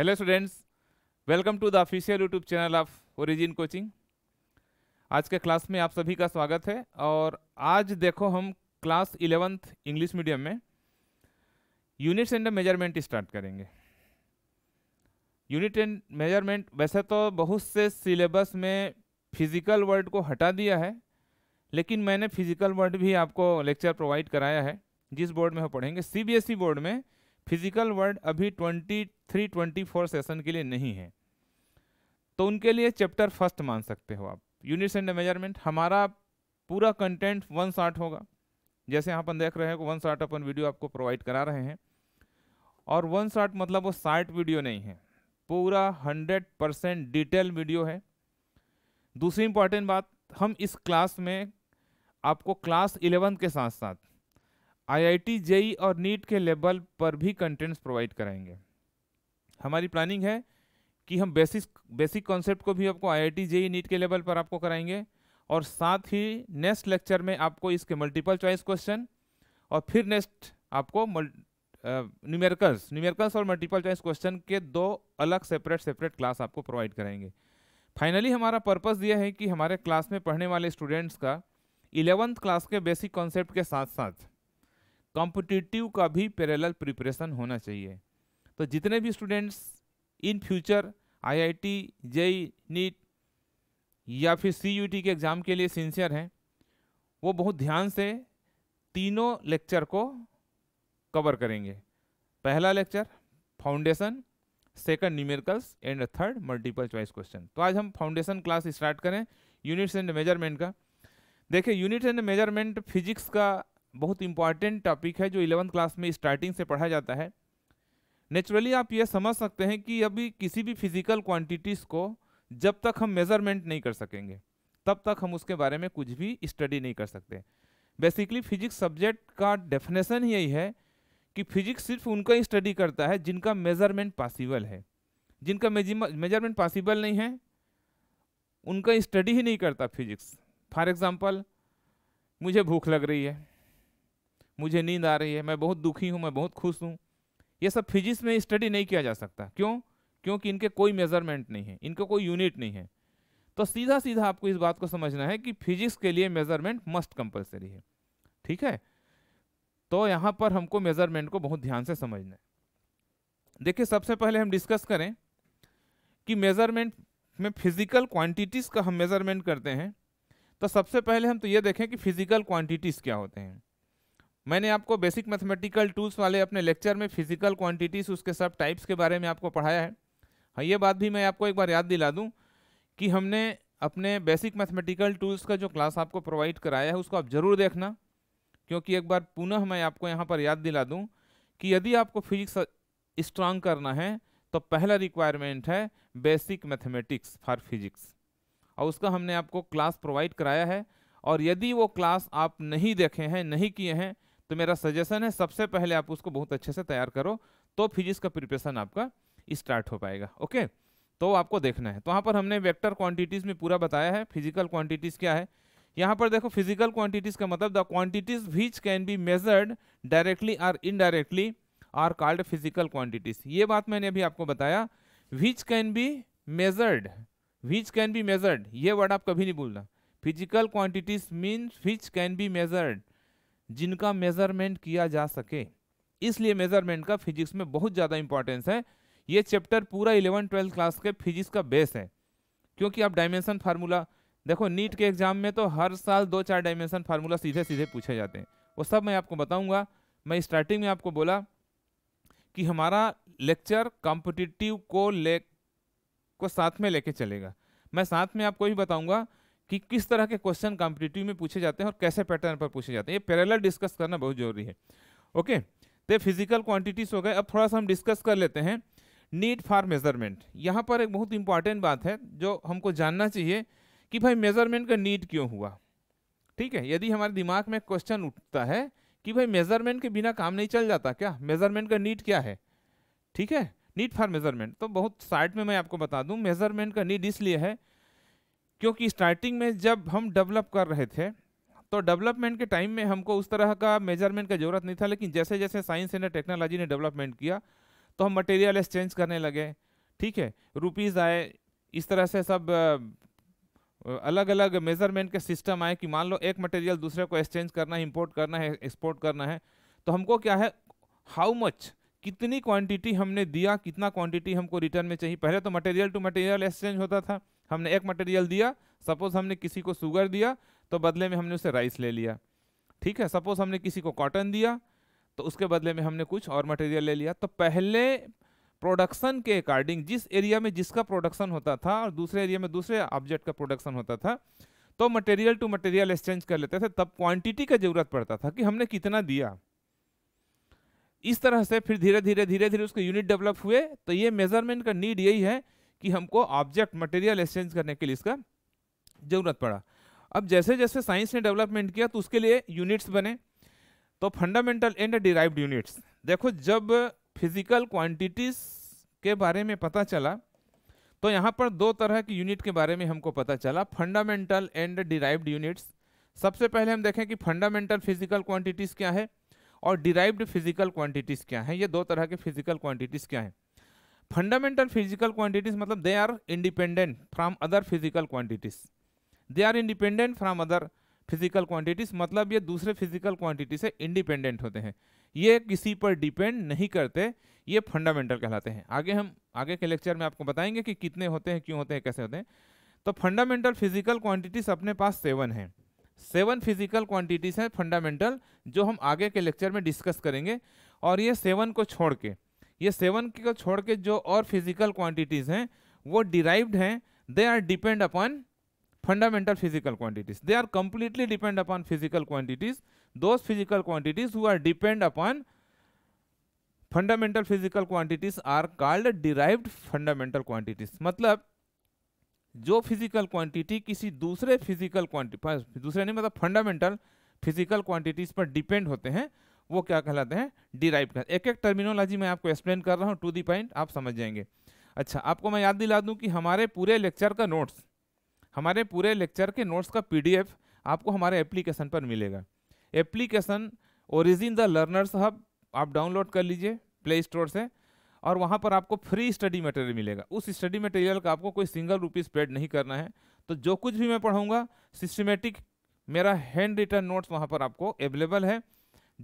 Hello students welcome to the official YouTube channel of origin coaching आज के class में आप सभी का स्वागत है और आज देखो हम क्लास इलेवेंथ इंग्लिश मीडियम में यूनिट्स एंड मेजरमेंट स्टार्ट करेंगे यूनिट एंड मेजरमेंट वैसे तो बहुत से सिलेबस में फिजिकल वर्ड को हटा दिया है लेकिन मैंने फिजिकल वर्ड भी आपको लेक्चर प्रोवाइड कराया है जिस बोर्ड में हम पढ़ेंगे सी बोर्ड e में फिजिकल वर्ड अभी twenty three twenty four session के लिए नहीं है तो उनके लिए चैप्टर फर्स्ट मान सकते हो आप यूनिट्स एंड मेजरमेंट हमारा पूरा कंटेंट वन शार्ट होगा जैसे यहाँ पर देख रहे हैं वन शार्ट अपन वीडियो आपको प्रोवाइड करा रहे हैं और वन शार्ट मतलब वो शार्ट वीडियो नहीं है पूरा हंड्रेड परसेंट डिटेल वीडियो है दूसरी इंपॉर्टेंट बात हम इस क्लास में आपको क्लास इलेवन के साथ साथ आईआईटी जेई और नीट के लेवल पर भी कंटेंट्स प्रोवाइड कराएंगे हमारी प्लानिंग है कि हम बेसिक बेसिक कॉन्सेप्ट को भी आपको आईआईटी जेई नीट के लेवल पर आपको कराएंगे और साथ ही नेक्स्ट लेक्चर में आपको इसके मल्टीपल चॉइस क्वेश्चन और फिर नेक्स्ट आपको न्यूमेरिकल्स न्यूमेरिकल्स और मल्टीपल चॉइस क्वेश्चन के दो अलग सेपरेट सेपरेट क्लास आपको प्रोवाइड कराएंगे फाइनली हमारा पर्पज़ यह है कि हमारे क्लास में पढ़ने वाले स्टूडेंट्स का इलेवंथ क्लास के बेसिक कॉन्सेप्ट के साथ साथ कॉम्पिटिटिव का भी पैरेलल प्रिपरेशन होना चाहिए तो जितने भी students in future IIT JEE NEET या फिर सीयूटी के एग्ज़ाम के लिए सिंसियर हैं वो बहुत ध्यान से तीनों लेक्चर को कवर करेंगे पहला lecture foundation second numericals and third multiple choice question तो आज हम फाउंडेशन क्लास स्टार्ट करें यूनिट्स एंड मेजरमेंट का देखिए यूनिट एंड मेजरमेंट फिजिक्स का बहुत इंपॉर्टेंट टॉपिक है जो इलेवंथ क्लास में स्टार्टिंग से पढ़ा जाता है नेचुरली आप ये समझ सकते हैं कि अभी किसी भी फिजिकल क्वांटिटीज़ को जब तक हम मेज़रमेंट नहीं कर सकेंगे तब तक हम उसके बारे में कुछ भी स्टडी नहीं कर सकते बेसिकली फिजिक्स सब्जेक्ट का डेफिनेशन यही है कि फिजिक्स सिर्फ उनका ही स्टडी करता है जिनका मेज़रमेंट पॉसिबल है जिनका मेजरमेंट पॉसिबल नहीं है उनका स्टडी ही नहीं करता फिजिक्स फॉर एग्ज़ाम्पल मुझे भूख लग रही है मुझे नींद आ रही है मैं बहुत दुखी हूँ मैं बहुत खुश हूँ ये सब फिजिक्स में स्टडी नहीं किया जा सकता क्यों क्योंकि इनके कोई मेजरमेंट नहीं है इनका कोई यूनिट नहीं है तो सीधा सीधा आपको इस बात को समझना है कि फिजिक्स के लिए मेजरमेंट मस्ट कंपलसरी है ठीक है तो यहाँ पर हमको मेजरमेंट को बहुत ध्यान से समझना है देखिए सबसे पहले हम डिस्कस करें कि मेजरमेंट में फिजिकल क्वांटिटीज़ का हम मेजरमेंट करते हैं तो सबसे पहले हम तो ये देखें कि फिजिकल क्वांटिटीज़ क्या होते हैं मैंने आपको बेसिक मैथमेटिकल टूल्स वाले अपने लेक्चर में फिजिकल क्वांटिटीज उसके सब टाइप्स के बारे में आपको पढ़ाया है हाँ ये बात भी मैं आपको एक बार याद दिला दूँ कि हमने अपने बेसिक मैथमेटिकल टूल्स का जो क्लास आपको प्रोवाइड कराया है उसको आप ज़रूर देखना क्योंकि एक बार पुनः मैं आपको यहाँ पर याद दिला दूँ कि यदि आपको फिजिक्स स्ट्रांग करना है तो पहला रिक्वायरमेंट है बेसिक मैथमेटिक्स फॉर फिजिक्स और उसका हमने आपको क्लास प्रोवाइड कराया है और यदि वो क्लास आप नहीं देखे हैं नहीं किए हैं तो मेरा सजेशन है सबसे पहले आप उसको बहुत अच्छे से तैयार करो तो फिजिक्स का प्रिपरेशन आपका स्टार्ट हो पाएगा ओके तो आपको देखना है तो वहाँ पर हमने वेक्टर क्वांटिटीज़ में पूरा बताया है फिजिकल क्वांटिटीज़ क्या है यहाँ पर देखो फिजिकल क्वांटिटीज़ का मतलब the quantities which can be measured directly or indirectly are called physical quantities ये बात मैंने अभी आपको बताया which can be measured which can be measured ये वर्ड आप कभी नहीं भूलना physical quantities means which can be measured जिनका मेजरमेंट किया जा सके इसलिए मेजरमेंट का फिजिक्स में बहुत ज़्यादा इंपॉर्टेंस है ये चैप्टर पूरा इलेवन ट्वेल्थ क्लास के फिजिक्स का बेस है क्योंकि आप डायमेंशन फार्मूला देखो नीट के एग्जाम में तो हर साल दो चार डायमेंशन फार्मूला सीधे सीधे पूछे जाते हैं वो सब मैं आपको बताऊंगा मैं स्टार्टिंग में आपको बोला कि हमारा लेक्चर कॉम्पिटिटिव को ले को साथ में लेके चलेगा मैं साथ में आपको ही बताऊंगा कि किस तरह के क्वेश्चन कॉम्पिटिटिव में पूछे जाते हैं और कैसे पैटर्न पर पूछे जाते हैं ये पैरेलल डिस्कस करना बहुत जरूरी है ओके तो फिजिकल क्वांटिटीज हो गए अब थोड़ा सा हम डिस्कस कर लेते हैं नीड फॉर मेजरमेंट यहाँ पर एक बहुत इंपॉर्टेंट बात है जो हमको जानना चाहिए कि भाई मेजरमेंट का नीड क्यों हुआ ठीक है यदि हमारे दिमाग में क्वेश्चन उठता है कि भाई मेजरमेंट के बिना काम नहीं चल जाता क्या मेजरमेंट का नीड क्या है ठीक है नीड फॉर मेजरमेंट तो बहुत साइड में मैं आपको बता दूं मेजरमेंट का नीड इसलिए है क्योंकि स्टार्टिंग में जब हम डेवलप कर रहे थे तो डेवलपमेंट के टाइम में हमको उस तरह का मेजरमेंट का ज़रूरत नहीं था लेकिन जैसे जैसे साइंस एंड टेक्नोलॉजी ने डेवलपमेंट किया तो हम मटेरियल एक्सचेंज करने लगे ठीक है रुपीज़ आए इस तरह से सब अलग अलग मेजरमेंट के सिस्टम आए कि मान लो एक मटेरियल दूसरे को एक्सचेंज करना है इम्पोर्ट करना है एक्सपोर्ट करना है तो हमको क्या है हाउ मच कितनी क्वांटिटी हमने दिया कितना क्वांटिटी हमको रिटर्न में चाहिए पहले तो मटेरियल टू मटेरियल एक्सचेंज होता था हमने एक मटेरियल दिया सपोज हमने किसी को शुगर दिया तो बदले में हमने उसे राइस ले लिया ठीक है सपोज हमने किसी को कॉटन दिया तो उसके बदले में हमने कुछ और मटेरियल ले लिया तो पहले प्रोडक्शन के अकॉर्डिंग जिस एरिया में जिसका प्रोडक्शन होता था और दूसरे एरिया में दूसरे ऑब्जेक्ट का प्रोडक्शन होता था तो मटेरियल टू मटेरियल एक्सचेंज कर लेते थे तब क्वांटिटी का जरूरत पड़ता था कि हमने कितना दिया इस तरह से फिर धीरे धीरे धीरे धीरे उसके यूनिट डेवलप हुए तो ये मेजरमेंट का नीड यही है कि हमको ऑब्जेक्ट मटेरियल एक्सचेंज करने के लिए इसका ज़रूरत पड़ा अब जैसे जैसे साइंस ने डेवलपमेंट किया तो उसके लिए यूनिट्स बने तो फंडामेंटल एंड डिराइव्ड यूनिट्स देखो जब फिजिकल क्वांटिटीज के बारे में पता चला तो यहाँ पर दो तरह की यूनिट के बारे में हमको पता चला फंडामेंटल एंड डिराइव्ड यूनिट्स सबसे पहले हम देखें कि फंडामेंटल फिजिकल क्वांटिटीज़ क्या है और डिराइव्ड फिजिकल क्वांटिटीज़ क्या है ये दो तरह के फिजिकल क्वांटिटीज़ क्या हैं फंडामेंटल फिजिकल क्वांटिटीज मतलब they are independent from other physical quantities they are independent from other physical quantities मतलब ये दूसरे फिजिकल क्वांटिटी से इंडिपेंडेंट होते हैं ये किसी पर डिपेंड नहीं करते ये फंडामेंटल कहलाते हैं आगे हम आगे के लेक्चर में आपको बताएंगे कि कितने होते हैं क्यों होते हैं कैसे होते हैं तो फंडामेंटल फिजिकल क्वांटिटीज अपने पास सेवन हैं सेवन फिजिकल क्वांटिटीज हैं फंडामेंटल जो हम आगे के लेक्चर में डिस्कस करेंगे और ये सेवन को छोड़ के ये सेवन को छोड़ के जो और फिजिकल क्वांटिटीज हैं वो डिराइव्ड हैं they are depend upon fundamental physical quantities they are completely depend upon physical quantities दो physical quantities who are depend upon fundamental physical quantities are called derived fundamental quantities मतलब जो physical quantity किसी दूसरे physical quantity दूसरे नहीं मतलब fundamental physical quantities पर depend होते हैं वो क्या कहलाते हैं डिराइव हैं एक एक टर्मिनोलॉजी मैं आपको एक्सप्लेन कर रहा हूँ टू दी पॉइंट आप समझ जाएंगे अच्छा आपको मैं याद दिला दूँ कि हमारे पूरे लेक्चर का नोट्स हमारे पूरे लेक्चर के नोट्स का पी आपको हमारे एप्लीकेशन पर मिलेगा application origin the learners hub आप डाउनलोड कर लीजिए प्ले स्टोर से और वहाँ पर आपको फ्री स्टडी मटेरियल मिलेगा उस स्टडी मटेरियल का आपको कोई सिंगल रुपीस पेड नहीं करना है तो जो कुछ भी मैं पढ़ाऊँगा सिस्टमेटिक मेरा हैंड रिटर्न नोट्स वहाँ पर आपको अवेलेबल है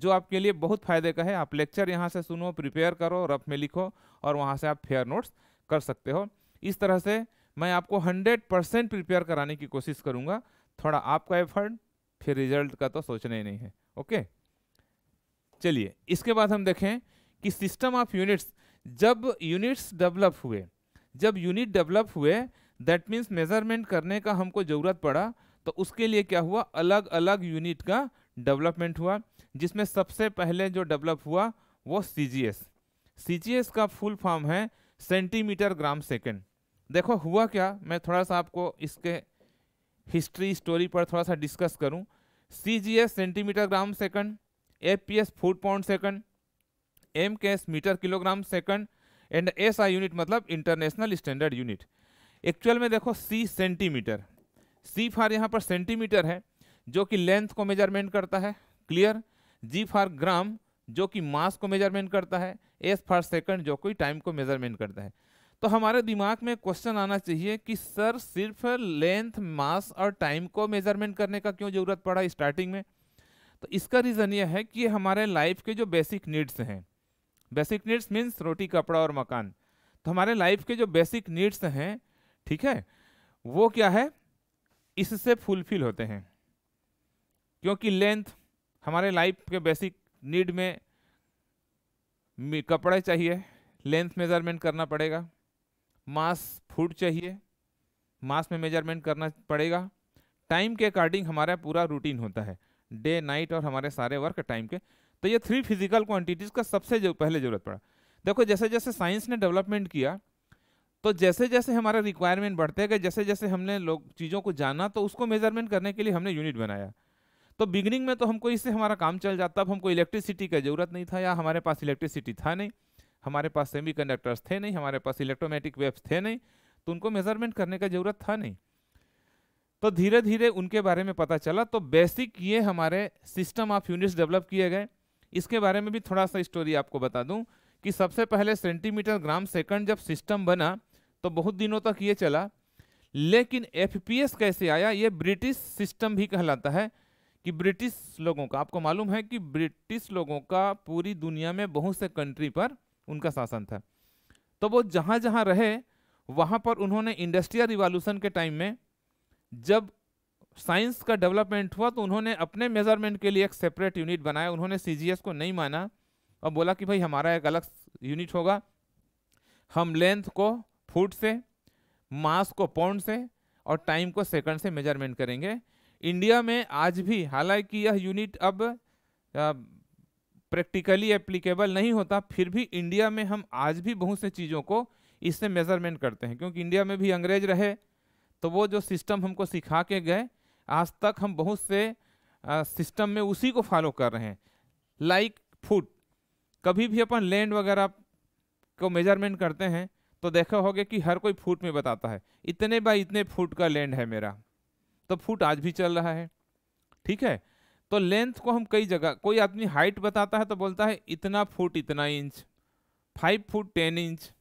जो आपके लिए बहुत फ़ायदे का है आप लेक्चर यहाँ से सुनो प्रिपेयर करो रफ में लिखो और वहाँ से आप फेयर नोट्स कर सकते हो इस तरह से मैं आपको 100 परसेंट प्रिपेयर कराने की कोशिश करूँगा थोड़ा आपका एफर्ट फिर रिजल्ट का तो सोचना ही नहीं है ओके चलिए इसके बाद हम देखें कि सिस्टम ऑफ यूनिट्स जब यूनिट्स डेवलप हुए जब यूनिट डेवलप हुए दैट मीन्स मेजरमेंट करने का हमको ज़रूरत पड़ा तो उसके लिए क्या हुआ अलग अलग यूनिट का डेवलपमेंट हुआ जिसमें सबसे पहले जो डेवलप हुआ वो C G S C G S का फुल फॉर्म है सेंटीमीटर ग्राम सेकेंड देखो हुआ क्या मैं थोड़ा सा आपको इसके हिस्ट्री स्टोरी पर थोड़ा सा डिस्कस करूं C G S centimetre gram second F P S foot pound second M K S metre kilogram second and S I unit मतलब इंटरनेशनल स्टैंडर्ड यूनिट एक्चुअल में देखो सी सेंटीमीटर सी फार यहाँ पर सेंटीमीटर है जो कि लेंथ को मेजरमेंट करता है क्लियर जी फॉर ग्राम जो कि मास को मेजरमेंट करता है एस फॉर सेकंड जो कि टाइम को मेजरमेंट करता है तो हमारे दिमाग में क्वेश्चन आना चाहिए कि सर सिर्फ लेंथ मास और टाइम को मेजरमेंट करने का क्यों ज़रूरत पड़ा स्टार्टिंग में तो इसका रीज़न यह है कि हमारे लाइफ के जो बेसिक नीड्स हैं बेसिक नीड्स मीन्स रोटी कपड़ा और मकान तो हमारे लाइफ के जो बेसिक नीड्स हैं ठीक है वो क्या है इससे फुलफिल होते हैं क्योंकि लेंथ हमारे लाइफ के बेसिक नीड में कपड़े चाहिए लेंथ मेज़रमेंट करना पड़ेगा मास फूड चाहिए मास में मेजरमेंट करना पड़ेगा टाइम के अकॉर्डिंग हमारा पूरा रूटीन होता है डे नाइट और हमारे सारे वर्क टाइम के तो ये थ्री फिजिकल क्वांटिटीज़ का सबसे जो पहले ज़रूरत पड़ा देखो जैसे जैसे साइंस ने डेवलपमेंट किया तो जैसे जैसे हमारा रिक्वायरमेंट बढ़ते गए जैसे जैसे हमने लोग चीज़ों को जाना तो उसको मेजरमेंट करने के लिए हमने यूनिट बनाया तो बिगनिंग में तो हमको इससे हमारा काम चल जाता अब हमको इलेक्ट्रिसिटी का ज़रूरत नहीं था या हमारे पास इलेक्ट्रिसिटी था नहीं हमारे पास कंडक्टर्स थे नहीं हमारे पास इलेक्ट्रोमेटिक वेव्स थे नहीं तो उनको मेजरमेंट करने का ज़रूरत था नहीं तो धीरे धीरे उनके बारे में पता चला तो बेसिक ये हमारे सिस्टम ऑफ यूनिट्स डेवलप किए गए इसके बारे में भी थोड़ा सा स्टोरी आपको बता दूं कि सबसे पहले सेंटीमीटर ग्राम सेकंड जब सिस्टम बना तो बहुत दिनों तक ये चला लेकिन एफ कैसे आया ये ब्रिटिश सिस्टम भी कहलाता है कि ब्रिटिश लोगों का आपको मालूम है कि ब्रिटिश लोगों का पूरी दुनिया में बहुत से कंट्री पर उनका शासन था तो वो जहाँ जहाँ रहे वहाँ पर उन्होंने इंडस्ट्रियल रिवॉल्यूशन के टाइम में जब साइंस का डेवलपमेंट हुआ तो उन्होंने अपने मेजरमेंट के लिए एक सेपरेट यूनिट बनाया उन्होंने सी को नहीं माना और बोला कि भाई हमारा एक अलग यूनिट होगा हम लेंथ को फुट से मास को पौंड से और टाइम को सेकंड से मेजरमेंट करेंगे इंडिया में आज भी हालांकि यह यूनिट अब प्रैक्टिकली एप्लीकेबल नहीं होता फिर भी इंडिया में हम आज भी बहुत से चीज़ों को इससे मेज़रमेंट करते हैं क्योंकि इंडिया में भी अंग्रेज रहे तो वो जो सिस्टम हमको सिखा के गए आज तक हम बहुत से सिस्टम में उसी को फॉलो कर रहे हैं लाइक फूट कभी भी अपन लैंड वगैरह को मेजरमेंट करते हैं तो देखा होगा कि हर कोई फूट में बताता है इतने बाई इतने फूट का लैंड है मेरा तो फुट आज भी चल रहा है ठीक है तो लेंथ को हम कई जगह कोई आदमी हाइट बताता है तो बोलता है इतना फुट इतना inch five foot ten inch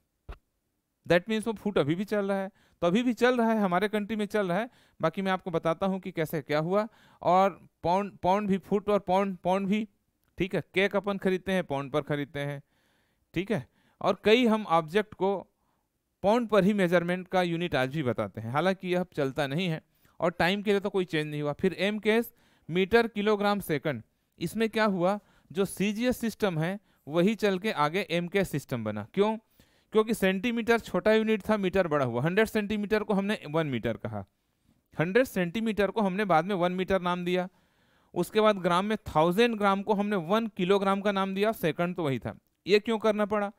that means वो फुट अभी भी चल रहा है तो अभी भी चल रहा है हमारे कंट्री में चल रहा है बाकी मैं आपको बताता हूँ कि कैसे क्या हुआ और पौंड पौंड भी फुट और पौंड पौंड भी ठीक है केक अपन खरीदते हैं पौंड पर खरीदते हैं ठीक है और कई हम ऑब्जेक्ट को पौंड पर ही मेजरमेंट का यूनिट आज भी बताते हैं हालांकि यह अब चलता नहीं है और टाइम के लिए तो कोई चेंज नहीं हुआ फिर M K S metre kilogram second इसमें क्या हुआ जो सी सिस्टम है वही चल के आगे एम केस सिस्टम बना क्यों क्योंकि सेंटीमीटर छोटा यूनिट था मीटर बड़ा हुआ हंड्रेड सेंटीमीटर को हमने वन मीटर कहा हंड्रेड सेंटीमीटर को हमने बाद में वन मीटर नाम दिया उसके बाद ग्राम में थाउजेंड ग्राम को हमने वन किलोग्राम का नाम दिया सेकंड तो वही था ये क्यों करना पड़ा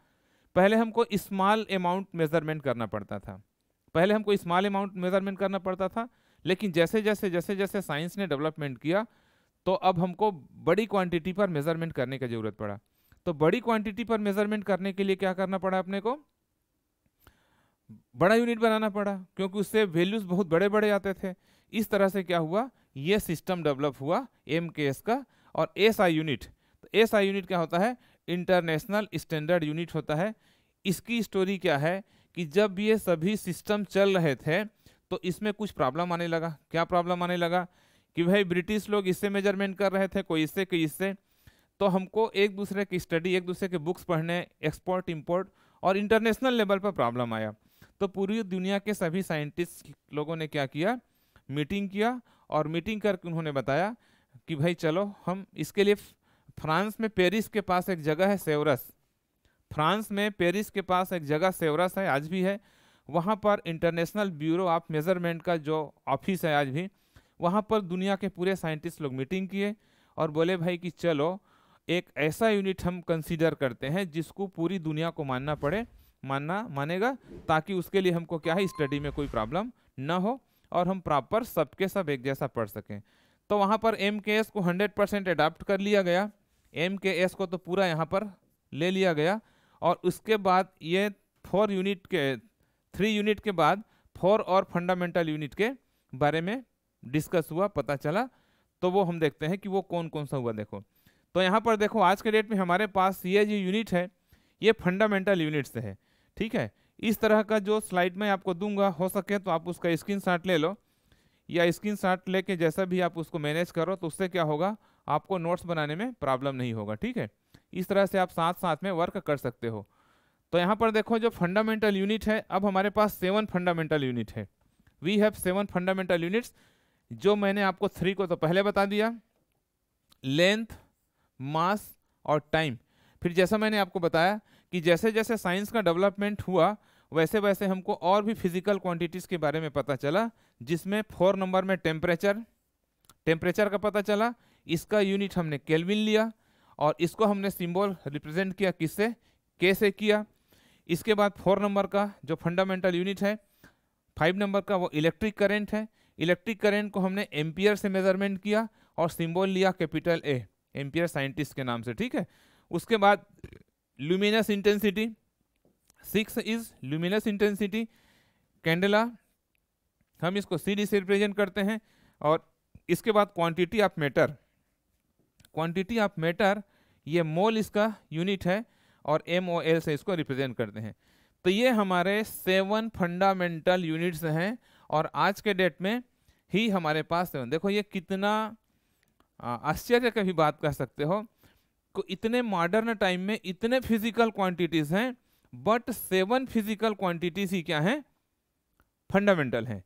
पहले हमको स्मॉल अमाउंट मेजरमेंट करना पड़ता था पहले हमको स्मॉल अमाउंट मेजरमेंट करना पड़ता था लेकिन जैसे जैसे जैसे जैसे साइंस ने डेवलपमेंट किया तो अब हमको बड़ी क्वांटिटी पर मेजरमेंट करने की जरूरत पड़ा तो बड़ी क्वांटिटी पर मेजरमेंट करने के लिए क्या करना पड़ा अपने को बड़ा यूनिट बनाना पड़ा क्योंकि उससे वैल्यूज बहुत बड़े बड़े आते थे इस तरह से क्या हुआ ये सिस्टम डेवलप हुआ एम के एस का और एस आई यूनिट तो एस आई यूनिट क्या होता है इंटरनेशनल स्टैंडर्ड यूनिट होता है इसकी स्टोरी क्या है कि जब ये सभी सिस्टम चल रहे थे तो इसमें कुछ प्रॉब्लम आने लगा क्या प्रॉब्लम आने लगा कि भाई ब्रिटिश लोग इससे मेजरमेंट कर रहे थे कोई इससे कोई इससे तो हमको एक दूसरे की स्टडी एक दूसरे के बुक्स पढ़ने एक्सपोर्ट इम्पोर्ट और इंटरनेशनल लेवल पर प्रॉब्लम आया तो पूरी दुनिया के सभी साइंटिस्ट लोगों ने क्या किया मीटिंग किया और मीटिंग करके उन्होंने बताया कि भाई चलो हम इसके लिए फ्रांस में पेरिस के पास एक जगह है सेवरस फ्रांस में पेरिस के पास एक जगह सेवरस है आज भी है वहाँ पर इंटरनेशनल ब्यूरो ऑफ मेजरमेंट का जो ऑफिस है आज भी वहाँ पर दुनिया के पूरे साइंटिस्ट लोग मीटिंग किए और बोले भाई कि चलो एक ऐसा यूनिट हम कंसीडर करते हैं जिसको पूरी दुनिया को मानना पड़े मानना मानेगा ताकि उसके लिए हमको क्या है स्टडी में कोई प्रॉब्लम ना हो और हम प्रॉपर सबके सब एक जैसा पढ़ सकें तो वहाँ पर एम के एस को हंड्रेड परसेंट अडाप्ट कर लिया गया एम के एस को तो पूरा यहाँ पर ले लिया गया और उसके बाद ये फोर यूनिट के थ्री यूनिट के बाद फोर और फंडामेंटल यूनिट के बारे में डिस्कस हुआ पता चला तो वो हम देखते हैं कि वो कौन कौन सा हुआ देखो तो यहाँ पर देखो आज के डेट में हमारे पास ये जो यूनिट है ये फंडामेंटल यूनिट से है ठीक है इस तरह का जो स्लाइड मैं आपको दूंगा हो सके तो आप उसका स्क्रीन शॉट ले लो या स्क्रीन शॉट लेके जैसा भी आप उसको मैनेज करो तो उससे क्या होगा आपको नोट्स बनाने में प्रॉब्लम नहीं होगा ठीक है इस तरह से आप साथ साथ में वर्क कर सकते हो तो यहाँ पर देखो जो फंडामेंटल यूनिट है अब हमारे पास सेवन फंडामेंटल यूनिट है we have seven fundamental units जो मैंने आपको थ्री को तो पहले बता दिया लेंथ मास और टाइम फिर जैसा मैंने आपको बताया कि जैसे जैसे साइंस का डेवलपमेंट हुआ वैसे वैसे हमको और भी फिजिकल क्वांटिटीज़ के बारे में पता चला जिसमें फोर नंबर में टेम्परेचर टेम्परेचर का पता चला इसका यूनिट हमने केल्विन लिया और इसको हमने सिंबल रिप्रेजेंट किया किससे कैसे किया इसके बाद फोर नंबर का जो फंडामेंटल यूनिट है फाइव नंबर का वो इलेक्ट्रिक करेंट है इलेक्ट्रिक करेंट को हमने एम्पियर से मेजरमेंट किया और सिंबल लिया कैपिटल ए एम्पियर साइंटिस्ट के नाम से ठीक है उसके बाद luminous intensity six is luminous intensity candela हम इसको सी डी से रिप्रेजेंट करते हैं और इसके बाद quantity of matter quantity of matter ये मोल इसका यूनिट है और एम ओ एल से इसको रिप्रेजेंट करते हैं तो ये हमारे सेवन फंडामेंटल यूनिट्स हैं और आज के डेट में ही हमारे पास सेवन देखो ये कितना आश्चर्य का भी बात कह सकते हो को इतने मॉडर्न टाइम में इतने फिजिकल क्वांटिटीज हैं बट सेवन फिजिकल क्वांटिटीज ही क्या हैं फंडामेंटल हैं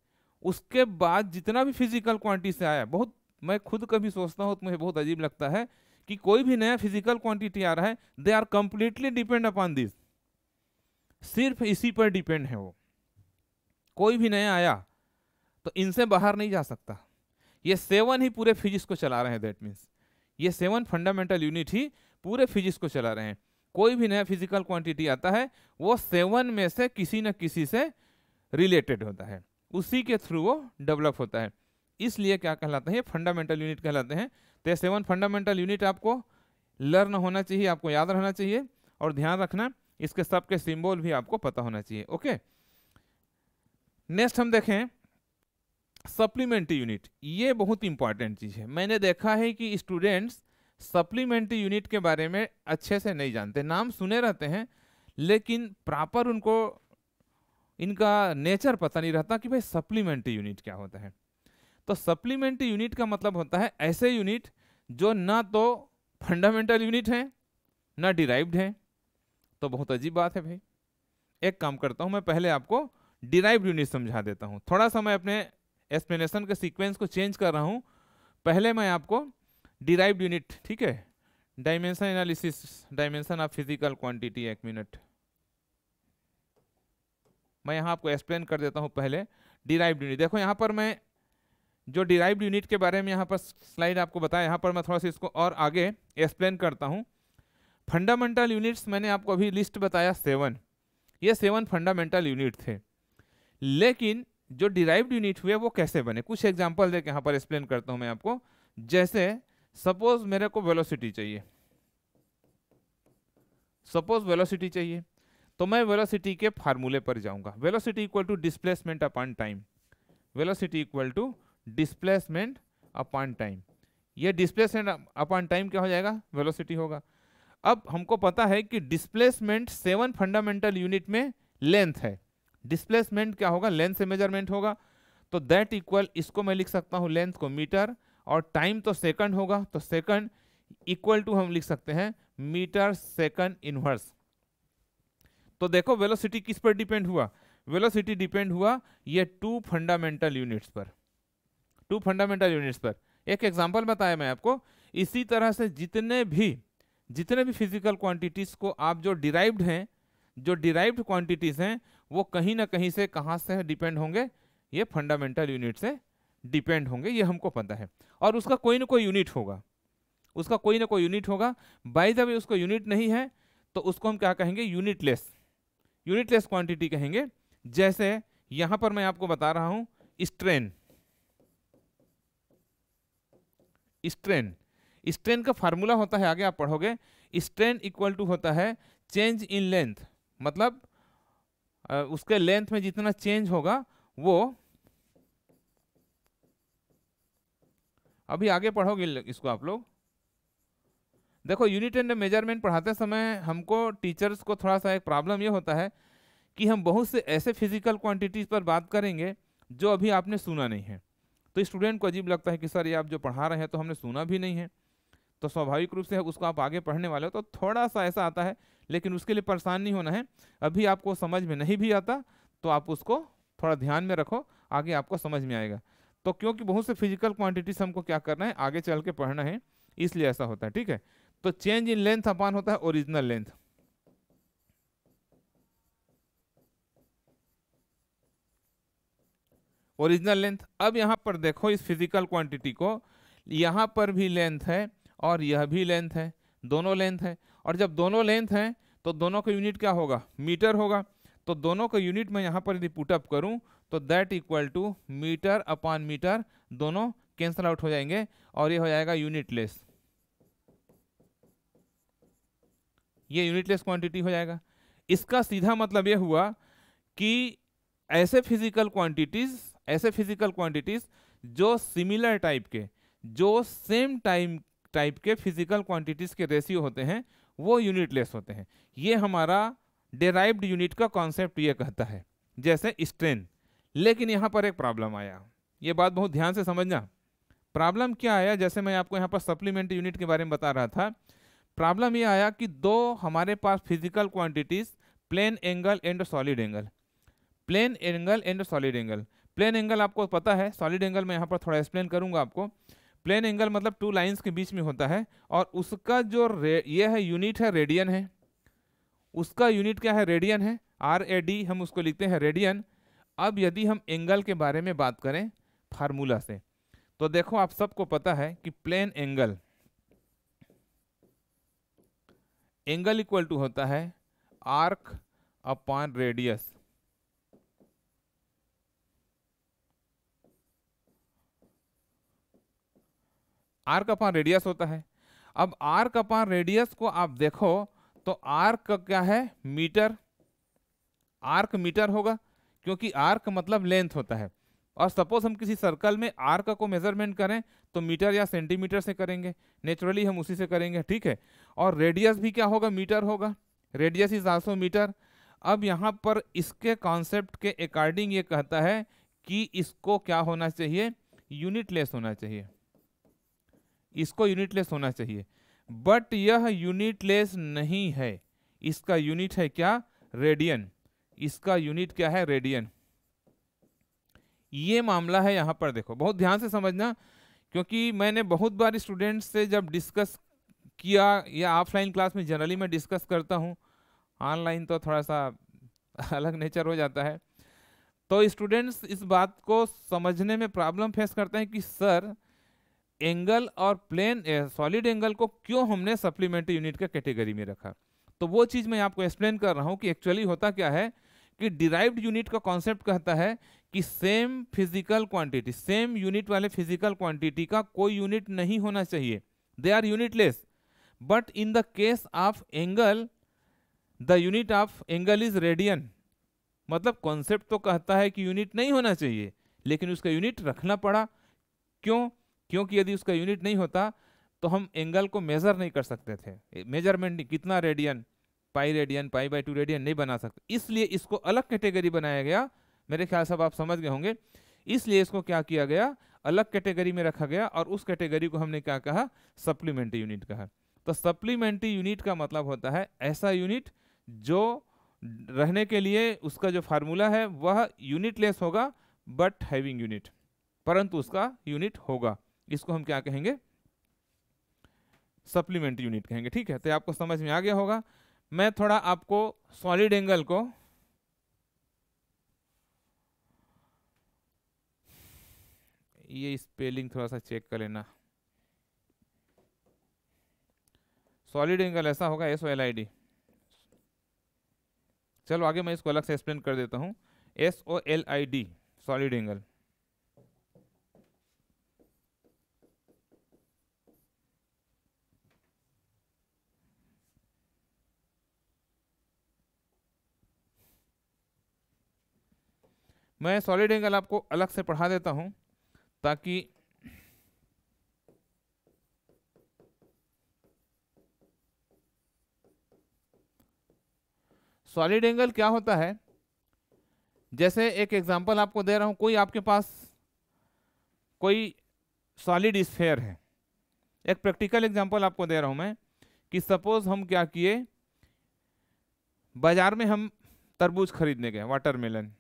उसके बाद जितना भी फिजिकल क्वांटिटी से आया बहुत मैं खुद कभी सोचता हूँ तो मुझे बहुत अजीब लगता है कि कोई भी नया फिजिकल क्वांटिटी आ रहा है they are completely depend upon this सिर्फ इसी पर डिपेंड है वो कोई भी नया आया तो इनसे बाहर नहीं जा सकता ये सेवन ही पूरे फिजिक्स को चला रहे हैं दैट मीन्स ये सेवन फंडामेंटल यूनिट ही पूरे फिजिक्स को चला रहे हैं कोई भी नया फिजिकल क्वांटिटी आता है वो सेवन में से किसी न किसी से रिलेटेड होता है उसी के थ्रू वो डेवलप होता है इसलिए क्या कहलाते हैं फंडामेंटल यूनिट कहलाते हैं तो सेवन फंडामेंटल यूनिट आपको लर्न होना चाहिए आपको याद रहना चाहिए और ध्यान रखना इसके सब के सिंबल भी आपको पता होना चाहिए ओके नेक्स्ट हम देखें सप्लीमेंट्री यूनिट ये बहुत इंपॉर्टेंट चीज़ है मैंने देखा है कि स्टूडेंट्स सप्लीमेंट्री यूनिट के बारे में अच्छे से नहीं जानते नाम सुने रहते हैं लेकिन प्रॉपर उनको इनका नेचर पता नहीं रहता कि भाई सप्लीमेंट्री यूनिट क्या होता है तो सप्लीमेंट्री यूनिट का मतलब होता है ऐसे यूनिट जो ना तो फंडामेंटल यूनिट हैं ना डिराइव्ड हैं तो बहुत अजीब बात है भाई एक काम करता हूँ मैं पहले आपको डिराइव्ड यूनिट समझा देता हूँ थोड़ा सा मैं अपने एक्सप्लेनेशन के सीक्वेंस को चेंज कर रहा हूँ पहले मैं आपको डिराइव्ड यूनिट ठीक है dimension analysis dimension of physical quantity एक मिनट मैं यहाँ आपको एक्सप्लेन कर देता हूँ पहले डिराइव्ड यूनिट देखो यहाँ पर मैं जो डिराइव्ड यूनिट के बारे में यहाँ पर स्लाइड आपको बताया यहाँ पर मैं थोड़ा सा इसको और आगे एक्सप्लेन करता हूँ फंडामेंटल यूनिट्स मैंने आपको अभी लिस्ट बताया सेवन ये सेवन फंडामेंटल यूनिट थे लेकिन जो डिराइव्ड यूनिट हुए वो कैसे बने कुछ एग्जाम्पल दे के यहाँ पर एक्सप्लेन करता हूँ मैं आपको जैसे सपोज मेरे को वेलोसिटी चाहिए सपोज वेलोसिटी चाहिए तो मैं वेलोसिटी के फार्मूले पर जाऊंगा velocity equal to displacement upon time velocity equal to displacement upon time ये डिस्प्लेसमेंट अपॉन टाइम क्या हो जाएगा वेलोसिटी होगा अब हमको पता है कि डिस्प्लेसमेंट सेवन फंडामेंटल यूनिट में लेंथ है डिस्प्लेसमेंट क्या होगा लेंथ से मेजरमेंट होगा तो दैट इक्वल इसको मैं लिख सकता हूँ लेंथ को मीटर और टाइम तो सेकंड होगा तो सेकंड इक्वल टू हम लिख सकते हैं मीटर सेकंड इनवर्स तो देखो वेलोसिटी किस पर डिपेंड हुआ वेलोसिटी डिपेंड हुआ ये टू फंडामेंटल यूनिट्स पर टू फंडामेंटल यूनिट्स पर एक एग्जाम्पल बताया मैं आपको इसी तरह से जितने भी जितने भी फिजिकल क्वांटिटीज़ को आप जो डिराइव्ड हैं जो डिराइव्ड क्वांटिटीज़ हैं वो कहीं ना कहीं से कहाँ से डिपेंड होंगे ये फंडामेंटल यूनिट से डिपेंड होंगे ये हमको पता है और उसका कोई ना कोई यूनिट होगा उसका कोई ना कोई यूनिट होगा बाई जब उसको यूनिट नहीं है तो उसको हम क्या कहेंगे यूनिटलेस यूनिटलेस क्वांटिटी कहेंगे जैसे यहाँ पर मैं आपको बता रहा हूँ स्ट्रेन स्ट्रेन स्ट्रेन का फार्मूला होता है आगे आप पढ़ोगे स्ट्रेन इक्वल टू होता है चेंज इन लेंथ मतलब उसके लेंथ में जितना चेंज होगा वो अभी आगे पढ़ोगे इसको आप लोग देखो यूनिट एंड मेजरमेंट पढ़ाते समय हमको टीचर्स को थोड़ा सा एक प्रॉब्लम ये होता है कि हम बहुत से ऐसे फिजिकल क्वांटिटीज़ पर बात करेंगे जो अभी आपने सुना नहीं है तो स्टूडेंट को अजीब लगता है कि सर ये आप जो पढ़ा रहे हैं तो हमने सुना भी नहीं है तो स्वाभाविक रूप से उसको आप आगे पढ़ने वाले हो तो थोड़ा सा ऐसा आता है लेकिन उसके लिए परेशान नहीं होना है अभी आपको समझ में नहीं भी आता तो आप उसको थोड़ा ध्यान में रखो आगे आपको समझ में आएगा तो क्योंकि बहुत से फिजिकल क्वांटिटीज हमको क्या करना है आगे चल के पढ़ना है इसलिए ऐसा होता है ठीक है तो चेंज इन लेंथ अपान होता है ओरिजिनल लेंथ ओरिजिनल लेंथ अब यहाँ पर देखो इस फिजिकल क्वांटिटी को यहाँ पर भी लेंथ है और यह भी लेंथ है दोनों लेंथ है और जब दोनों लेंथ हैं तो दोनों का यूनिट क्या होगा मीटर होगा तो दोनों का यूनिट मैं यहाँ पर यदि पुटअप करूँ तो that equal to metre upon metre दोनों कैंसल आउट हो जाएंगे और ये हो जाएगा यूनिटलेस ये यूनिटलेस क्वांटिटी हो जाएगा इसका सीधा मतलब ये हुआ कि ऐसे फिजिकल क्वांटिटीज़ ऐसे फिजिकल क्वांटिटीज जो सिमिलर टाइप के जो सेम टाइम टाइप के फिजिकल क्वांटिटीज के रेशियो होते हैं वो यूनिटलेस होते हैं ये हमारा डेराइव्ड यूनिट का कॉन्सेप्ट ये कहता है जैसे स्ट्रेन लेकिन यहाँ पर एक प्रॉब्लम आया ये बात बहुत ध्यान से समझना प्रॉब्लम क्या आया जैसे मैं आपको यहाँ पर सप्लीमेंट यूनिट के बारे में बता रहा था प्रॉब्लम ये आया कि दो हमारे पास physical quantities plane angle and solid angle plane angle and solid angle plane angle आपको पता है सॉलिड एंगल मैं यहाँ पर थोड़ा एक्सप्लेन करूँगा आपको प्लेन एंगल मतलब टू लाइंस के बीच में होता है और उसका जो ये है यूनिट है रेडियन है उसका यूनिट क्या है रेडियन है आर ए डी हम उसको लिखते हैं रेडियन अब यदि हम एंगल के बारे में बात करें फार्मूला से तो देखो आप सबको पता है कि plane angle angle equal to होता है आर्क अपॉन रेडियस आर का पार रेडियस होता है अब आर का पार रेडियस को आप देखो तो आर्क क्या है मीटर आर्क मीटर होगा क्योंकि आर्क मतलब लेंथ होता है और सपोज हम किसी सर्कल में आर्क को मेजरमेंट करें तो मीटर या सेंटीमीटर से करेंगे नेचुरली हम उसी से करेंगे ठीक है और रेडियस भी क्या होगा मीटर होगा रेडियस इज आल्सो मीटर अब यहाँ पर इसके कॉन्सेप्ट के अकॉर्डिंग ये कहता है कि इसको क्या होना चाहिए यूनिटलेस होना चाहिए इसको यूनिटलेस होना चाहिए बट यह यूनिटलेस नहीं है इसका यूनिट है क्या रेडियन इसका यूनिट क्या है रेडियन ये मामला है यहाँ पर देखो बहुत ध्यान से समझना क्योंकि मैंने बहुत बार स्टूडेंट्स से जब डिस्कस किया या ऑफलाइन क्लास में जनरली मैं डिस्कस करता हूँ ऑनलाइन तो थोड़ा सा अलग नेचर हो जाता है तो स्टूडेंट्स इस बात को समझने में प्रॉब्लम फेस करते हैं कि सर एंगल और प्लेन सॉलिड एंगल को क्यों हमने सप्लीमेंट्री यूनिट के कैटेगरी में रखा तो वो चीज़ मैं आपको एक्सप्लेन कर रहा हूँ कि एक्चुअली होता क्या है कि डिराइव्ड यूनिट का कॉन्सेप्ट कहता है कि same physical quantity same unit वाले फिजिकल क्वांटिटी का कोई यूनिट नहीं होना चाहिए they are unitless but in the case of angle the unit of angle is radian मतलब कॉन्सेप्ट तो कहता है कि यूनिट नहीं होना चाहिए लेकिन उसका यूनिट रखना पड़ा क्यों क्योंकि यदि उसका यूनिट नहीं होता तो हम एंगल को मेज़र नहीं कर सकते थे मेजरमेंट कितना radian pi radian pi by two radian नहीं बना सकते इसलिए इसको अलग कैटेगरी बनाया गया मेरे ख्याल से आप समझ गए होंगे इसलिए इसको क्या किया गया अलग कैटेगरी में रखा गया और उस कैटेगरी को हमने क्या कहा सप्लीमेंट्री यूनिट कहा तो सप्लीमेंट्री यूनिट का मतलब होता है ऐसा यूनिट जो रहने के लिए उसका जो फार्मूला है वह यूनिटलेस होगा बट हैविंग यूनिट परंतु उसका यूनिट होगा इसको हम क्या कहेंगे सप्लीमेंट्री यूनिट कहेंगे ठीक है तो आपको समझ में आ गया होगा मैं थोड़ा आपको सॉलिड एंगल को ये स्पेलिंग थोड़ा सा चेक कर लेना सॉलिड एंगल ऐसा होगा S O L I D चलो आगे मैं इसको अलग से एक्सप्लेन कर देता हूँ S O L I D solid angle मैं सॉलिड एंगल आपको अलग से पढ़ा देता हूँ ताकि सॉलिड एंगल क्या होता है जैसे एक एग्जांपल आपको दे रहा हूँ कोई आपके पास कोई सॉलिड स्फेयर है एक प्रैक्टिकल एग्जांपल आपको दे रहा हूँ मैं कि सपोज़ हम क्या किए बाज़ार में हम तरबूज खरीदने गए वाटरमेलन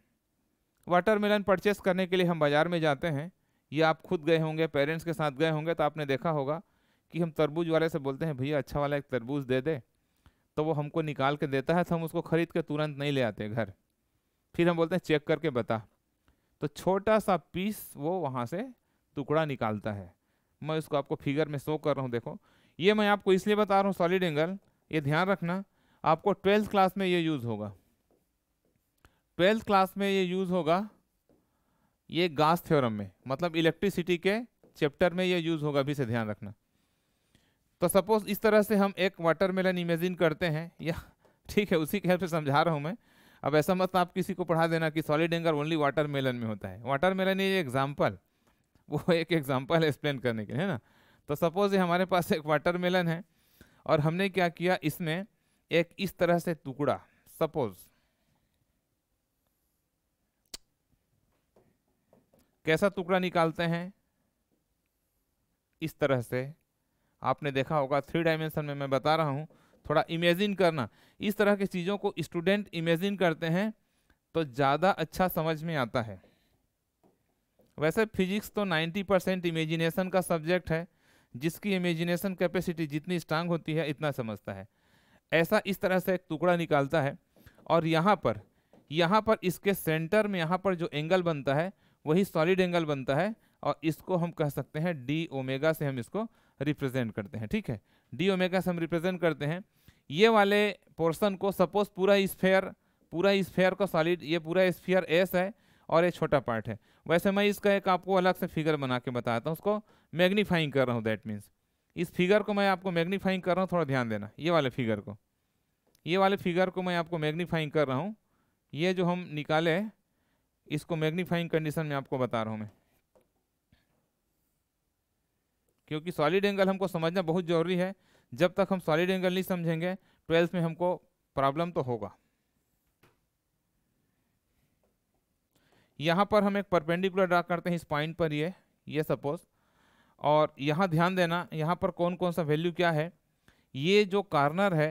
वाटरमेलन परचेस करने के लिए हम बाज़ार में जाते हैं या आप खुद गए होंगे पेरेंट्स के साथ गए होंगे तो आपने देखा होगा कि हम तरबूज वाले से बोलते हैं भैया अच्छा वाला एक तरबूज दे दे तो वो हमको निकाल के देता है तो हम उसको ख़रीद के तुरंत नहीं ले आते घर फिर हम बोलते हैं चेक करके बता तो छोटा सा पीस वो वहाँ से टुकड़ा निकालता है मैं उसको आपको फिगर में शो कर रहा हूँ देखो ये मैं आपको इसलिए बता रहा हूँ सॉलिड एंगल ये ध्यान रखना आपको ट्वेल्थ क्लास में ये यूज़ होगा ट्वेल्थ क्लास में ये यूज़ होगा ये गास थ्योरम में मतलब इलेक्ट्रिसिटी के चैप्टर में ये यूज़ होगा अभी से ध्यान रखना तो सपोज इस तरह से हम एक वाटर मेलन इमेजिन करते हैं या ठीक है उसी के हेल्प से समझा रहा हूँ मैं अब ऐसा मत आप किसी को पढ़ा देना कि solid angle only watermelon में होता है वाटर मेलन ये एग्जाम्पल वो एक एग्जाम्पल एक्सप्लेन करने के लिए है ना तो सपोज ये हमारे पास एक वाटर मेलन है और हमने क्या किया इसमें एक इस तरह से टुकड़ा सपोज कैसा टुकड़ा निकालते हैं इस तरह से आपने देखा होगा थ्री डायमेंशन में मैं बता रहा हूँ थोड़ा इमेजिन करना इस तरह की चीज़ों को स्टूडेंट इमेजिन करते हैं तो ज़्यादा अच्छा समझ में आता है वैसे फिजिक्स तो 90 परसेंट इमेजिनेशन का सब्जेक्ट है जिसकी इमेजिनेशन कैपेसिटी जितनी स्ट्रांग होती है इतना समझता है ऐसा इस तरह से एक टुकड़ा निकालता है और यहाँ पर यहाँ पर इसके सेंटर में यहाँ पर जो एंगल बनता है वही सॉलिड एंगल बनता है और इसको हम कह सकते हैं डी ओमेगा से हम इसको रिप्रेजेंट करते हैं ठीक है डी ओमेगा से हम रिप्रेजेंट करते हैं ये वाले पोर्सन को सपोज पूरा स्फेयर पूरा स्फेयर का सॉलिड ये पूरा स्फेयर एस है और ये छोटा पार्ट है वैसे मैं इसका एक आपको अलग से फिगर बना के बताता हूँ उसको मैग्नीफाइंग कर रहा हूँ दैट मीन्स इस फिगर को मैं आपको मैग्नीफाइंग कर रहा हूँ थोड़ा ध्यान देना ये वाले फिगर को ये वाले फिगर को मैं आपको मैग्नीफाइंग कर रहा हूँ ये जो हम निकाले इसको मैग्नीफाइंग कंडीशन में आपको बता रहा हूँ मैं क्योंकि सॉलिड एंगल हमको समझना बहुत ज़रूरी है जब तक हम सॉलिड एंगल नहीं समझेंगे ट्वेल्थ में हमको प्रॉब्लम तो होगा यहाँ पर हम एक परपेंडिकुलर ड्रा करते हैं इस पॉइंट पर ये ये सपोज और यहाँ ध्यान देना यहाँ पर कौन कौन सा वैल्यू क्या है ये जो कार्नर है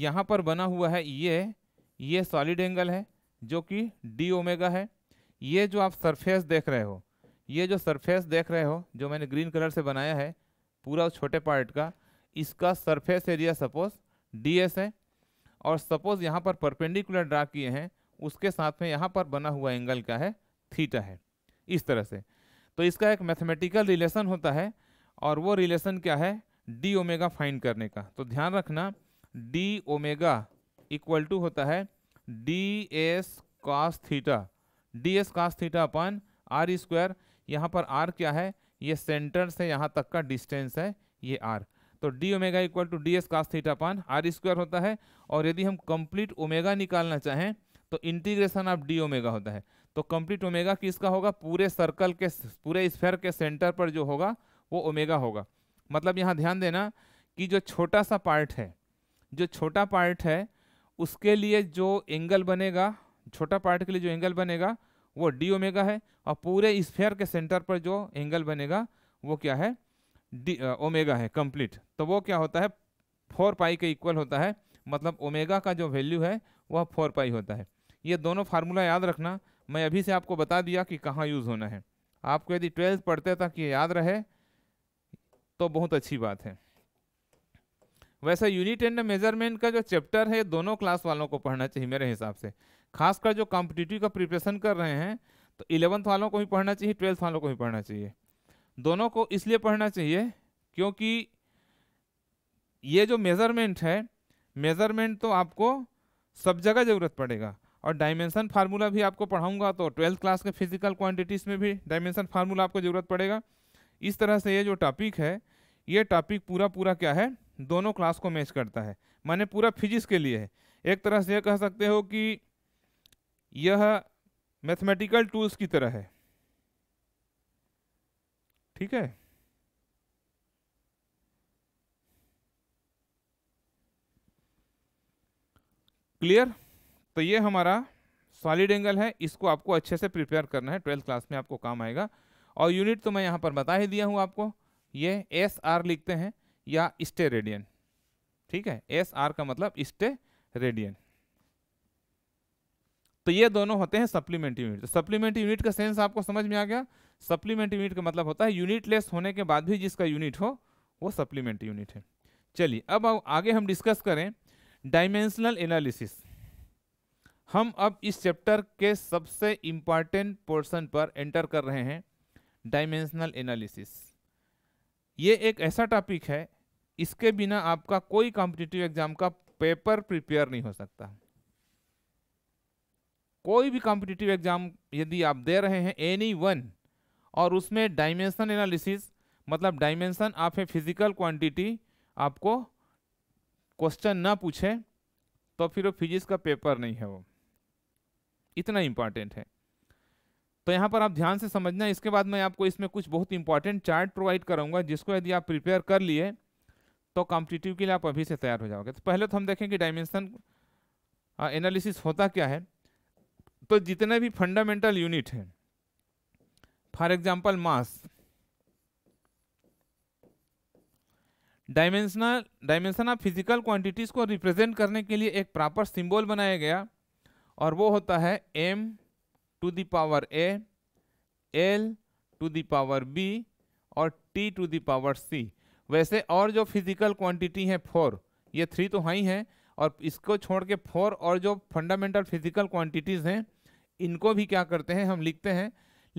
यहाँ पर बना हुआ है ये ये सॉलिड एंगल है जो कि डी ओमेगा है ये जो आप सरफेस देख रहे हो ये जो सरफेस देख रहे हो जो मैंने ग्रीन कलर से बनाया है पूरा उस छोटे पार्ट का इसका surface area suppose D S है और सपोज यहाँ पर परपेंडिकुलर ड्रा किए हैं उसके साथ में यहाँ पर बना हुआ एंगल क्या है थीटा है इस तरह से तो इसका एक मैथमेटिकल रिलेशन होता है और वो रिलेशन क्या है डी ओमेगा फाइंड करने का तो ध्यान रखना डी ओमेगा इक्वल टू होता है D S cos theta D S cos theta upon R square यहाँ पर आर क्या है ये सेंटर से यहाँ तक का डिस्टेंस है ये आर तो D omega equal to D S cos theta upon R square होता है और यदि हम कंप्लीट ओमेगा निकालना चाहें तो इंटीग्रेशन ऑफ डी ओमेगा होता है तो कंप्लीट ओमेगा किसका होगा पूरे सर्कल के पूरे स्फेयर के सेंटर पर जो होगा वो ओमेगा होगा मतलब यहाँ ध्यान देना कि जो छोटा सा पार्ट है जो छोटा पार्ट है उसके लिए जो एंगल बनेगा छोटा पार्ट के लिए जो एंगल बनेगा वो डी ओमेगा है और पूरे स्फेयर के सेंटर पर जो एंगल बनेगा वो क्या है डी ओमेगा है कंप्लीट तो वो क्या होता है फोर पाई के इक्वल होता है मतलब ओमेगा का जो वैल्यू है वह फोर पाई होता है ये दोनों फार्मूला याद रखना मैं अभी से आपको बता दिया कि कहाँ यूज़ होना है आपको यदि ट्वेल्थ पढ़ते तक ये याद रहे तो बहुत अच्छी बात है वैसे यूनिट एंड मेजरमेंट का जो चैप्टर है दोनों क्लास वालों को पढ़ना चाहिए मेरे हिसाब से खासकर जो कॉम्पिटिटिव का प्रिपरेशन कर रहे हैं तो इलेवंथ वालों को भी पढ़ना चाहिए ट्वेल्थ वालों को भी पढ़ना चाहिए दोनों को इसलिए पढ़ना चाहिए क्योंकि ये जो मेज़रमेंट है मेज़रमेंट तो आपको सब जगह ज़रूरत पड़ेगा और डायमेंशन फार्मूला भी आपको पढ़ाऊंगा तो ट्वेल्थ क्लास के फिजिकल क्वांटिटीज़ में भी डायमेंशन फार्मूला आपको ज़रूरत पड़ेगा इस तरह से ये जो टॉपिक है ये टॉपिक पूरा पूरा क्या है दोनों क्लास को मैच करता है मैंने पूरा फिजिक्स के लिए है एक तरह से ये कह सकते हो कि यह मैथमेटिकल टूल्स की तरह है ठीक है क्लियर तो ये हमारा सॉलिड एंगल है इसको आपको अच्छे से प्रिपेयर करना है ट्वेल्थ क्लास में आपको काम आएगा और यूनिट तो मैं यहाँ पर बता ही दिया हूँ आपको ये एस आर लिखते हैं या स्टे रेडियन ठीक है एस आर का मतलब स्टे रेडियन तो ये दोनों होते हैं सप्लीमेंट यूनिट सप्लीमेंट यूनिट का सेंस आपको समझ में आ गया सप्लीमेंट यूनिट का मतलब होता है यूनिट लेस होने के बाद भी जिसका यूनिट हो वो सप्लीमेंट यूनिट है चलिए अब आगे हम डिस्कस करें डायमेंशनल एनालिसिस हम अब इस चैप्टर के सबसे इम्पॉर्टेंट पोर्सन पर एंटर कर रहे हैं डायमेंशनल एनालिसिस ये एक ऐसा टॉपिक है इसके बिना आपका कोई कॉम्पिटिटिव एग्जाम का पेपर प्रिपेयर नहीं हो सकता कोई भी कॉम्पिटिटिव एग्जाम यदि आप दे रहे हैं एनी वन और उसमें डायमेंशन एनालिसिस मतलब dimension of a physical quantity आपको क्वेश्चन ना पूछे तो फिर वो फिजिक्स का पेपर नहीं है वो इतना इम्पॉर्टेंट है तो यहाँ पर आप ध्यान से समझना इसके बाद मैं आपको इसमें कुछ बहुत इंपॉर्टेंट चार्ट प्रोवाइड करूँगा जिसको यदि आप प्रिपेयर कर लिए तो कॉम्पिटिटिव के लिए आप अभी से तैयार हो जाओगे तो पहले तो हम देखें कि डायमेंशन एनालिसिस होता क्या है तो जितने भी फंडामेंटल यूनिट हैं for example mass dimensional dimension of physical quantities को रिप्रेजेंट करने के लिए एक प्रॉपर सिंबल बनाया गया और वो होता है M to the power A L to the power B और टी टू दावर सी वैसे और जो फिजिकल क्वांटिटी है फोर ये थ्री तो हाई हैं और इसको छोड़ के फोर और जो फंडामेंटल फिजिकल क्वांटिटीज़ हैं इनको भी क्या करते हैं हम लिखते हैं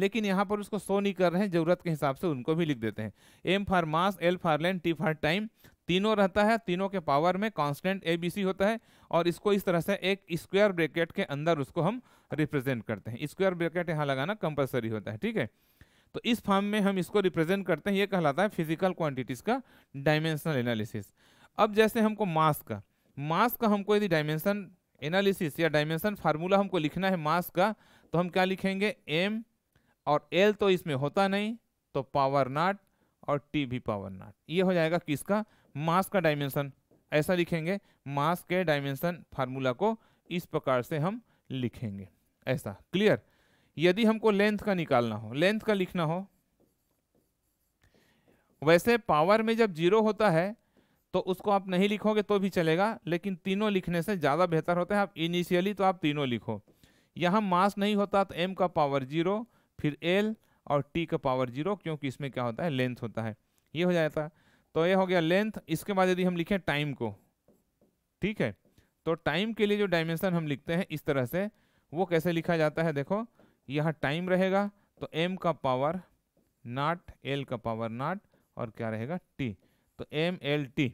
लेकिन यहाँ पर उसको शो नहीं कर रहे हैं ज़रूरत के हिसाब से उनको भी लिख देते हैं M for mass L for length T for time तीनों रहता है तीनों के पावर में कांस्टेंट ए बी सी होता है और इसको इस तरह से एक स्क्वायर ब्रैकेट के अंदर उसको हम रिप्रेजेंट करते हैं स्क्वायर ब्रैकेट यहाँ लगाना कंपलसरी होता है ठीक है तो इस फॉर्म में हम इसको रिप्रेजेंट करते हैं ये कहलाता है फिजिकल क्वान्टिटीज़ का डायमेंशनल एनालिसिस अब जैसे हमको मास का मास का हमको यदि डायमेंशन एनालिसिस या डायमेंशन फार्मूला हमको लिखना है मास का तो हम क्या लिखेंगे एम और एल तो इसमें होता नहीं तो पावर नाट और टी भी पावर नाट ये हो जाएगा किसका मास का डायमेंशन ऐसा लिखेंगे मास के डायमेंशन फार्मूला को इस प्रकार से हम लिखेंगे ऐसा क्लियर यदि हमको लेंथ का निकालना हो लेंथ का लिखना हो वैसे पावर में जब जीरो होता है तो उसको आप नहीं लिखोगे तो भी चलेगा लेकिन तीनों लिखने से ज़्यादा बेहतर होता है आप इनिशियली तो आप तीनों लिखो यहाँ मास नहीं होता तो एम का पावर जीरो फिर एल और टी का पावर जीरो क्योंकि इसमें क्या होता है लेंथ होता है ये हो जाता है तो ये हो गया लेंथ इसके बाद यदि हम लिखें टाइम को ठीक है तो टाइम के लिए जो डायमेंशन हम लिखते हैं इस तरह से वो कैसे लिखा जाता है देखो यहाँ टाइम रहेगा तो एम का पावर नाट एल का पावर नाट और क्या रहेगा टी तो एम एल टी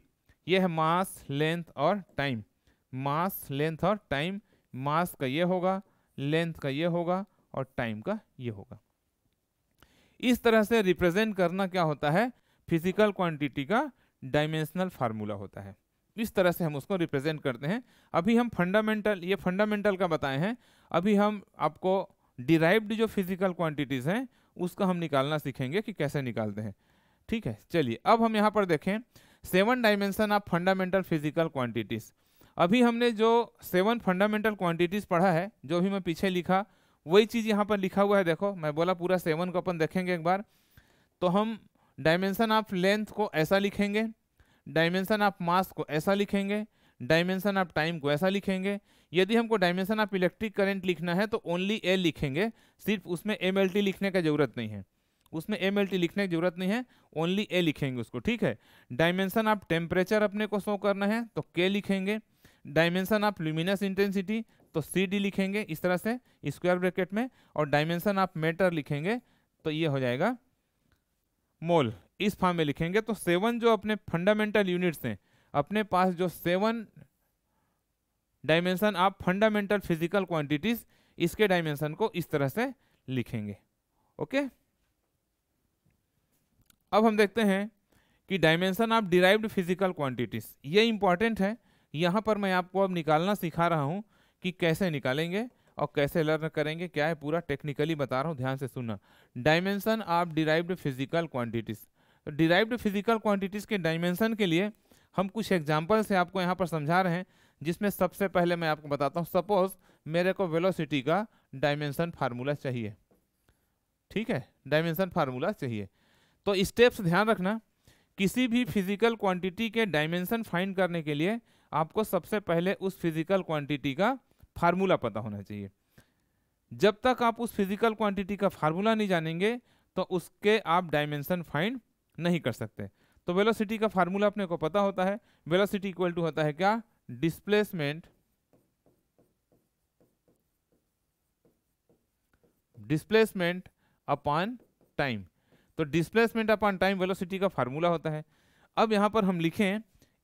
ये है मास लेंथ और टाइम मास लेंथ और टाइम मास का ये होगा लेंथ का ये होगा और टाइम का ये होगा इस तरह से रिप्रेजेंट करना क्या होता है फिजिकल क्वांटिटी का डायमेंशनल फार्मूला होता है इस तरह से हम उसको रिप्रेजेंट करते हैं अभी हम फंडामेंटल ये फंडामेंटल का बताए हैं अभी हम आपको डिराइव्ड जो फिजिकल क्वांटिटीज़ हैं उसका हम निकालना सीखेंगे कि कैसे निकालते हैं ठीक है चलिए अब हम यहाँ पर देखें seven dimension of fundamental physical quantities अभी हमने जो सेवन फंडामेंटल क्वांटिटीज़ पढ़ा है जो भी मैं पीछे लिखा वही चीज़ यहाँ पर लिखा हुआ है देखो मैं बोला पूरा सेवन को अपन देखेंगे एक बार तो हम डायमेंशन ऑफ लेंथ को ऐसा लिखेंगे डायमेंशन ऑफ मास को ऐसा लिखेंगे डायमेंशन ऑफ टाइम को ऐसा लिखेंगे यदि हमको डायमेंशन ऑफ इलेक्ट्रिक करंट लिखना है तो ओनली ए लिखेंगे सिर्फ उसमें एम लिखने का ज़रूरत नहीं है उसमें एम लिखने की जरूरत नहीं है ओनली ए लिखेंगे उसको ठीक है डायमेंशन आप टेम्परेचर अपने को शो करना है तो के लिखेंगे डायमेंशन आप ल्यूमिनस इंटेंसिटी तो सी डी लिखेंगे इस तरह से स्क्वायर ब्रैकेट में और डायमेंशन आप मेटर लिखेंगे तो ये हो जाएगा मोल इस फॉर्म में लिखेंगे तो सेवन जो अपने फंडामेंटल यूनिट्स हैं अपने पास जो seven dimension of fundamental physical quantities इसके डायमेंशन को इस तरह से लिखेंगे ओके okay? अब हम देखते हैं कि dimension of derived physical quantities ये इंपॉर्टेंट है यहाँ पर मैं आपको अब निकालना सिखा रहा हूँ कि कैसे निकालेंगे और कैसे लर्न करेंगे क्या है पूरा टेक्निकली बता रहा हूँ ध्यान से सुनना dimension of derived physical quantities derived physical quantities के डायमेंशन के लिए हम कुछ एग्जाम्पल से आपको यहाँ पर समझा रहे हैं जिसमें सबसे पहले मैं आपको बताता हूँ सपोज मेरे को वेलोसिटी का डायमेंशन फार्मूला चाहिए ठीक है डायमेंशन फार्मूला चाहिए तो स्टेप्स ध्यान रखना किसी भी फिजिकल क्वांटिटी के डायमेंशन फाइंड करने के लिए आपको सबसे पहले उस फिजिकल क्वांटिटी का फार्मूला पता होना चाहिए जब तक आप उस फिजिकल क्वांटिटी का फार्मूला नहीं जानेंगे तो उसके आप डायमेंशन फाइंड नहीं कर सकते तो वेलोसिटी का फार्मूला अपने को पता होता है वेलोसिटी इक्वल टू होता है क्या डिस्प्लेसमेंट डिस्प्लेसमेंट अपॉन टाइम तो डिस्प्लेसमेंट अपॉन टाइम वेलोसिटी का फार्मूला होता है अब यहाँ पर हम लिखें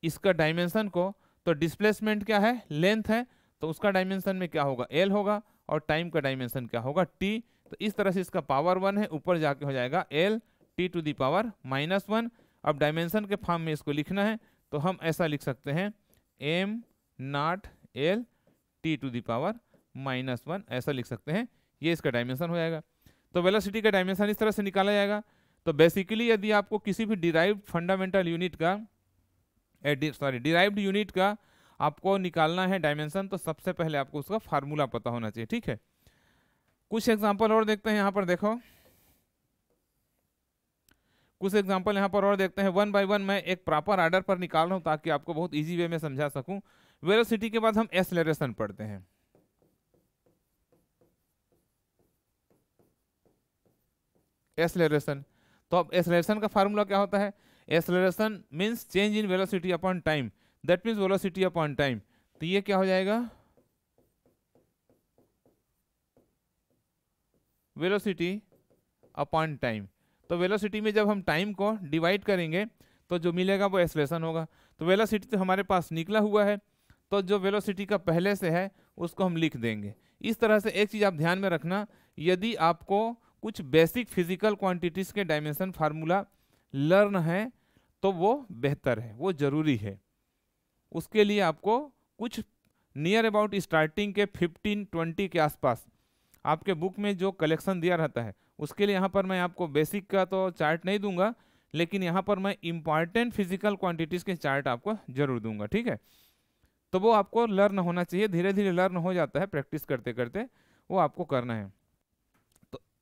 इसका डायमेंशन को तो डिस्प्लेसमेंट क्या है लेंथ है तो उसका डायमेंशन में क्या होगा एल होगा और टाइम का डायमेंशन क्या होगा टी तो इस तरह से इसका पावर वन है ऊपर जाके हो जाएगा L T to the power minus one अब डायमेंशन के फॉर्म में इसको लिखना है तो हम ऐसा लिख सकते हैं M naught L T to the power minus one ऐसा लिख सकते हैं ये इसका डायमेंशन हो जाएगा तो वेलोसिटी का डायमेंशन इस तरह से निकाला जाएगा तो बेसिकली यदि आपको किसी भी डिराइव्ड फंडामेंटल यूनिट का सॉरी डिराइव्ड यूनिट का आपको निकालना है डायमेंशन तो सबसे पहले आपको उसका फार्मूला पता होना चाहिए ठीक है कुछ एग्जाम्पल और देखते हैं यहाँ पर देखो कुछ एग्जाम्पल यहाँ पर और देखते हैं वन बाई वन मैं एक प्रॉपर आर्डर पर निकाल रहा हूँ ताकि आपको बहुत ईजी वे में समझा सकूँ वेलोसिटी के बाद हम एसलेरेशन पढ़ते हैं एसलेरेशन तो अब एसलेशन का फार्मूला क्या होता है acceleration means change in velocity upon time that means velocity upon time तो ये क्या हो जाएगा वेलोसिटी अपॉन टाइम तो वेलोसिटी में जब हम टाइम को डिवाइड करेंगे तो जो मिलेगा वो एसलेशन होगा तो वेलोसिटी तो हमारे पास निकला हुआ है तो जो वेलोसिटी का पहले से है उसको हम लिख देंगे इस तरह से एक चीज़ आप ध्यान में रखना यदि आपको कुछ बेसिक फिजिकल क्वांटिटीज के डायमेंशन फार्मूला लर्न है तो वो बेहतर है वो ज़रूरी है उसके लिए आपको कुछ नियर अबाउट स्टार्टिंग के 15 20 के आसपास आपके बुक में जो कलेक्शन दिया रहता है उसके लिए यहाँ पर मैं आपको बेसिक का तो चार्ट नहीं दूंगा लेकिन यहाँ पर मैं इम्पॉर्टेंट फिजिकल क्वांटिटीज़ के चार्ट आपको जरूर दूंगा ठीक है तो वो आपको लर्न होना चाहिए धीरे धीरे लर्न हो जाता है प्रैक्टिस करते करते वो आपको करना है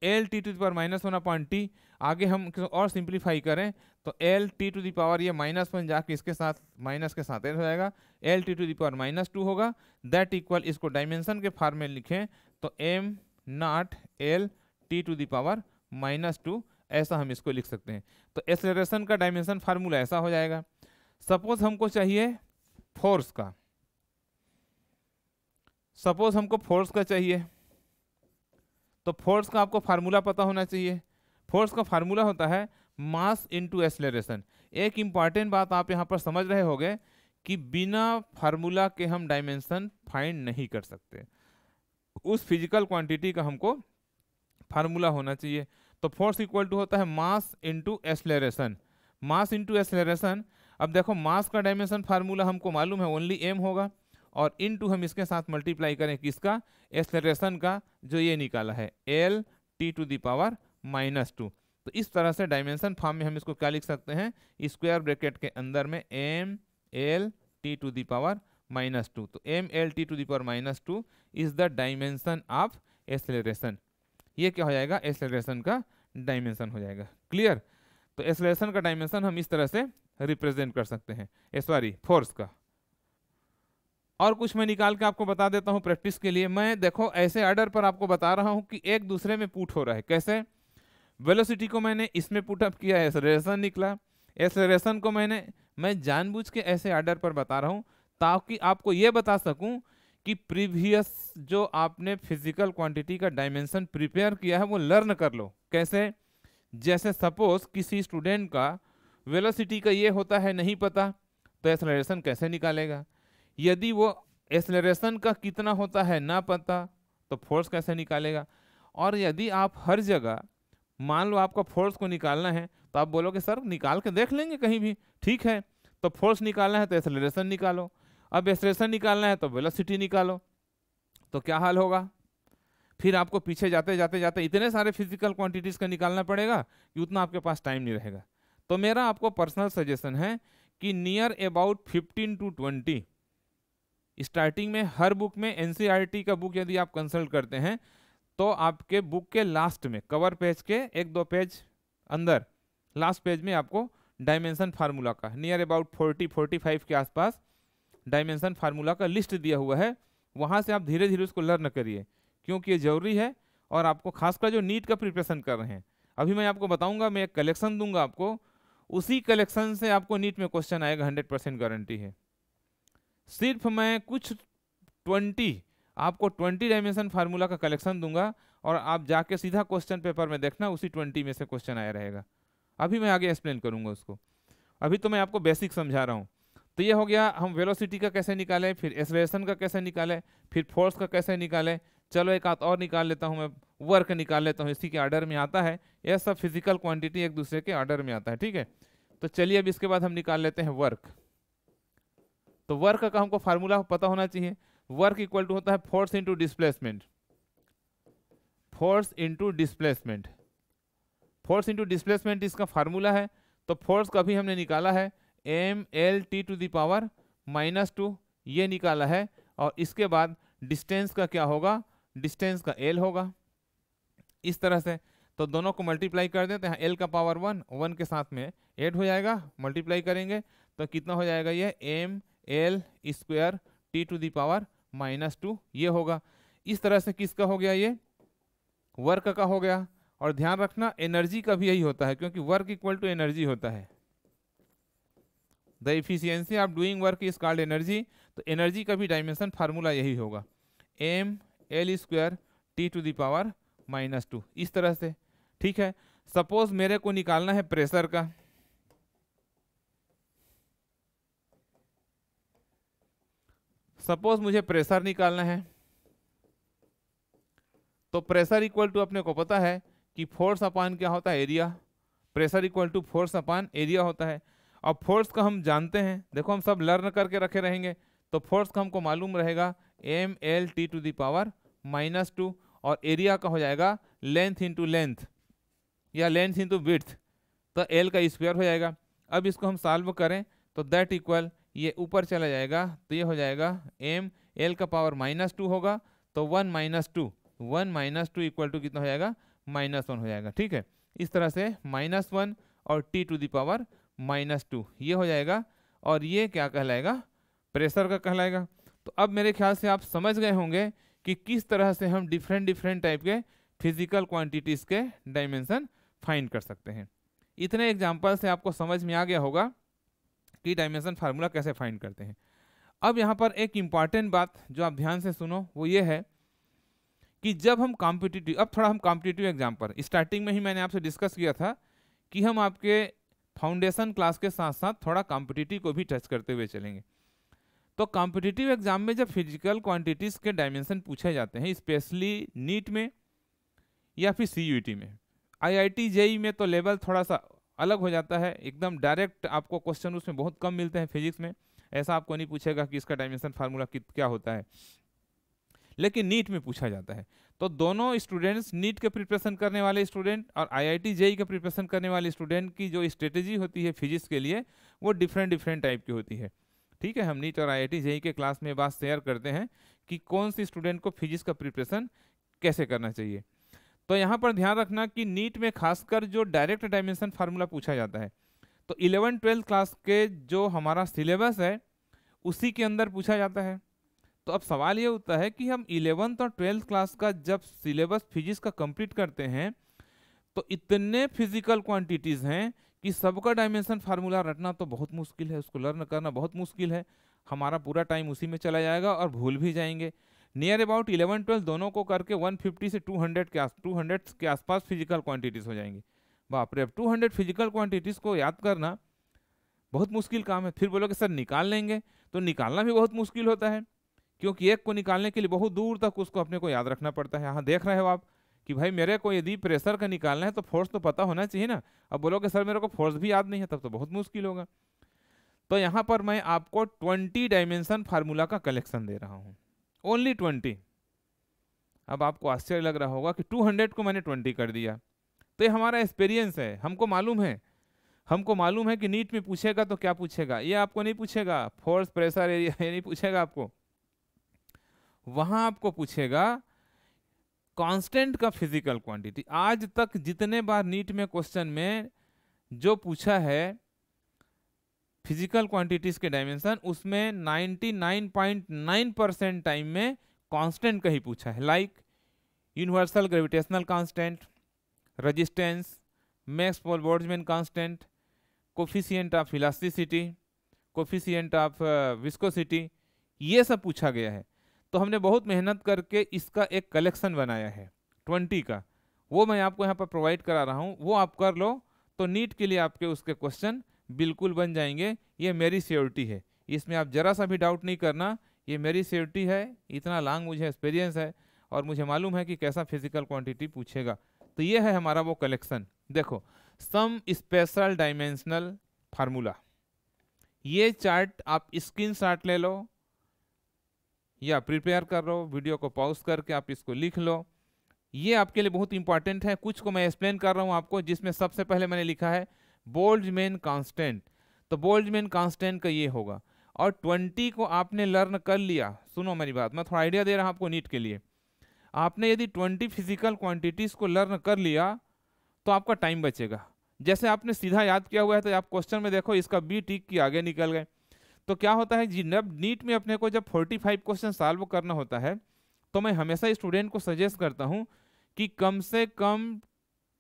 L T to the power minus one upon T आगे हम और सिंप्लीफाई करें तो एल टी टू दावर ये माइनस वन जाके इसके साथ माइनस के साथ एल हो जाएगा L T to the power minus two होगा दैट इक्वल इसको डायमेंशन के फार्म में लिखें तो M not L T to the power minus two ऐसा हम इसको लिख सकते हैं तो एक्सलेशन का डायमेंशन फार्मूला ऐसा हो जाएगा सपोज हमको चाहिए फोर्स का सपोज हमको फोर्स का चाहिए तो फोर्स का आपको फार्मूला पता होना चाहिए फोर्स का फार्मूला होता है मास इनटू एक्सलेशन एक इम्पॉर्टेंट बात आप यहाँ पर समझ रहे होंगे कि बिना फार्मूला के हम डायमेंशन फाइंड नहीं कर सकते उस फिजिकल क्वांटिटी का हमको फार्मूला होना चाहिए तो फोर्स इक्वल टू होता है mass into acceleration mass into acceleration अब देखो मास का डायमेंशन फार्मूला हमको मालूम है ओनली एम होगा और इन टू हम इसके साथ मल्टीप्लाई करें किसका एक्सलेशन का जो ये निकाला है L T to the power minus two तो इस तरह से डायमेंशन फॉर्म में हम इसको क्या लिख सकते हैं स्क्वायर ब्रैकेट के अंदर में M L T to the power minus two तो M L T to the power minus two is the dimension of acceleration ये क्या हो जाएगा एक्सलेशन का डायमेंशन हो जाएगा क्लियर तो एक्सलेशन का डायमेंशन हम इस तरह से रिप्रेजेंट कर सकते हैं सॉरी eh, फोर्स का और कुछ मैं निकाल के आपको बता देता हूँ प्रैक्टिस के लिए मैं देखो ऐसे आर्डर पर आपको बता रहा हूँ कि एक दूसरे में पुट हो रहा है कैसे वेलोसिटी को मैंने इसमें पुटअप किया एसलेशन निकला एसलेशन को मैंने मैं जानबूझ के ऐसे आर्डर पर बता रहा हूँ ताकि आपको ये बता सकूँ कि प्रीवियस जो आपने फिजिकल क्वांटिटी का डायमेंशन प्रिपेयर किया है वो लर्न कर लो कैसे जैसे सपोज किसी स्टूडेंट का वेलोसिटी का ये होता है नहीं पता तो एसलेशन कैसे निकालेगा यदि वो एसलेशन का कितना होता है ना पता तो फोर्स कैसे निकालेगा और यदि आप हर जगह मान लो आपका फोर्स को निकालना है तो आप बोलोगे सर निकाल के देख लेंगे कहीं भी ठीक है तो फोर्स निकालना है तो एसलेशन निकालो अब एसलेशन निकालना है तो वेलोसिटी निकालो तो क्या हाल होगा फिर आपको पीछे जाते जाते जाते इतने सारे फिजिकल क्वांटिटीज़ का निकालना पड़ेगा कि उतना आपके पास टाइम नहीं रहेगा तो मेरा आपको पर्सनल सजेशन है कि नियर अबाउट 15 टू स्टार्टिंग में हर बुक में एन e का बुक यदि आप कंसल्ट करते हैं तो आपके बुक के लास्ट में कवर पेज के एक दो पेज अंदर लास्ट पेज में आपको डायमेंशन फार्मूला का near about forty forty five के आसपास डायमेंशन फार्मूला का लिस्ट दिया हुआ है वहाँ से आप धीरे धीरे उसको लर्न करिए क्योंकि ये ज़रूरी है और आपको खासकर जो नीट का प्रिपरेशन कर रहे हैं अभी मैं आपको बताऊंगा मैं एक कलेक्शन दूंगा आपको उसी कलेक्शन से आपको नीट में क्वेश्चन आएगा हंड्रेड परसेंट गारंटी है सिर्फ मैं कुछ ट्वेंटी आपको ट्वेंटी डायमेंशन फार्मूला का कलेक्शन दूंगा और आप जाके सीधा क्वेश्चन पेपर में देखना उसी ट्वेंटी में से क्वेश्चन आया रहेगा अभी मैं आगे एक्सप्लेन करूंगा उसको अभी तो मैं आपको बेसिक समझा रहा हूँ तो ये हो गया हम वेलोसिटी का कैसे निकालें फिर एसलेशन का कैसे निकालें फिर फोर्स का कैसे निकालें चलो एक आध और निकाल लेता हूँ मैं वर्क निकाल लेता हूँ इसी के आर्डर में आता है यह सब फिजिकल क्वांटिटी एक दूसरे के आर्डर में आता है ठीक है तो चलिए अब इसके बाद हम निकाल लेते हैं वर्क तो वर्क का हमको फार्मूला पता होना चाहिए वर्क इक्वल टू होता है force into displacement force into displacement force into displacement इसका फार्मूला है तो फोर्स का भी हमने निकाला है M L T to the power minus two ये निकाला है और इसके बाद डिस्टेंस का क्या होगा डिस्टेंस का एल होगा इस तरह से तो दोनों को मल्टीप्लाई कर देते हैं एल का पावर वन वन के साथ में एड हो जाएगा मल्टीप्लाई करेंगे तो कितना हो जाएगा ये M L square T to the power minus two ये होगा इस तरह से किसका हो गया ये वर्क का हो गया और ध्यान रखना एनर्जी का भी यही होता है क्योंकि वर्क इक्वल टू एनर्जी होता है the efficiency of doing work is called energy तो एनर्जी का भी डायमेंशन फार्मूला यही होगा M L square T to the power minus two इस तरह से ठीक है सपोज मेरे को निकालना है प्रेशर का सपोज मुझे प्रेशर निकालना है तो प्रेशर इक्वल टू अपने को पता है कि फोर्स अपान क्या होता है area pressure equal to force upon area होता है अब फोर्स का हम जानते हैं देखो हम सब लर्न करके रखे रहेंगे तो फोर्स का हमको मालूम रहेगा M L T to the power minus two और एरिया का हो जाएगा लेंथ इंटू लेंथ या लेंथ इंटू विथ तो एल का स्क्वायर हो जाएगा अब इसको हम सॉल्व करें तो दैट इक्वल ये ऊपर चला जाएगा तो ये हो जाएगा एम एल का पावर माइनस टू होगा तो one minus two one minus two equal to कितना हो जाएगा माइनस वन हो जाएगा ठीक है इस तरह से माइनस वन और T to power minus two ये हो जाएगा और ये क्या कहलाएगा प्रेशर का कहलाएगा तो अब मेरे ख्याल से आप समझ गए होंगे कि किस तरह से हम डिफरेंट डिफरेंट टाइप के फिजिकल क्वांटिटीज़ के डायमेंशन फाइंड कर सकते हैं इतने एग्जाम्पल से आपको समझ में आ गया होगा की डायमेंशन फार्मूला कैसे फाइंड करते हैं अब यहाँ पर एक इम्पॉर्टेंट बात जो आप ध्यान से सुनो वो ये है कि जब हम कॉम्पिटिटिव अब थोड़ा हम कॉम्पिटिटिव एग्जाम पर स्टार्टिंग में ही मैंने आपसे डिस्कस किया था कि हम आपके फाउंडेशन क्लास के साथ साथ थोड़ा कॉम्पिटिटिव को भी टच करते हुए चलेंगे तो कॉम्पिटिटिव एग्जाम में जब फिजिकल क्वांटिटीज़ के डायमेंशन पूछे जाते हैं स्पेशली नीट में या फिर सी में आई आई e में तो लेवल थोड़ा सा अलग हो जाता है एकदम डायरेक्ट आपको क्वेश्चन उसमें बहुत कम मिलते हैं फिजिक्स में ऐसा आपको नहीं पूछेगा कि इसका डायमेंशन फार्मूला क्या होता है लेकिन नीट में पूछा जाता है तो दोनों स्टूडेंट्स नीट के प्रिपरेशन करने वाले स्टूडेंट और आईआईटी जेई के प्रिपरेशन करने वाले स्टूडेंट की जो स्ट्रेटेजी होती है फिजिक्स के लिए वो डिफरेंट डिफरेंट टाइप की होती है ठीक है हम नीट और आई जेई के क्लास में बात शेयर करते हैं कि कौन सी स्टूडेंट को फिजिक्स का प्रिपरेशन कैसे करना चाहिए तो यहाँ पर ध्यान रखना कि नीट में खासकर जो डायरेक्ट डायमेंशन फार्मूला पूछा जाता है तो इलेवन ट्वेल्थ क्लास के जो हमारा सिलेबस है उसी के अंदर पूछा जाता है तो अब सवाल ये होता है कि हम इलेवंथ और ट्वेल्थ क्लास का जब सिलेबस फिजिक्स का कंप्लीट करते हैं तो इतने फिजिकल क्वांटिटीज़ हैं कि सबका डायमेंशन फार्मूला रटना तो बहुत मुश्किल है उसको लर्न करना बहुत मुश्किल है हमारा पूरा टाइम उसी में चला जाएगा और भूल भी जाएंगे नियर अबाउट इलेवन ट्वेल्व दोनों को करके वन फिफ्टी से टू हंड्रेड के आस टू हंड्रेड के आसपास फिजिकल क्वान्टिटीज़ हो जाएंगी बाप रे अब टू हंड्रेड फिजिकल क्वान्टिटीज़ को याद करना बहुत मुश्किल काम है फिर बोलोगे सर निकाल लेंगे तो निकालना भी बहुत मुश्किल होता है क्योंकि एक को निकालने के लिए बहुत दूर तक उसको अपने को याद रखना पड़ता है यहाँ देख रहे हो आप कि भाई मेरे को यदि प्रेशर का निकालना है तो फोर्स तो पता होना चाहिए ना अब बोलोगे सर मेरे को फोर्स भी याद नहीं है तब तो बहुत मुश्किल होगा तो यहाँ पर मैं आपको ट्वेंटी डायमेंशन फार्मूला का कलेक्शन दे रहा हूँ ओनली ट्वेंटी अब आपको आश्चर्य लग रहा होगा कि टू हंड्रेड को मैंने ट्वेंटी कर दिया तो ये हमारा एक्सपीरियंस है हमको मालूम है हमको मालूम है कि नीट में पूछेगा तो क्या पूछेगा ये आपको नहीं पूछेगा फोर्स प्रेशर एरिया ये नहीं पूछेगा आपको वहाँ आपको पूछेगा कांस्टेंट का फिजिकल क्वांटिटी आज तक जितने बार नीट में क्वेश्चन में जो पूछा है फिजिकल क्वांटिटीज के डायमेंशन उसमें 99.9 परसेंट टाइम में कांस्टेंट का ही पूछा है like universal gravitational constant resistance Max Paul Boltzmann constant coefficient of elasticity coefficient of viscosity ये सब पूछा गया है तो हमने बहुत मेहनत करके इसका एक कलेक्शन बनाया है ट्वेंटी का वो मैं आपको यहाँ पर प्रोवाइड करा रहा हूँ वो आप कर लो तो नीट के लिए आपके उसके क्वेश्चन बिल्कुल बन जाएंगे ये मेरी सियोरिटी है इसमें आप ज़रा सा भी डाउट नहीं करना ये मेरी सेफ्टी है इतना लॉन्ग मुझे एक्सपीरियंस है और मुझे मालूम है कि कैसा फिजिकल क्वांटिटी पूछेगा तो ये है हमारा वो कलेक्शन देखो सम स्पेशल डायमेंशनल फार्मूला ये चार्ट आप स्क्रीन शॉट ले लो या प्रिपेयर कर लो वीडियो को पॉज करके आप इसको लिख लो ये आपके लिए बहुत इंपॉर्टेंट है कुछ को मैं एक्सप्लेन कर रहा हूँ आपको जिसमें सबसे पहले मैंने लिखा है बोल्ड कांस्टेंट तो बोल्ड कांस्टेंट का ये होगा और ट्वेंटी को आपने लर्न कर लिया सुनो मेरी बात मैं थोड़ा आइडिया दे रहा हूँ आपको नीट के लिए आपने यदि ट्वेंटी फिजिकल क्वांटिटीज़ को लर्न कर लिया तो आपका टाइम बचेगा जैसे आपने सीधा याद किया हुआ है तो आप क्वेश्चन में देखो इसका बी टिक की आगे निकल गए तो क्या होता है जी नब नीट में अपने को जब 45 क्वेश्चन सॉल्व करना होता है तो मैं हमेशा स्टूडेंट को सजेस्ट करता हूँ कि कम से कम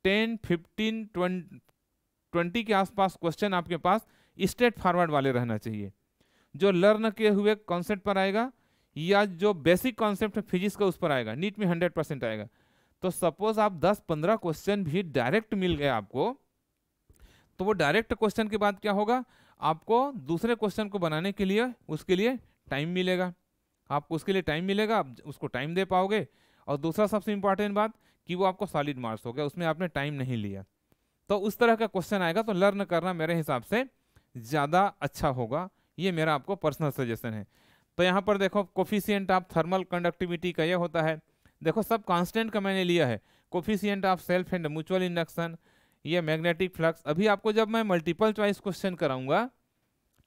10, 15, 20, ट्वेंटी के आसपास क्वेश्चन आपके पास स्ट्रेट फॉरवर्ड वाले रहना चाहिए जो लर्न किए हुए कॉन्सेप्ट पर आएगा या जो बेसिक कॉन्सेप्ट है फिजिक्स का उस पर आएगा नीट में हंड्रेड परसेंट आएगा तो सपोज आप दस पंद्रह क्वेश्चन भी डायरेक्ट मिल गए आपको तो वो डायरेक्ट क्वेश्चन के बाद क्या होगा आपको दूसरे क्वेश्चन को बनाने के लिए उसके लिए टाइम मिलेगा आपको उसके लिए टाइम मिलेगा आप उसको टाइम दे पाओगे और दूसरा सबसे इम्पॉर्टेंट बात कि वो आपको सॉलिड मार्क्स हो गया उसमें आपने टाइम नहीं लिया तो उस तरह का क्वेश्चन आएगा तो लर्न करना मेरे हिसाब से ज़्यादा अच्छा होगा ये मेरा आपको पर्सनल सजेशन है तो यहाँ पर देखो कोफिशियंट ऑफ थर्मल कंडक्टिविटी का ये होता है देखो सब कांस्टेंट का मैंने लिया है coefficient of self and mutual induction ये मैग्नेटिक फ्लक्स अभी आपको जब मैं मल्टीपल चॉइस क्वेश्चन कराऊंगा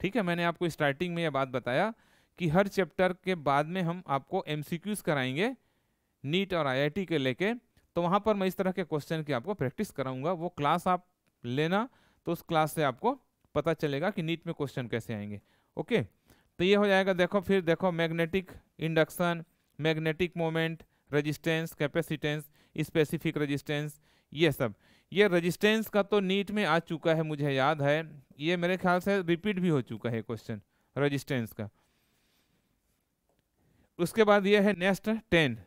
ठीक है मैंने आपको स्टार्टिंग में यह बात बताया कि हर चैप्टर के बाद में हम आपको एम कराएंगे नीट और आई के लेके तो वहाँ पर मैं इस तरह के क्वेश्चन की आपको प्रैक्टिस कराऊंगा वो क्लास आप लेना तो उस क्लास से आपको पता चलेगा कि नीट में क्वेश्चन कैसे आएंगे ओके तो ये हो जाएगा देखो फिर देखो magnetic induction magnetic moment resistance capacitance specific resistance ये सब ये रेजिस्टेंस का तो नीट में आ चुका है मुझे याद है ये मेरे ख्याल से रिपीट भी हो चुका है क्वेश्चन रेजिस्टेंस का उसके बाद ये है नेक्स्ट टेन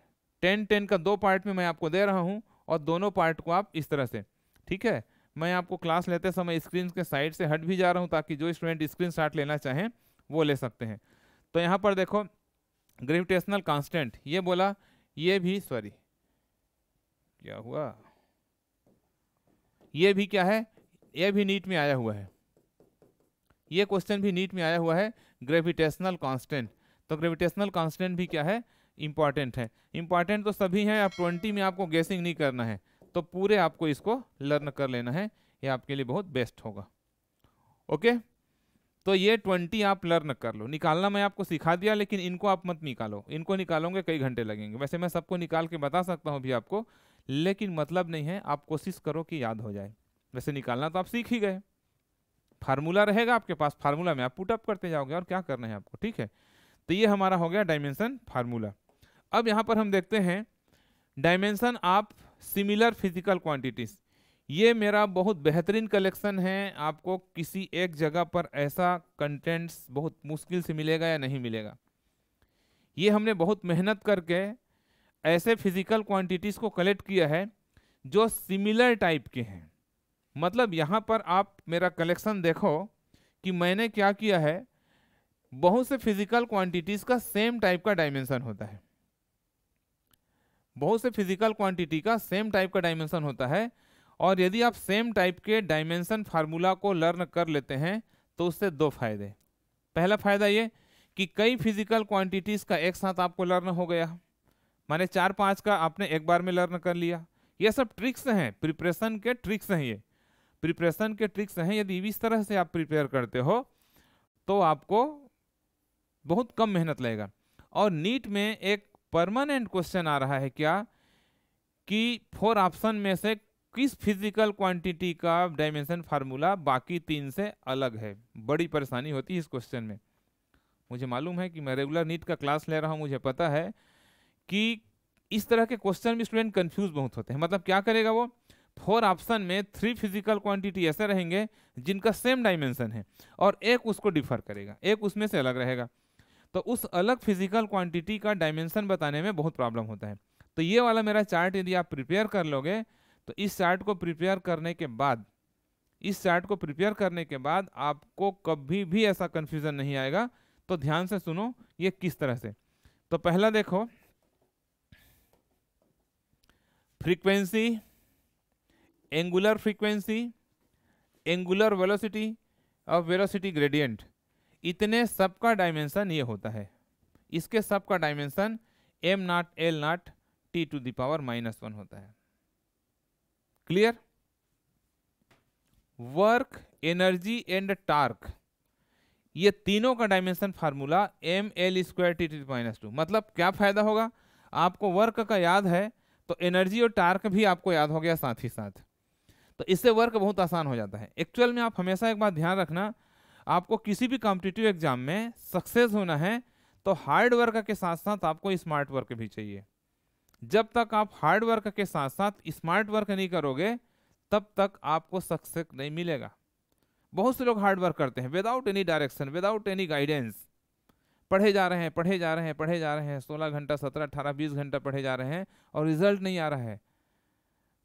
टेन टेन का दो पार्ट में मैं आपको दे रहा हूँ और दोनों पार्ट को आप इस तरह से ठीक है मैं आपको क्लास लेते समय स्क्रीन के साइड से हट भी जा रहा हूँ ताकि जो स्टूडेंट स्क्रीन शार्ट लेना चाहें वो ले सकते हैं तो यहाँ पर देखो ग्रेविटेशनल कांस्टेंट ये बोला ये भी सॉरी क्या हुआ ये भी क्या है ये भी नीट में आया हुआ है ये क्वेश्चन भी नीट में आया हुआ है ग्रेविटेशनल कांस्टेंट तो ग्रेविटेशनल कांस्टेंट भी क्या है इम्पॉर्टेंट है इम्पॉर्टेंट तो सभी हैं आप ट्वेंटी में आपको गैसिंग नहीं करना है तो पूरे आपको इसको लर्न कर लेना है ये आपके लिए बहुत बेस्ट होगा ओके तो ये ट्वेंटी आप लर्न कर लो निकालना मैं आपको सिखा दिया लेकिन इनको आप मत निकालो इनको निकालोगे कई घंटे लगेंगे वैसे मैं सबको निकाल के बता सकता हूँ अभी आपको लेकिन मतलब नहीं है आप कोशिश करो कि याद हो जाए वैसे निकालना तो आप सीख ही गए फार्मूला रहेगा आपके पास फार्मूला में आप पुटअप करते जाओगे और क्या करना है आपको ठीक है तो ये हमारा हो गया डायमेंशन फार्मूला अब यहाँ पर हम देखते हैं dimension of similar physical quantities ये मेरा बहुत बेहतरीन कलेक्शन है आपको किसी एक जगह पर ऐसा कंटेंट्स बहुत मुश्किल से मिलेगा या नहीं मिलेगा ये हमने बहुत मेहनत करके ऐसे फिजिकल क्वांटिटीज़ को कलेक्ट किया है जो सिमिलर टाइप के हैं मतलब यहाँ पर आप मेरा कलेक्शन देखो कि मैंने क्या किया है बहुत से फिजिकल क्वांटिटीज़ का सेम टाइप का डायमेंशन होता है बहुत से फिजिकल क्वांटिटी का सेम टाइप का डायमेंशन होता है और यदि आप सेम टाइप के डायमेंशन फार्मूला को लर्न कर लेते हैं तो उससे दो फायदे पहला फायदा ये कि कई फिजिकल क्वांटिटीज़ का एक साथ आपको लर्न हो गया माने चार पांच का आपने एक बार में लर्न कर लिया ये सब ट्रिक्स हैं प्रिपरेशन के ट्रिक्स हैं ये प्रिपरेशन के ट्रिक्स हैं यदि इस तरह से आप प्रिपेयर करते हो तो आपको बहुत कम मेहनत लगेगा और नीट में एक परमानेंट क्वेश्चन आ रहा है क्या कि फोर ऑप्शन में से किस फिजिकल क्वांटिटी का डायमेंशन फार्मूला बाकी तीन से अलग है बड़ी परेशानी होती है इस क्वेश्चन में मुझे मालूम है कि मैं रेगुलर नीट का क्लास ले रहा हूँ मुझे पता है कि इस तरह के क्वेश्चन में स्टूडेंट कन्फ्यूज बहुत होते हैं मतलब क्या करेगा वो फोर ऑप्शन में थ्री फिजिकल क्वांटिटी ऐसे रहेंगे जिनका सेम डायमेंशन है और एक उसको डिफर करेगा एक उसमें से अलग रहेगा तो उस अलग फिजिकल क्वांटिटी का डायमेंशन बताने में बहुत प्रॉब्लम होता है तो ये वाला मेरा चार्ट यदि आप प्रिपेयर कर लोगे तो इस चार्ट को प्रिपेयर करने के बाद इस चार्ट को प्रिपेयर करने के बाद आपको कभी भी ऐसा कन्फ्यूज़न नहीं आएगा तो ध्यान से सुनो ये किस तरह से तो पहला देखो frequency angular frequency angular velocity और वेलोसिटी ग्रेडियंट इतने सब का डायमेंशन ये होता है इसके सब का dimension M naught L naught T to the power minus one होता है clear work energy and torque ये तीनों का dimension formula M L square T to minus two मतलब क्या फायदा होगा आपको वर्क का याद है तो एनर्जी और टार्क भी आपको याद हो गया साथ ही साथ तो इससे वर्क बहुत आसान हो जाता है एक्चुअल में आप हमेशा एक बात ध्यान रखना आपको किसी भी कॉम्पिटिटिव एग्जाम में सक्सेस होना है तो हार्ड वर्क के साथ साथ आपको स्मार्ट वर्क भी चाहिए जब तक आप हार्ड वर्क के साथ साथ स्मार्ट वर्क नहीं करोगे तब तक आपको सक्सेस नहीं मिलेगा बहुत से लोग हार्ड वर्क करते हैं without any direction without any guidance पढ़े जा रहे हैं पढ़े जा रहे हैं पढ़े जा रहे हैं सोलह घंटा सत्रह अठारह बीस घंटा पढ़े जा रहे हैं और रिजल्ट नहीं आ रहा है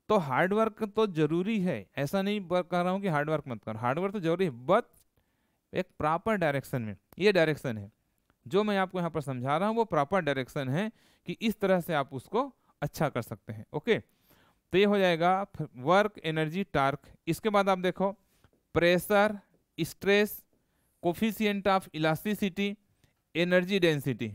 तो हार्डवर्क तो जरूरी है ऐसा नहीं कर रहा हूँ कि हार्डवर्क मत करो हार्डवर्क तो जरूरी है बट एक प्रॉपर डायरेक्शन में ये डायरेक्शन है जो मैं आपको यहाँ पर समझा रहा हूँ वो प्रॉपर डायरेक्शन है कि इस तरह से आप उसको अच्छा कर सकते हैं ओके तो ये हो जाएगा वर्क एनर्जी टार्क इसके बाद आप देखो pressure stress coefficient of elasticity energy density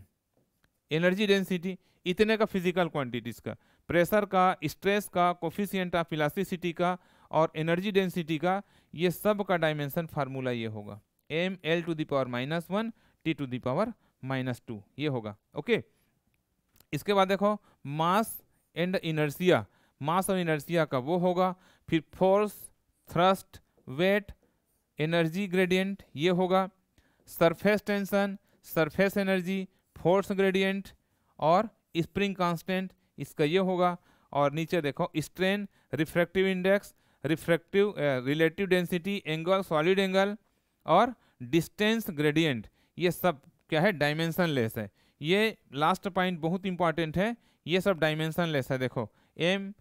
energy density इतने का फिजिकल क्वांटिटीज़ का प्रेशर का स्ट्रेस का कोफिशियंट ऑफ इलास्टिसिटी का और एनर्जी डेंसिटी का ये सब का डायमेंशन फार्मूला ये होगा M L to the power minus one T to the power minus two ये होगा ओके इसके बाद देखो मास एंड इनर्सिया मास और इनर्सिया का वो होगा फिर force thrust weight energy gradient ये होगा surface tension surface energy force gradient और स्प्रिंग कांस्टेंट इसका ये होगा और नीचे देखो strain refractive index refractive relative density angle solid angle और डिस्टेंस ग्रेडियंट ये सब क्या है डायमेंशन लेस है ये लास्ट पॉइंट बहुत इंपॉर्टेंट है ये सब डायमेंशन लेस है देखो M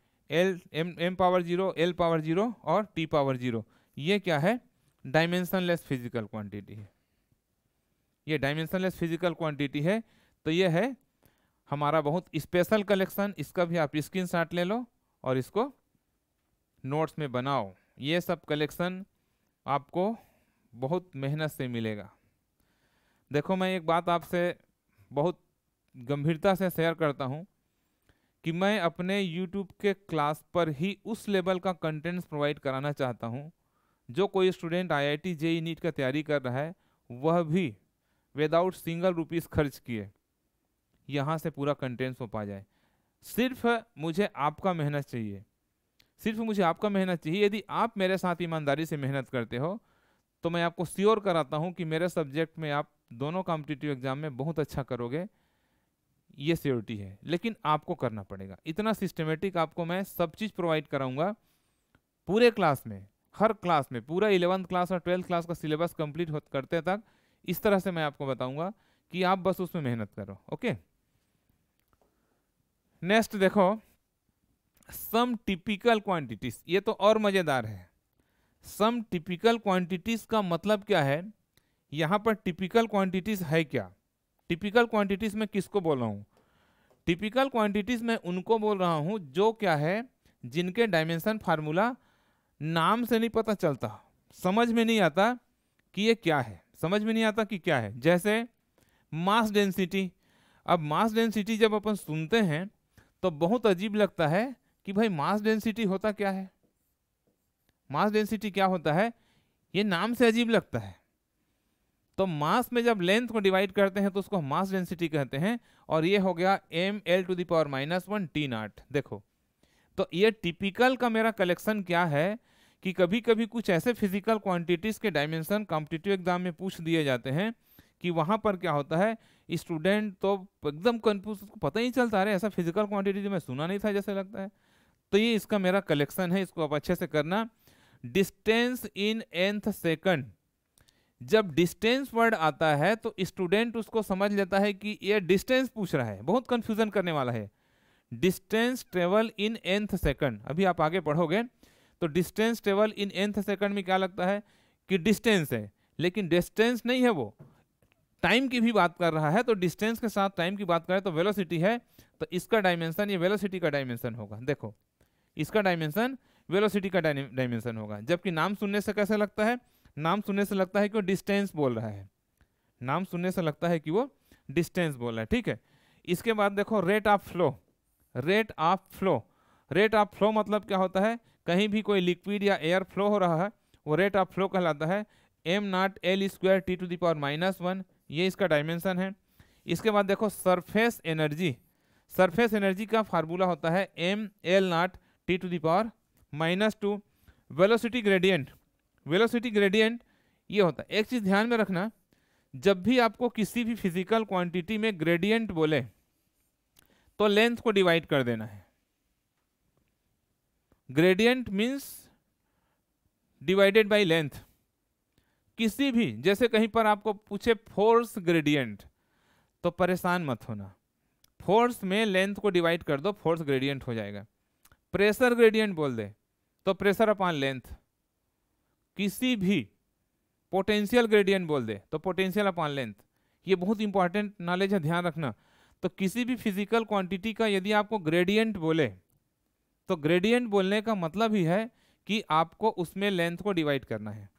L M M power zero L power zero और टी पावर जीरो ये क्या है डायमेंशन लेस फिजिकल क्वांटिटी है ये डायमेंशन लेस फिजिकल क्वांटिटी है तो ये है हमारा बहुत स्पेशल कलेक्शन इसका भी आप स्क्रीन शॉट ले लो और इसको नोट्स में बनाओ ये सब कलेक्शन आपको बहुत मेहनत से मिलेगा देखो मैं एक बात आपसे बहुत गंभीरता से शेयर करता हूँ कि मैं अपने यूट्यूब के क्लास पर ही उस लेवल का कंटेंट्स प्रोवाइड कराना चाहता हूँ जो कोई student I I T E NEET का तैयारी कर रहा है वह भी विदाउट सिंगल रुपीज़ खर्च किए यहाँ से पूरा कंटेंट्स हो पा जाए सिर्फ मुझे आपका मेहनत चाहिए सिर्फ मुझे आपका मेहनत चाहिए यदि आप मेरे साथ ईमानदारी से मेहनत करते हो तो मैं आपको श्योर कराता हूँ कि मेरे सब्जेक्ट में आप दोनों कॉम्पिटिटिव एग्जाम में बहुत अच्छा करोगे ये सियोरिटी है लेकिन आपको करना पड़ेगा इतना सिस्टमेटिक आपको मैं सब चीज़ प्रोवाइड कराऊंगा पूरे क्लास में हर क्लास में पूरा इलेवंथ क्लास और ट्वेल्थ क्लास का सिलेबस कंप्लीट करते तक इस तरह से मैं आपको बताऊंगा कि आप बस उसमें मेहनत करो ओके नेक्स्ट देखो सम टिपिकल क्वांटिटीज ये तो और मज़ेदार है सम टिपिकल क्वांटिटीज़ का मतलब क्या है यहाँ पर टिपिकल क्वांटिटीज़ है क्या टिपिकल क्वांटिटीज़ में किसको बोल रहा हूँ टिपिकल क्वांटिटीज़ में उनको बोल रहा हूँ जो क्या है जिनके डायमेंशन फार्मूला नाम से नहीं पता चलता समझ में नहीं आता कि ये क्या है समझ में नहीं आता कि क्या है जैसे मास डेंसिटी अब मास डेंसिटी जब अपन सुनते हैं तो बहुत अजीब लगता है कि भाई मास डेंसिटी होता क्या है मास डेंसिटी क्या होता है ये नाम से अजीब लगता है तो मास में जब लेंथ को डिवाइड करते हैं तो उसको मास डेंसिटी कहते हैं और ये हो गया M L to the power minus one T naught देखो तो ये टिपिकल का मेरा कलेक्शन क्या है कि कभी कभी कुछ ऐसे फिजिकल क्वांटिटीज़ के डायमेंशन कॉम्पिटिटिव एग्जाम में पूछ दिए जाते हैं कि वहाँ पर क्या होता है स्टूडेंट तो एकदम कन्फ्यूज उसको पता ही चलता अरे ऐसा फिजिकल क्वांटिटी मैं सुना नहीं था जैसे लगता है तो ये इसका मेरा कलेक्शन है इसको आप अच्छे से करना डिस्टेंस इन एंथ सेकंड जब डिस्टेंस वर्ड आता है तो स्टूडेंट उसको समझ लेता है कि यह डिस्टेंस पूछ रहा है बहुत कंफ्यूजन करने वाला है distance travel in nth second अभी आप आगे पढ़ोगे तो distance travel in nth second में क्या लगता है कि डिस्टेंस है लेकिन डिस्टेंस नहीं है वो टाइम की भी बात कर रहा है तो डिस्टेंस के साथ टाइम की बात करें तो वेलोसिटी है तो इसका डायमेंशन ये वेलोसिटी का डायमेंशन होगा देखो इसका डायमेंशन वेलोसिटी का डायमेंशन होगा जबकि नाम सुनने से कैसे लगता है नाम सुनने से लगता है कि वो डिस्टेंस बोल रहा है नाम सुनने से लगता है कि वो डिस्टेंस बोल रहा है ठीक है इसके बाद देखो rate of flow rate of flow rate of flow मतलब क्या होता है कहीं भी कोई लिक्विड या एयर फ्लो हो रहा है वो रेट ऑफ फ्लो कहलाता है M naught L square T to the power minus one ये इसका डायमेंशन है इसके बाद देखो सरफेस एनर्जी सरफेस एनर्जी का फार्मूला होता है M L naught T to the power minus two velocity gradient velocity gradient ये होता है एक चीज़ ध्यान में रखना जब भी आपको किसी भी फिजिकल क्वांटिटी में ग्रेडियंट बोले तो लेंथ को डिवाइड कर देना है gradient means divided by length किसी भी जैसे कहीं पर आपको पूछे फोर्स ग्रेडियंट तो परेशान मत होना फोर्स में लेंथ को डिवाइड कर दो फोर्स ग्रेडियंट हो जाएगा प्रेशर ग्रेडियंट बोल दे तो प्रेशर अपॉन लेंथ किसी भी पोटेंशियल ग्रेडियंट बोल दे तो पोटेंशियल अपॉन लेंथ ये बहुत इंपॉर्टेंट नॉलेज है ध्यान रखना तो किसी भी फिजिकल क्वांटिटी का यदि आपको ग्रेडियंट बोले तो ग्रेडियंट बोलने का मतलब ही है कि आपको उसमें लेंथ को डिवाइड करना है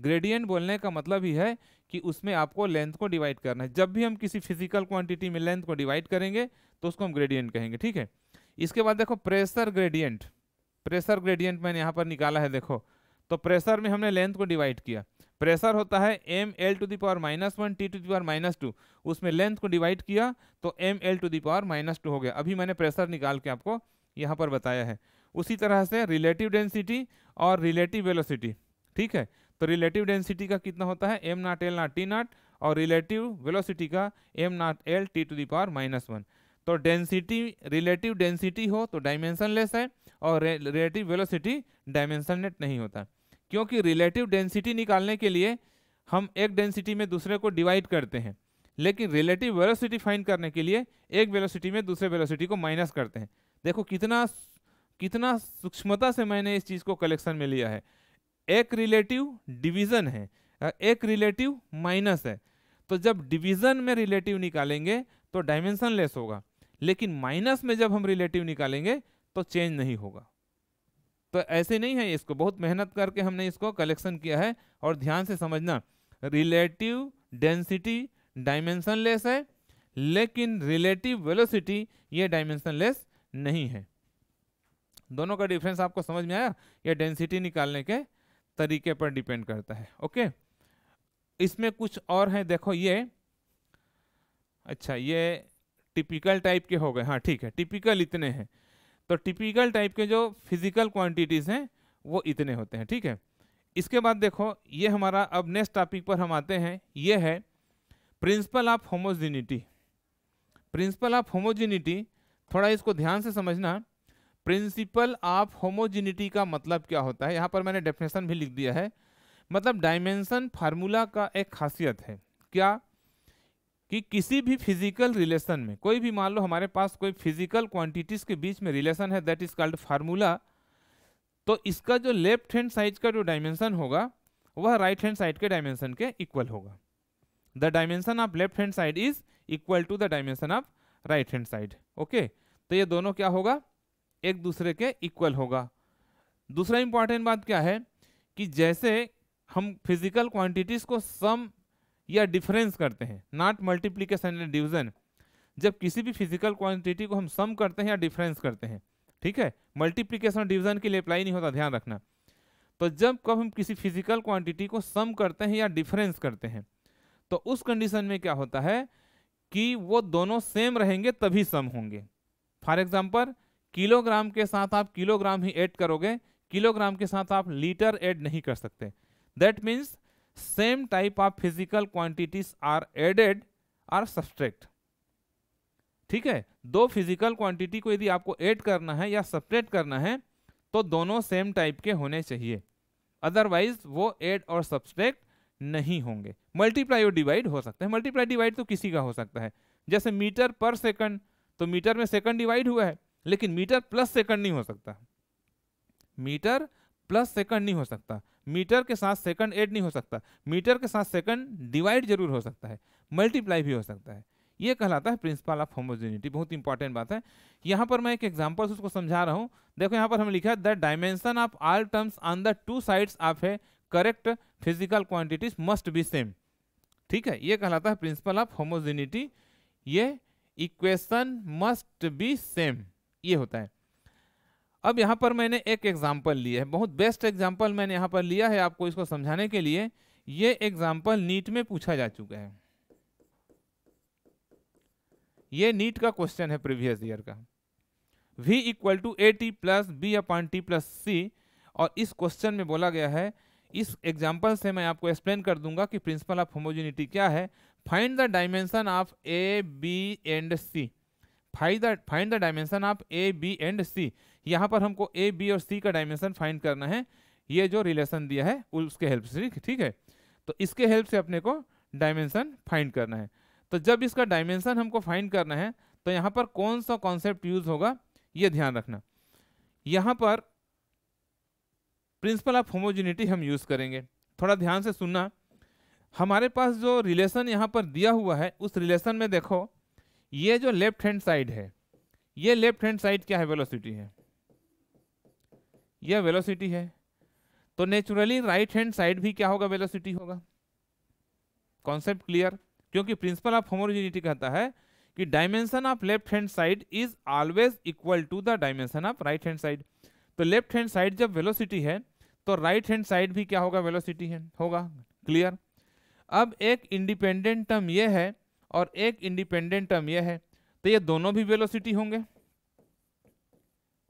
ग्रेडियंट बोलने का मतलब ही है कि उसमें आपको लेंथ को डिवाइड करना है जब भी हम किसी फिजिकल क्वांटिटी में लेंथ को डिवाइड करेंगे तो उसको हम ग्रेडियंट कहेंगे ठीक है इसके बाद देखो प्रेशर ग्रेडियंट प्रेशर ग्रेडियंट मैंने यहाँ पर निकाला है देखो तो प्रेशर में हमने लेंथ को डिवाइड किया प्रेशर होता है M L to the power minus one T to the power minus two उसमें लेंथ को डिवाइड किया तो M L to the power minus two हो गया अभी मैंने प्रेशर निकाल के आपको यहाँ पर बताया है उसी तरह से रिलेटिव डेंसिटी और रिलेटिव वेलोसिटी ठीक है तो रिलेटिव डेंसिटी का कितना होता है एम नाट एल नाट टी नाट और रिलेटिव वेलोसिटी का M naught L T to the power minus one तो डेंसिटी रिलेटिव डेंसिटी हो तो लेस है और रिलेटिव वेलोसिटी डायमेंशनलेट नहीं होता क्योंकि रिलेटिव डेंसिटी निकालने के लिए हम एक डेंसिटी में दूसरे को डिवाइड करते हैं लेकिन रिलेटिव वेलोसिटी फाइंड करने के लिए एक वेलोसिटी में दूसरे वेलोसिटी को माइनस करते हैं देखो कितना कितना सूक्ष्मता से मैंने इस चीज़ को कलेक्शन में लिया है एक रिलेटिव डिवीज़न है एक रिलेटिव माइनस है तो जब डिवीज़न में रिलेटिव निकालेंगे तो लेस होगा लेकिन माइनस में जब हम रिलेटिव निकालेंगे तो चेंज नहीं होगा तो ऐसे नहीं है इसको बहुत मेहनत करके हमने इसको कलेक्शन किया है और ध्यान से समझना रिलेटिव डेंसिटी डायमेंशनलेस है लेकिन रिलेटिव वेलोसिटी ये डायमेंशनलेस नहीं है दोनों का डिफरेंस आपको समझ में आया यह डेंसिटी निकालने के तरीके पर डिपेंड करता है ओके इसमें कुछ और है देखो ये अच्छा ये टिपिकल टाइप के हो गए हाँ ठीक है टिपिकल इतने हैं तो टिपिकल टाइप के जो फिजिकल क्वांटिटीज़ हैं वो इतने होते हैं ठीक है इसके बाद देखो ये हमारा अब नेक्स्ट टॉपिक पर हम आते हैं ये है principle of homogeneity principle of homogeneity थोड़ा इसको ध्यान से समझना प्रिंसिपल ऑफ होमोजिनिटी का मतलब क्या होता है यहाँ पर मैंने डेफिनेशन भी लिख दिया है मतलब डायमेंशन फार्मूला का एक खासियत है क्या कि किसी भी फिजिकल रिलेशन में कोई भी मान लो हमारे पास कोई फिजिकल क्वांटिटीज के बीच में रिलेशन है दैट इज कॉल्ड फार्मूला तो इसका जो लेफ्ट हैंड साइड का जो डायमेंशन होगा वह राइट हैंड साइड के डायमेंशन के इक्वल होगा the dimension of left hand side is equal to the dimension of right hand side okay तो ये दोनों क्या होगा एक दूसरे के इक्वल होगा दूसरा इंपॉर्टेंट बात क्या है कि जैसे हम फिजिकल क्वांटिटीज को सम या डिफरेंस करते हैं नॉट मल्टीप्लीकेशन एंड डिविजन जब किसी भी फिजिकल क्वांटिटी को हम सम करते हैं या डिफरेंस करते हैं ठीक है मल्टीप्लीकेशन और डिविजन के लिए अप्लाई नहीं होता ध्यान रखना तो जब कब हम किसी फिजिकल क्वांटिटी को सम करते हैं या डिफरेंस करते हैं तो उस कंडीशन में क्या होता है कि वो दोनों सेम रहेंगे तभी सम होंगे फॉर एग्जाम्पल किलोग्राम के साथ आप किलोग्राम ही ऐड करोगे किलोग्राम के साथ आप लीटर ऐड नहीं कर सकते that means same type of physical quantities are added or subtract ठीक है दो फिजिकल क्वांटिटी को यदि आपको ऐड करना है या सपरेट करना है तो दोनों सेम टाइप के होने चाहिए अदरवाइज वो ऐड और सब्सट्रैक्ट नहीं होंगे मल्टीप्लाई और डिवाइड हो सकता है मल्टीप्लाई डिवाइड तो किसी का हो सकता है जैसे मीटर पर सेकंड तो मीटर में सेकंड डिवाइड हुआ है लेकिन मीटर प्लस सेकंड नहीं हो सकता मीटर प्लस सेकंड नहीं हो सकता मीटर के साथ सेकंड ऐड नहीं हो सकता मीटर के साथ सेकंड डिवाइड जरूर हो सकता है मल्टीप्लाई भी हो सकता है ये कहलाता है प्रिंसिपल ऑफ होमोजेनिटी बहुत इंपॉर्टेंट बात है यहाँ पर मैं एक एग्जाम्पल उसको समझा रहा हूँ देखो यहाँ पर हम लिखा है the dimension of all terms on the two sides of a correct physical quantities must be same ठीक है ये कहलाता है प्रिंसिपल ऑफ होमोजेनिटी ये इक्वेशन मस्ट बी सेम ये होता है अब यहाँ पर मैंने एक एग्जाम्पल लिया है बहुत बेस्ट एग्जाम्पल मैंने यहाँ पर लिया है आपको इसको समझाने के लिए ये एग्जाम्पल नीट में पूछा जा चुका है ये नीट का क्वेश्चन है प्रीवियस ईयर का v equal to A T plus B upon T plus C और इस क्वेश्चन में बोला गया है इस एग्जाम्पल से मैं आपको एक्सप्लेन कर दूंगा कि प्रिंसिपल ऑफ होमोजिनिटी क्या है find the dimension of A B and C find the find the dimension of A B and C यहाँ पर हमको ए बी और सी का डायमेंशन फाइंड करना है ये जो रिलेशन दिया है उसके हेल्प से ठीक है तो इसके हेल्प से अपने को डायमेंशन फाइंड करना है तो जब इसका डायमेंशन हमको फाइंड करना है तो यहाँ पर कौन सा कॉन्सेप्ट यूज होगा ये ध्यान रखना यहाँ पर प्रिंसिपल ऑफ होमोजिनिटी हम यूज़ करेंगे थोड़ा ध्यान से सुनना हमारे पास जो रिलेशन यहाँ पर दिया हुआ है उस रिलेशन में देखो ये जो लेफ्ट हैंड साइड है ये लेफ्ट हैंड साइड क्या है वेलोसिटी है यह वेलोसिटी है तो नेचुरली राइट हैंड साइड भी क्या होगा वेलोसिटी होगा कॉन्सेप्ट क्लियर क्योंकि प्रिंसिपल ऑफ होमोजिनिटी कहता है कि dimension of left hand side is always equal to the dimension of right hand side तो लेफ्ट हैंड साइड जब वेलोसिटी है तो राइट हैंड साइड भी क्या होगा वेलोसिटी है होगा क्लियर अब एक इंडिपेंडेंट टर्म ये है और एक इंडिपेंडेंट टर्म ये है तो ये दोनों भी वेलोसिटी होंगे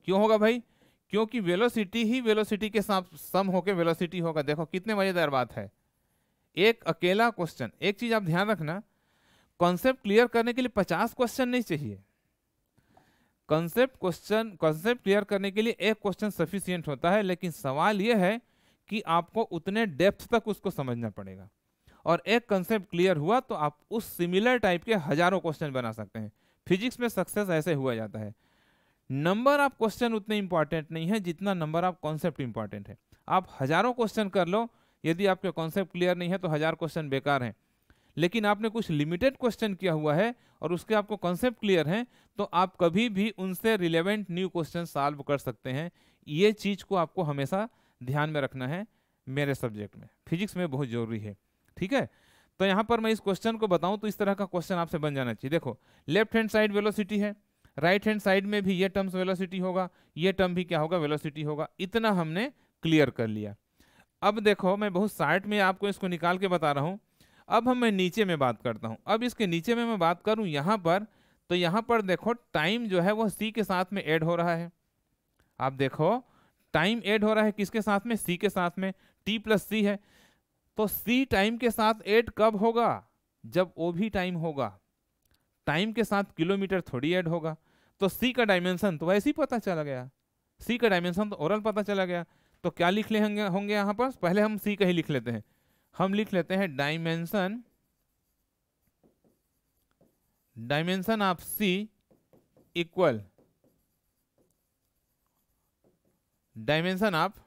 क्यों होगा भाई क्योंकि वेलोसिटी ही वेलोसिटी के साथ सम होकर वेलोसिटी होगा देखो कितने मज़ेदार बात है एक अकेला क्वेश्चन एक चीज़ आप ध्यान रखना कॉन्सेप्ट क्लियर करने के लिए पचास क्वेश्चन नहीं चाहिए कॉन्सेप्ट क्वेश्चन कॉन्सेप्ट क्लियर करने के लिए एक क्वेश्चन सफिशियंट होता है लेकिन सवाल यह है कि आपको उतने डेप्थ तक उसको समझना पड़ेगा और एक कंसेप्ट क्लियर हुआ तो आप उस सिमिलर टाइप के हजारों क्वेश्चन बना सकते हैं फिजिक्स में सक्सेस ऐसे हुआ जाता है नंबर ऑफ क्वेश्चन उतने इंपॉर्टेंट नहीं है जितना नंबर ऑफ कॉन्सेप्ट इंपॉर्टेंट है आप हजारों क्वेश्चन कर लो यदि आपके कॉन्सेप्ट क्लियर नहीं है तो हजार क्वेश्चन बेकार हैं लेकिन आपने कुछ लिमिटेड क्वेश्चन किया हुआ है और उसके आपको कॉन्सेप्ट क्लियर हैं तो आप कभी भी उनसे रिलेवेंट न्यू क्वेश्चन सॉल्व कर सकते हैं ये चीज़ को आपको हमेशा ध्यान में रखना है मेरे सब्जेक्ट में फिजिक्स में बहुत ज़रूरी है ठीक है तो यहाँ पर मैं इस क्वेश्चन को बताऊँ तो इस तरह का क्वेश्चन आपसे बन जाना चाहिए देखो लेफ्ट हैंड साइड वेलोसिटी है राइट हैंड साइड में भी ये टर्म्स वेलोसिटी होगा ये टर्म भी क्या होगा वेलोसिटी होगा इतना हमने क्लियर कर लिया अब देखो मैं बहुत शार्ट में आपको इसको निकाल के बता रहा हूँ अब हम मैं नीचे में बात करता हूँ अब इसके नीचे में मैं बात करूँ यहाँ पर तो यहाँ पर देखो टाइम जो है वह सी के साथ में एड हो रहा है आप देखो टाइम ऐड हो रहा है किसके साथ में सी के साथ में टी प्लस सी है तो सी टाइम के साथ ऐड कब होगा जब ओ भी टाइम होगा टाइम के साथ किलोमीटर थोड़ी ऐड होगा तो सी का डायमेंशन तो वैसे ही पता चला गया सी का डायमेंशन तो ओरल पता चला गया तो क्या लिख ले होंगे होंगे यहाँ पर पहले हम सी का ही लिख लेते हैं हम लिख लेते हैं dimension dimension of C equal dimension of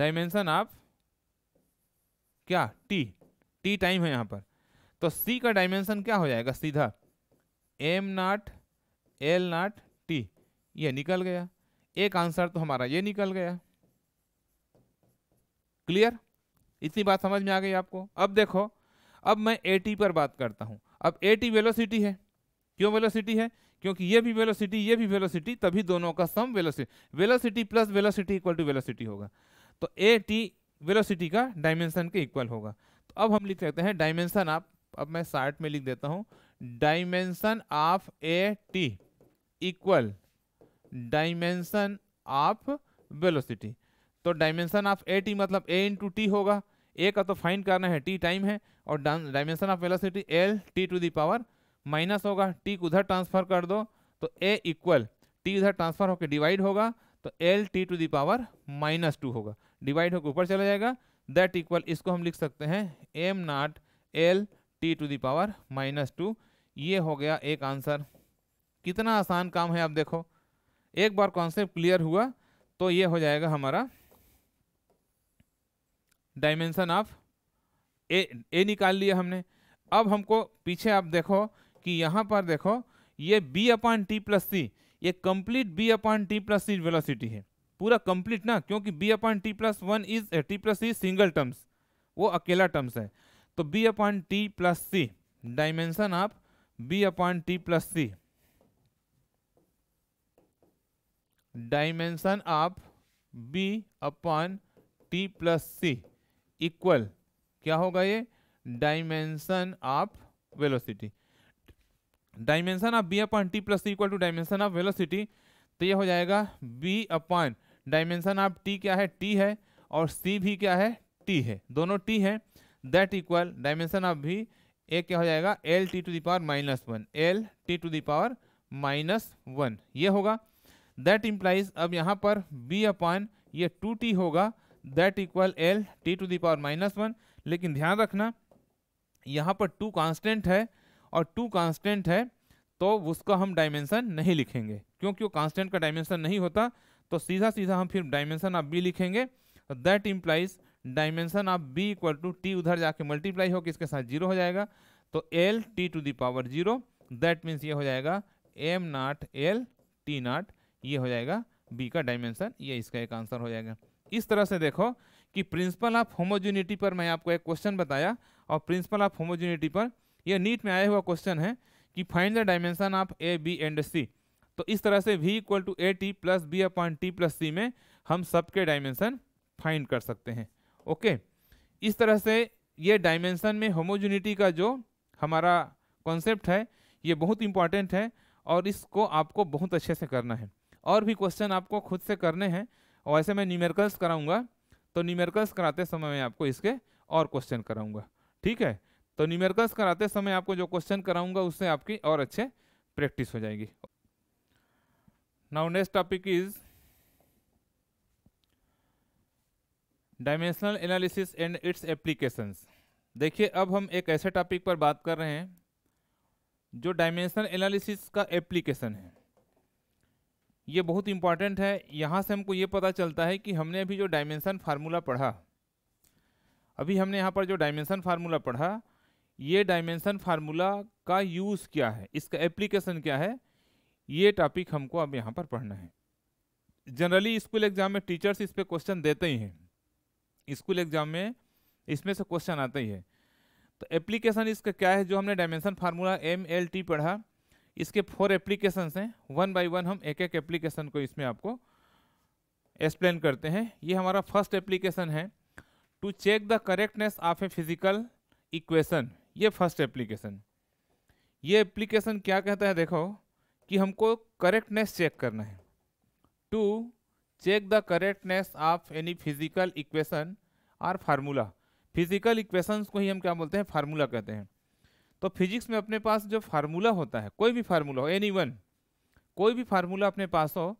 dimension of क्या टी टी टाइम है यहाँ पर तो C का डायमेंशन क्या हो जाएगा सीधा एम नाट एल नाट टी ये निकल गया एक आंसर तो हमारा ये निकल गया क्लियर इतनी बात समझ में आ गई आपको अब देखो अब मैं ए टी पर बात करता हूँ अब ए टी वेलोसिटी है क्यों वेलोसिटी है क्योंकि ये भी वेलोसिटी ये भी वेलोसिटी तभी दोनों का sum velocity velocity plus velocity equal to velocity होगा तो ए टी वेलोसिटी का डायमेंशन के इक्वल होगा तो अब हम लिख सकते हैं डायमेंशन ऑफ अब मैं साठ में लिख देता हूँ dimension of A T equal dimension of velocity तो डायमेंशन ऑफ ए टी मतलब ए इंटू टी होगा ए का तो फाइन करना है टी टाइम है और dimension of velocity L T to the power minus होगा टी को उधर ट्रांसफर कर दो तो ए इक्वल टी उधर ट्रांसफर होकर डिवाइड होगा तो L T to the power minus two होगा डिवाइड होकर ऊपर चला जाएगा दैट इक्वल इसको हम लिख सकते हैं M not L T to the power minus two ये हो गया एक आंसर कितना आसान काम है आप देखो एक बार कॉन्सेप्ट क्लियर हुआ तो ये हो जाएगा हमारा डायमेंशन ऑफ ए ए निकाल लिया हमने अब हमको पीछे आप देखो कि यहाँ पर देखो ये B upon T plus C ये complete B upon T plus C velocity है पूरा कंप्लीट ना क्योंकि B upon T plus one is T plus C single terms वो अकेला टर्म्स है तो b upon T plus C dimension of b upon T plus C dimension of b upon T plus C equal क्या होगा ये dimension of velocity dimension of b upon T plus C equal to dimension of velocity तो ये हो जाएगा b upon dimension of t क्या है t है और c भी क्या है t है दोनों t है दैट इक्वल डायमेंशन ऑफ भी ए क्या हो जाएगा L T to the power minus one L T to the power minus one ये होगा दैट इम्प्लाइज अब यहाँ पर बी अपॉन ये टू टी होगा that equal L T to the power minus one लेकिन ध्यान रखना यहाँ पर टू कांस्टेंट है और टू कांस्टेंट है तो उसका हम डायमेंशन नहीं लिखेंगे क्योंकि वो कांस्टेंट का डायमेंशन नहीं होता तो सीधा सीधा हम फिर डायमेंशन आप बी लिखेंगे that implies dimension of B equal to T उधर जाके मल्टीप्लाई कि इसके साथ जीरो हो जाएगा तो L T to the power zero that means ये हो जाएगा एम नाट एल टी नाट ये हो जाएगा बी का डायमेंशन ये इसका एक आंसर हो जाएगा इस तरह से देखो कि प्रिंसिपल ऑफ होमोजूनिटी पर मैं आपको एक क्वेश्चन बताया और प्रिंसिपल ऑफ होमोजूनिटी पर यह नीट में आया हुआ क्वेश्चन है कि find the dimension of A B and C तो इस तरह से V equal to A T plus B upon T plus C में हम सबके डायमेंशन फाइंड कर सकते हैं ओके इस तरह से ये डायमेंशन में होमोजूनिटी का जो हमारा कॉन्सेप्ट है ये बहुत इम्पॉर्टेंट है और इसको आपको बहुत अच्छे से करना है और भी क्वेश्चन आपको खुद से करने हैं और ऐसे मैं न्यूमेरिकल्स कराऊंगा तो न्यूमेरिकल्स कराते समय मैं आपको इसके और क्वेश्चन कराऊंगा ठीक है तो न्यूमेरिकल्स कराते समय आपको जो क्वेश्चन कराऊंगा उससे आपकी और अच्छे प्रैक्टिस हो जाएगी now next topic is dimensional analysis and its applications देखिए अब हम एक ऐसे टॉपिक पर बात कर रहे हैं जो डायमेंशनल एनालिसिस का एप्लीकेशन है ये बहुत इम्पॉर्टेंट है यहाँ से हमको ये पता चलता है कि हमने अभी जो डायमेंशन फार्मूला पढ़ा अभी हमने यहाँ पर जो डायमेंशन फार्मूला पढ़ा ये डायमेंशन फार्मूला का यूज़ क्या है इसका एप्लीकेशन क्या है ये टॉपिक हमको अब यहाँ पर पढ़ना है जनरली स्कूल एग्जाम में टीचर्स इस पर क्वेश्चन देते ही हैं स्कूल एग्जाम में इसमें से क्वेश्चन आता ही है तो एप्लीकेशन इसका क्या है जो हमने dimension formula M L T पढ़ा इसके फोर एप्लीकेशन हैं वन बाय वन हम एक एक एप्लीकेशन को इसमें आपको एक्सप्लेन करते हैं ये हमारा फर्स्ट एप्लीकेशन है to check the correctness of a physical equation ये फर्स्ट एप्लीकेशन ये एप्लीकेशन क्या कहता है देखो कि हमको करेक्टनेस चेक करना है to check the correctness of any physical equation और फार्मूला फिजिकल इक्वेशंस को ही हम क्या बोलते हैं फार्मूला कहते हैं तो फिजिक्स में अपने पास जो फार्मूला होता है कोई भी फार्मूला हो एनी वन कोई भी फार्मूला अपने पास हो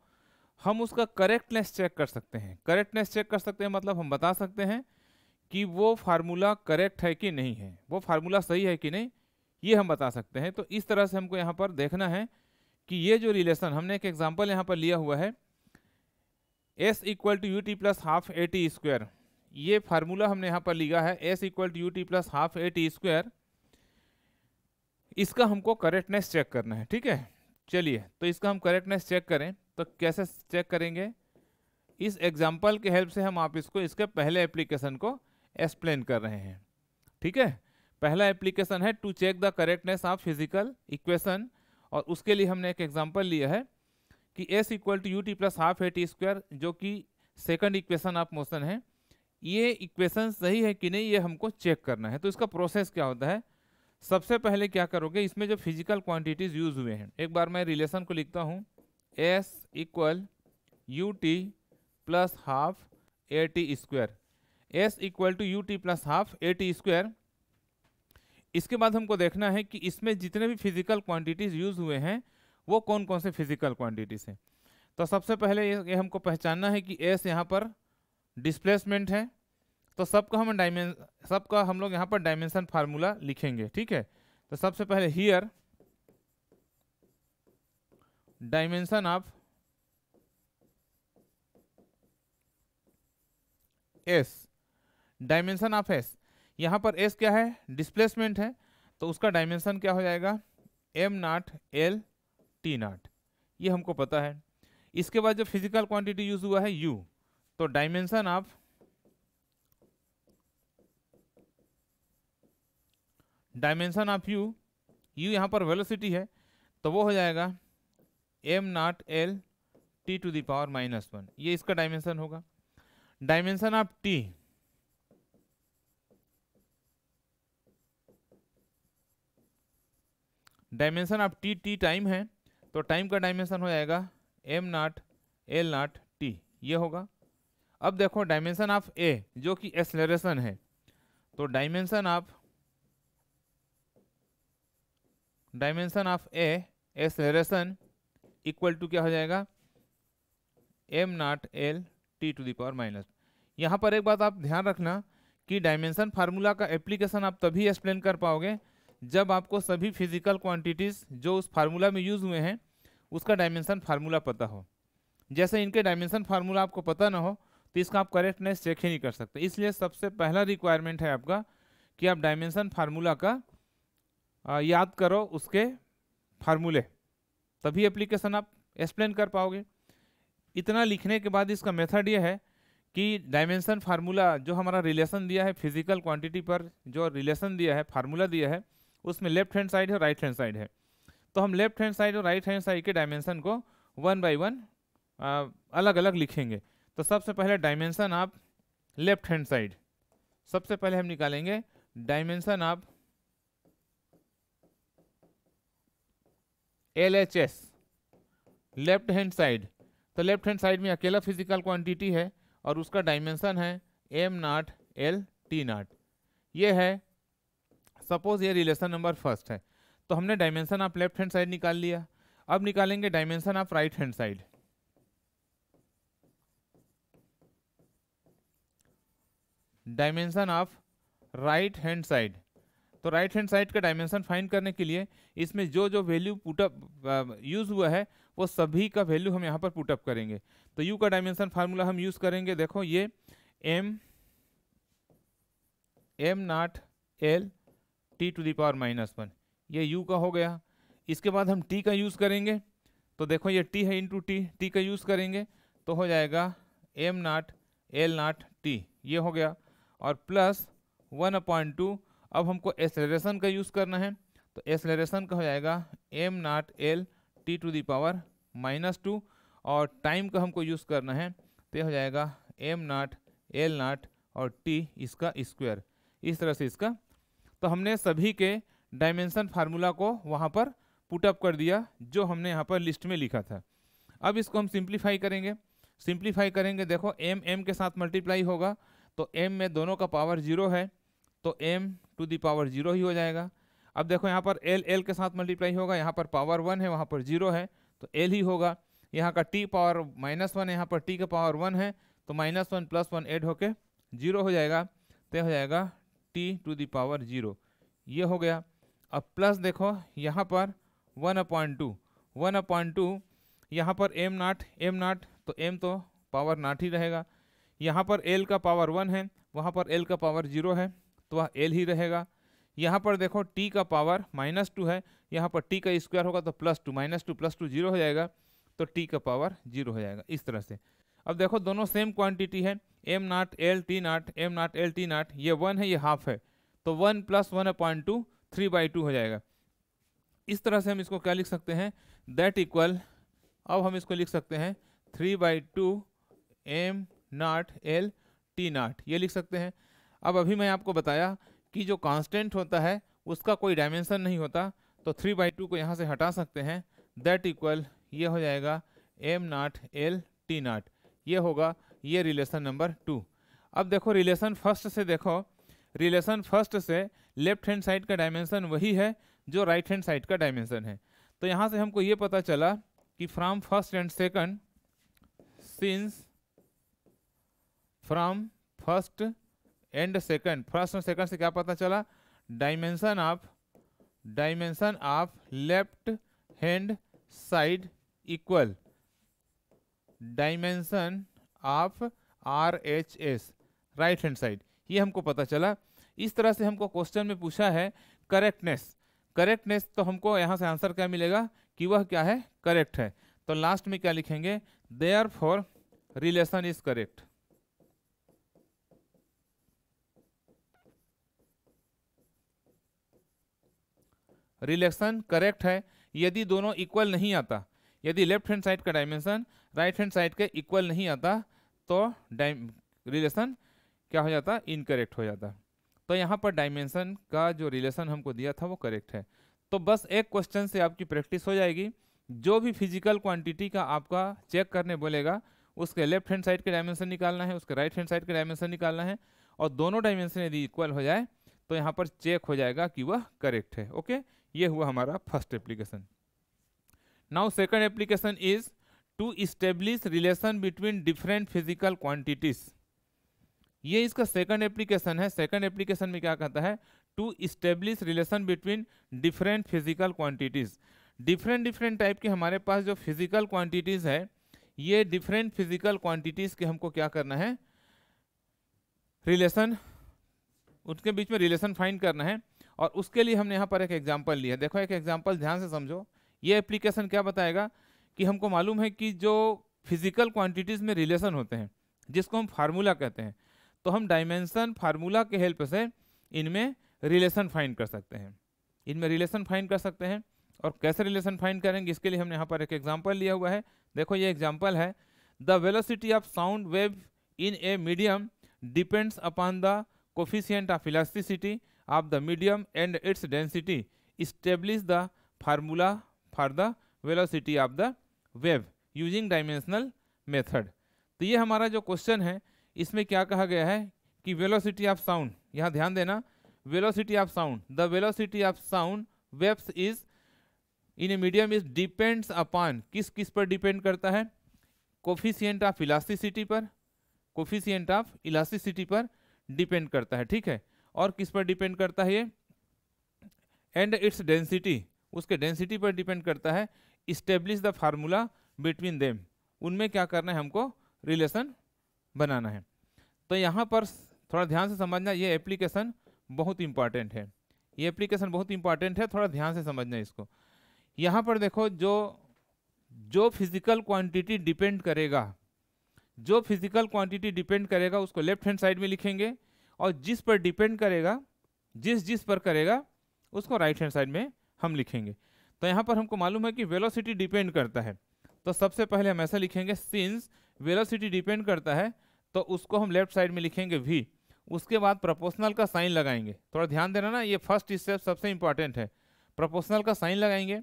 हम उसका करेक्टनेस चेक कर सकते हैं करेक्टनेस चेक कर सकते हैं मतलब हम बता सकते हैं कि वो फार्मूला करेक्ट है कि नहीं है वो फार्मूला सही है कि नहीं ये हम बता सकते हैं तो इस तरह से हमको यहाँ पर देखना है कि ये जो रिलेशन हमने एक एग्जाम्पल यहाँ पर लिया हुआ है S equal to U T plus half A T square ये फार्मूला हमने यहाँ पर लिखा है S equal to U T plus half A T square इसका हमको करेक्टनेस चेक करना है ठीक है चलिए तो इसका हम करेक्टनेस चेक करें तो कैसे चेक करेंगे इस एग्जाम्पल के हेल्प से हम आप इसको इसके पहले एप्लीकेशन को एक्सप्लेन कर रहे हैं ठीक है पहला एप्लीकेशन है to check the correctness of physical equation और उसके लिए हमने एक एग्जाम्पल लिया है कि S equal to U T plus half A T square जो कि सेकंड इक्वेशन ऑफ मोशन है ये इक्वेशन सही है कि नहीं ये हमको चेक करना है तो इसका प्रोसेस क्या होता है सबसे पहले क्या करोगे इसमें जो फिजिकल क्वांटिटीज यूज हुए हैं एक बार मैं रिलेशन को लिखता हूँ S equal U T plus half A T square S equal to U T plus half A T square इसके बाद हमको देखना है कि इसमें जितने भी फिजिकल क्वांटिटीज यूज हुए हैं वो कौन कौन से फिजिकल क्वांटिटीज़ हैं तो सबसे पहले ये, हमको पहचानना है कि एस यहाँ पर डिस्प्लेसमेंट है तो सबका हम डायमें सबका हम लोग यहाँ पर डायमेंशन फार्मूला लिखेंगे ठीक है तो सबसे पहले here dimension of S dimension of S यहाँ पर एस क्या है डिस्प्लेसमेंट है तो उसका डायमेंशन क्या हो जाएगा M not L T naught ये हमको पता है इसके बाद जो फिजिकल क्वांटिटी यूज हुआ है यू तो dimension of dimension of U U यहां पर वेलोसिटी है तो वो हो जाएगा M not L T to the power minus one ये इसका डायमेंशन होगा dimension of T dimension of T T time है तो टाइम का डायमेंशन हो जाएगा एम नाट एल नाट टी ये होगा अब देखो डायमेंशन ऑफ ए जो कि एक्सलरेशन है तो dimension of dimension of A acceleration equal to क्या हो जाएगा M naught L T to the power minus यहाँ पर एक बात आप ध्यान रखना कि डायमेंशन फार्मूला का एप्लीकेशन आप तभी एक्सप्लेन कर पाओगे जब आपको सभी फिजिकल क्वांटिटीज़ जो उस फार्मूला में यूज़ हुए हैं उसका डायमेंशन फार्मूला पता हो जैसे इनके डायमेंशन फार्मूला आपको पता ना हो तो इसका आप करेक्टनेस चेक ही नहीं कर सकते इसलिए सबसे पहला रिक्वायरमेंट है आपका कि आप डायमेंशन फार्मूला का याद करो उसके फार्मूले तभी एप्लीकेशन आप एक्सप्लेन कर पाओगे इतना लिखने के बाद इसका मेथड ये है कि डायमेंशन फार्मूला जो हमारा रिलेशन दिया है फिजिकल क्वांटिटी पर जो रिलेशन दिया है फार्मूला दिया है उसमें लेफ्ट हैंड साइड है राइट हैंड साइड है तो हम लेफ्ट हैंड साइड और राइट हैंड साइड के डायमेंशन को वन बाई वन अलग अलग लिखेंगे तो सबसे पहले डायमेंसन आप लेफ्ट हैंड साइड सबसे पहले हम निकालेंगे डायमेंसन आप L H S left hand side तो लेफ्ट हैंड साइड में अकेला फिजिकल क्वांटिटी है और उसका डायमेंसन है एम नाट एल टी नाट ये है सपोज ये रिलेशन नंबर फर्स्ट है तो हमने डायमेंशन आप लेफ्ट हैंड साइड निकाल लिया अब निकालेंगे डायमेंशन आप right hand side dimension of right hand side तो राइट हैंड साइड का डायमेंशन फाइंड करने के लिए इसमें जो जो वैल्यू पुटअप यूज हुआ है वो सभी का वैल्यू हम यहाँ पर पुटअप करेंगे तो यू का डायमेंशन फार्मूला हम यूज करेंगे देखो ये M M naught L T to the power minus one ये यू का हो गया इसके बाद हम टी का यूज़ करेंगे तो देखो ये टी है इंटू टी टी का यूज़ करेंगे तो हो जाएगा एम नाट एल नाट टी ये हो गया और प्लस वन पॉइंट टू अब हमको एसलेशन का यूज़ करना है तो एसलेशन का हो जाएगा M naught L T to the power minus two और टाइम का हमको यूज़ करना है तो हो जाएगा एम नाट एल नाट और टी इसका स्क्वायर इस तरह से इसका तो हमने सभी के डायमेंसन फार्मूला को वहाँ पर पुटअप कर दिया जो हमने यहाँ पर लिस्ट में लिखा था अब इसको हम सिंप्लीफाई करेंगे सिंप्लीफाई करेंगे देखो एम एम के साथ मल्टीप्लाई होगा तो एम में दोनों का पावर जीरो है तो M to the power zero ही हो जाएगा अब देखो यहाँ पर एल एल के साथ मल्टीप्लाई होगा यहाँ पर पावर वन है वहाँ पर जीरो है तो एल ही होगा यहाँ का टी पावर माइनस वन यहाँ पर टी का पावर वन है तो minus one plus one add होके जीरो हो जाएगा तो हो जाएगा टी टू दावर ज़ीरो ये हो गया अब प्लस देखो यहाँ पर one upon two one upon two यहाँ पर एम नाट एम नाट तो एम तो पावर नाट ही रहेगा यहाँ पर एल का पावर वन है वहाँ पर एल का पावर जीरो है तो वह एल ही रहेगा यहाँ पर देखो टी का पावर माइनस टू है यहाँ पर टी का स्क्वायर होगा तो plus two minus two plus two zero हो जाएगा तो टी का पावर जीरो हो जाएगा इस तरह से अब देखो दोनों सेम क्वांटिटी है एम नाट एल टी नाट एम नाट एल टी नाट ये वन है ये हाफ है तो one plus one point two three by two हो जाएगा इस तरह से हम इसको क्या लिख सकते हैं दैट इक्वल अब हम इसको लिख सकते हैं three by two M naught L T naught ये लिख सकते हैं अब अभी मैं आपको बताया कि जो कांस्टेंट होता है उसका कोई डायमेंसन नहीं होता तो थ्री बाई टू को यहाँ से हटा सकते हैं दैट इक्वल ये हो जाएगा एम नाट एल टी नाट ये होगा ये रिलेशन नंबर टू अब देखो रिलेशन फर्स्ट से देखो रिलेशन फर्स्ट से लेफ्ट हैंड साइड का डायमेंशन वही है जो राइट हैंड साइड का डायमेंशन है तो यहाँ से हमको ये पता चला कि from first and second since from first and second first and second से क्या पता चला dimension of dimension of left hand side equal dimension of R H S right hand side ये हमको पता चला इस तरह से हमको क्वेश्चन में पूछा है करेक्टनेस करेक्टनेस तो हमको यहाँ से आंसर क्या मिलेगा कि वह क्या है करेक्ट है तो लास्ट में क्या लिखेंगे therefore relation is correct relation correct है यदि दोनों इक्वल नहीं आता यदि लेफ्ट हैंड साइड का डायमेंशन राइट हैंड साइड के इक्वल नहीं आता तो रिलेशन क्या हो जाता इनकरेक्ट हो जाता तो यहाँ पर डायमेंशन का जो रिलेशन हमको दिया था वो करेक्ट है तो बस एक क्वेश्चन से आपकी प्रैक्टिस हो जाएगी जो भी फिजिकल क्वांटिटी का आपका चेक करने बोलेगा उसके लेफ्ट हैंड साइड के डायमेंशन निकालना है उसके राइट हैंड साइड के डायमेंशन निकालना है और दोनों डायमेंशन यदि इक्वल हो जाए तो यहाँ पर चेक हो जाएगा कि वह करेक्ट है ओके ये हुआ हमारा first application now second application is to establish relation between different physical quantities ये इसका सेकंड एप्लीकेशन है सेकंड एप्लीकेशन में क्या कहता है to establish relation between different physical quantities different different type के हमारे पास जो फिजिकल क्वांटिटीज़ है ये डिफरेंट फिजिकल क्वांटिटीज़ के हमको क्या करना है रिलेशन उसके बीच में रिलेशन फाइंड करना है और उसके लिए हमने यहाँ पर एक एग्जाम्पल लिया देखो एक एग्जाम्पल ध्यान से समझो ये एप्लीकेशन क्या बताएगा कि हमको मालूम है कि जो फिजिकल क्वांटिटीज़ में रिलेशन होते हैं जिसको हम फार्मूला कहते हैं तो हम डायमेंशन फार्मूला के हेल्प से इनमें रिलेशन फाइंड कर सकते हैं इनमें रिलेशन फाइंड कर सकते हैं और कैसे रिलेशन फाइंड करेंगे इसके लिए हमने यहाँ पर एक एग्जाम्पल लिया हुआ है देखो ये एग्जाम्पल है the velocity of sound wave in a medium depends upon the coefficient of elasticity of the medium and its density establish the formula for the velocity of the wave using dimensional method तो ये हमारा जो question है इसमें क्या कहा गया है कि वेलोसिटी ऑफ साउंड यहाँ ध्यान देना velocity of sound the velocity of sound waves is in a medium is depends upon किस किस पर डिपेंड करता है कोफिशियंट ऑफ इलास्टिसिटी पर कोफिशियंट ऑफ इलास्टिसिटी पर डिपेंड करता है ठीक है और किस पर डिपेंड करता है ये एंड इट्स डेंसिटी उसके डेंसिटी पर डिपेंड करता है establish the formula between them उनमें क्या करना है हमको रिलेशन बनाना है तो यहाँ पर थोड़ा ध्यान से समझना ये एप्लीकेशन बहुत इंपॉर्टेंट है ये एप्लीकेशन बहुत इंपॉर्टेंट है थोड़ा ध्यान से समझना इसको यहाँ पर देखो जो जो फिजिकल क्वांटिटी डिपेंड करेगा जो फिजिकल क्वांटिटी डिपेंड करेगा उसको लेफ्ट हैंड साइड में लिखेंगे और जिस पर डिपेंड करेगा जिस जिस पर करेगा उसको राइट हैंड साइड में हम लिखेंगे तो यहाँ पर हमको मालूम है कि वेलोसिटी डिपेंड करता है तो सबसे पहले हम ऐसा लिखेंगे सिंस वेलोसिटी डिपेंड करता है तो उसको हम लेफ्ट साइड में लिखेंगे वी उसके बाद प्रोपोर्शनल का साइन लगाएंगे थोड़ा ध्यान देना ना ये फर्स्ट स्टेप सबसे इंपॉर्टेंट है प्रोपोर्शनल का साइन लगाएंगे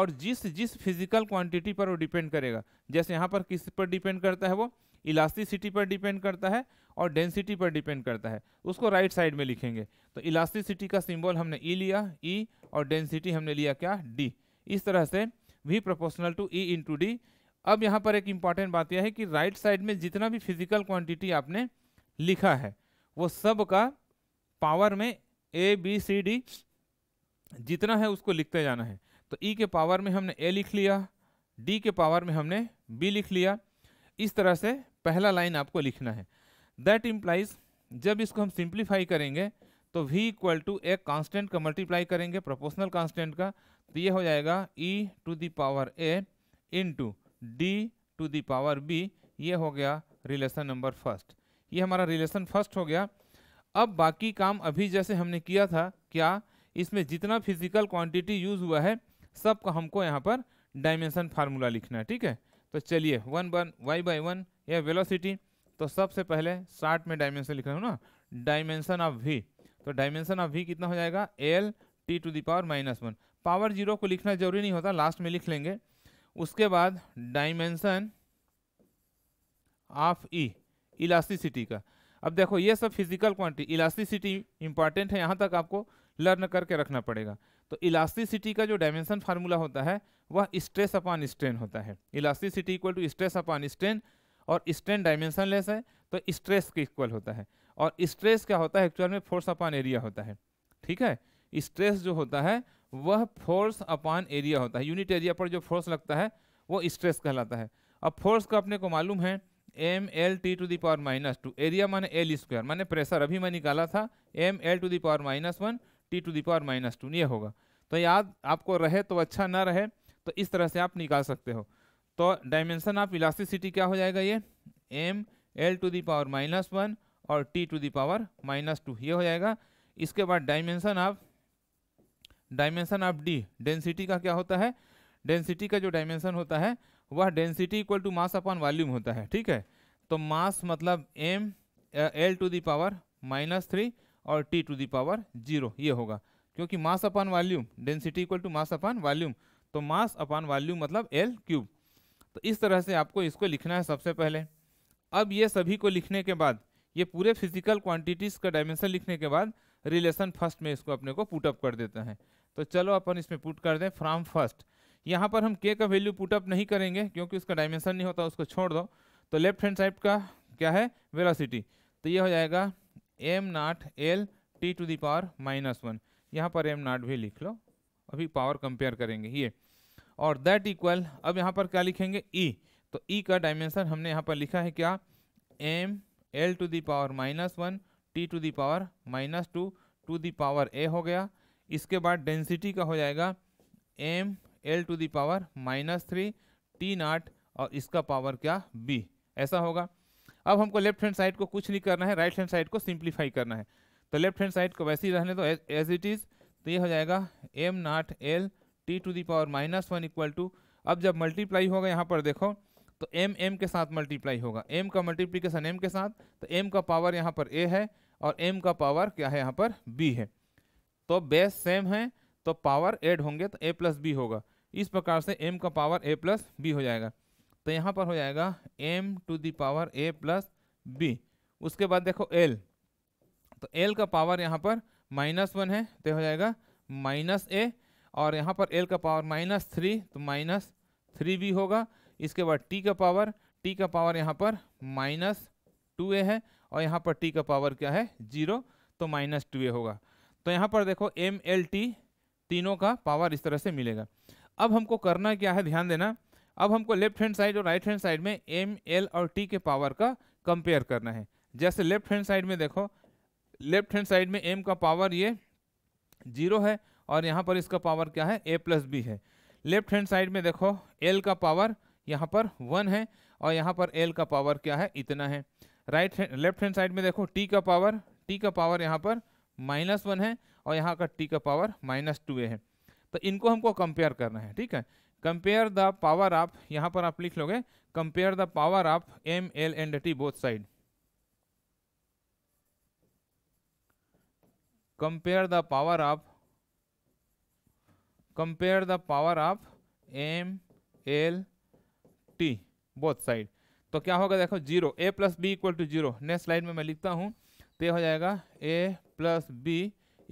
और जिस जिस फिजिकल क्वांटिटी पर वो डिपेंड करेगा जैसे यहाँ पर किस पर डिपेंड करता है वो इलास्टिसिटी पर डिपेंड करता है और डेंसिटी पर डिपेंड करता है उसको राइट right साइड में लिखेंगे तो इलास्टिसिटी का सिंबल हमने ई e लिया ई e, और डेंसिटी हमने लिया क्या डी इस तरह से V proportional to E into D अब यहाँ पर एक इम्पॉर्टेंट बात यह है कि राइट right साइड में जितना भी फिजिकल क्वांटिटी आपने लिखा है वो सब का पावर में ए बी सी डी जितना है उसको लिखते जाना है तो ई e के पावर में हमने ए लिख लिया डी के पावर में हमने बी लिख लिया इस तरह से पहला लाइन आपको लिखना है दैट इम्प्लाइज जब इसको हम सिंप्लीफाई करेंगे तो v equal to a constant का मल्टीप्लाई करेंगे प्रोपोर्शनल कांस्टेंट का तो ये हो जाएगा e to the power a into D to the power b ये हो गया रिलेशन नंबर फर्स्ट ये हमारा रिलेशन फर्स्ट हो गया अब बाकी काम अभी जैसे हमने किया था क्या इसमें जितना फिजिकल क्वांटिटी यूज हुआ है सबका हमको यहाँ पर डायमेंशन फार्मूला लिखना है ठीक है तो चलिए one one Y by one या वेलोसिटी तो सबसे पहले साठ में डायमेंशन लिख रहा हूँ ना डायमेंशन ऑफ वी तो डायमेंशन ऑफ वी कितना हो जाएगा L T to the power minus one power zero को लिखना जरूरी नहीं होता लास्ट में लिख लेंगे उसके बाद डायमेंशन ऑफ ई इलास्टिसिटी का अब देखो ये सब फिजिकल क्वांटिटी इलास्टिसिटी इंपॉर्टेंट है यहाँ तक आपको लर्न करके रखना पड़ेगा तो इलास्टिसिटी का जो डायमेंशन फार्मूला होता है वह स्ट्रेस अपॉन स्ट्रेन होता है elasticity equal to stress upon strain और स्ट्रेन लेस है तो स्ट्रेस के इक्वल होता है और स्ट्रेस क्या होता है एक्चुअल में फोर्स अपॉन एरिया होता है ठीक है स्ट्रेस जो होता है वह फोर्स अपॉन एरिया होता है यूनिट एरिया पर जो फोर्स लगता है वो स्ट्रेस कहलाता है अब फोर्स का अपने को मालूम है M L T to the power minus two area माने एल स्क्वायर माने प्रेशर अभी मैं निकाला था M L to the power minus one T to the power minus two ये होगा तो याद आपको रहे तो अच्छा ना रहे तो इस तरह से आप निकाल सकते हो तो डायमेंशन ऑफ इलास्टिसिटी क्या हो जाएगा ये M L to the power minus one और T to the power minus two ये हो जाएगा इसके बाद dimension of dimension of D density का क्या होता है डेंसिटी का जो डायमेंशन होता है वह density equal to mass upon volume होता है ठीक है तो मास मतलब M L to the power minus three और टी टू दावर जीरो ये होगा क्योंकि mass upon volume density equal to mass upon volume तो मास अपॉन वॉल्यूम मतलब एल क्यूब तो इस तरह से आपको इसको लिखना है सबसे पहले अब ये सभी को लिखने के बाद ये पूरे फिजिकल क्वांटिटीज़ का डायमेंशन लिखने के बाद रिलेशन फर्स्ट में इसको अपने को पुटअप कर देता है तो चलो अपन इसमें पुट कर दें फ्राम फर्स्ट यहाँ पर हम के का वैल्यू पुटअप नहीं करेंगे क्योंकि उसका डायमेंशन नहीं होता उसको छोड़ दो तो लेफ्ट हैंड साइड का क्या है वेलासिटी तो ये हो जाएगा M naught L T to the power minus one यहाँ पर एम नाट भी लिख लो अभी पावर कंपेयर करेंगे ये और दैट इक्वल अब यहाँ पर क्या लिखेंगे ई e. तो ई e का डायमेंशन हमने यहाँ पर लिखा है क्या M L to the power minus one T to the power minus two to the power A हो गया इसके बाद डेंसिटी का हो जाएगा M L to the power minus three T naught और इसका पावर क्या बी ऐसा होगा अब हमको लेफ्ट हैंड साइड को कुछ नहीं करना है राइट हैंड साइड को सिंप्लीफाई करना है तो लेफ्ट हैंड साइड को वैसे ही रहने दो एज इट इज़ तो ये हो जाएगा M naught L T to the power minus one equal to अब जब मल्टीप्लाई होगा यहाँ पर देखो तो एम एम के साथ मल्टीप्लाई होगा एम का मल्टीप्लीकेशन एम के साथ तो एम का पावर यहाँ पर ए है और एम का पावर क्या है यहाँ पर बी है तो बेस सेम है तो पावर एड होंगे तो ए प्लस बी होगा इस प्रकार से एम का पावर ए प्लस बी हो जाएगा तो यहाँ पर हो जाएगा M to the power A plus B उसके बाद देखो एल तो एल का पावर यहाँ पर माइनस वन है तो हो जाएगा माइनस ए और यहाँ पर एल का पावर माइनस थ्री तो माइनस थ्री बी होगा इसके बाद टी का पावर टी का पावर यहाँ पर माइनस टू ए है और यहाँ पर टी का पावर क्या है जीरो तो माइनस टू ए होगा तो यहाँ पर देखो एम एल टी तीनों का पावर इस तरह से मिलेगा अब हमको करना क्या है ध्यान देना अब हमको लेफ्ट हैंड साइड और राइट हैंड साइड में एम एल और टी के पावर का कंपेयर करना है जैसे लेफ्ट हैंड साइड में देखो लेफ्ट हैंड साइड में एम का पावर ये जीरो है और यहाँ पर इसका पावर क्या है ए प्लस बी है लेफ्ट हैंड साइड में देखो एल का पावर यहाँ पर वन है और यहाँ पर एल का पावर क्या है इतना है right hand left hand side में देखो टी का पावर टी का पावर यहाँ पर माइनस वन है और यहाँ का टी का पावर माइनस टू है तो इनको हमको कंपेयर करना है ठीक है कंपेयर द पावर ऑफ यहाँ पर आप लिख लोगे compare the power of M L and T both side compare the power of compare the power of m l t both side तो क्या होगा देखो zero A plus B equal to zero next line में मैं लिखता हूँ तो ये हो जाएगा A plus B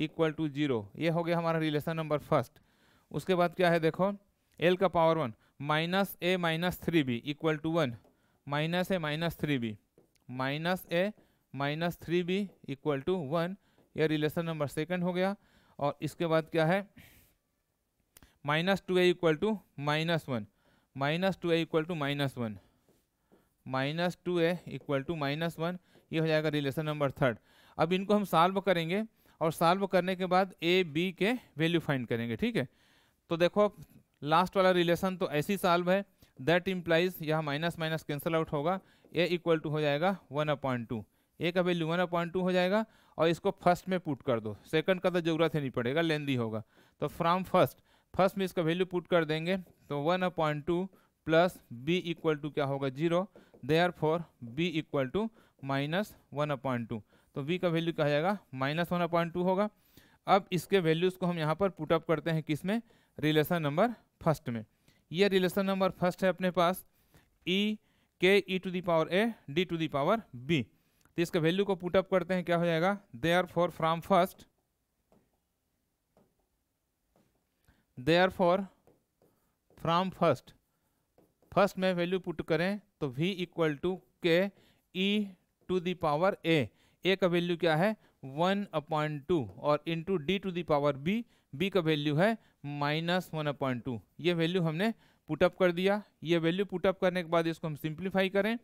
equal to zero ये हो गया हमारा रिलेशन नंबर फर्स्ट उसके बाद क्या है देखो एल का power one minus A minus three B equal to one minus A minus three B minus A minus three B equal to one ये रिलेशन नंबर सेकेंड हो गया और इसके बाद क्या है minus two A equal to minus one minus two A equal to minus one minus two A equal to minus one ये हो जाएगा रिलेशन नंबर थर्ड अब इनको हम सॉल्व करेंगे और सॉल्व करने के बाद ए बी के वैल्यू फाइंड करेंगे ठीक है तो देखो लास्ट वाला रिलेशन तो ऐसी सॉल्व है दैट इम्प्लाइज यह माइनस माइनस कैंसिल आउट होगा ए इक्वल टू हो जाएगा वन अपॉइंट टू ए का वैल्यू वन अपॉइंट टू हो जाएगा और इसको फर्स्ट में पुट कर दो सेकंड का तो जरूरत ही नहीं पड़ेगा लेंदी होगा तो फ्रॉम फर्स्ट फर्स्ट में इसका वैल्यू पुट कर देंगे तो one upon two plus B equal to क्या होगा zero therefore B equal to minus one upon two तो बी का वैल्यू क्या जाएगा माइनस वन अपॉइंट टू होगा अब इसके वैल्यूज़ को हम यहाँ पर पुटअप करते हैं किस में रिलेशन नंबर फर्स्ट में यह रिलेशन नंबर फर्स्ट है अपने पास E K E to the power A D to the power B तो इसका वैल्यू को पुटअप करते हैं क्या हो जाएगा therefore from first there from first first में वैल्यू पुट करें तो v equal to K E to the power A A का वैल्यू क्या है वन अपॉइंट टू और into D to the power B B का value है minus one upon two ये वैल्यू हमने पुटअप कर दिया ये वैल्यू पुटअप करने के बाद इसको हम सिंप्लीफाई करें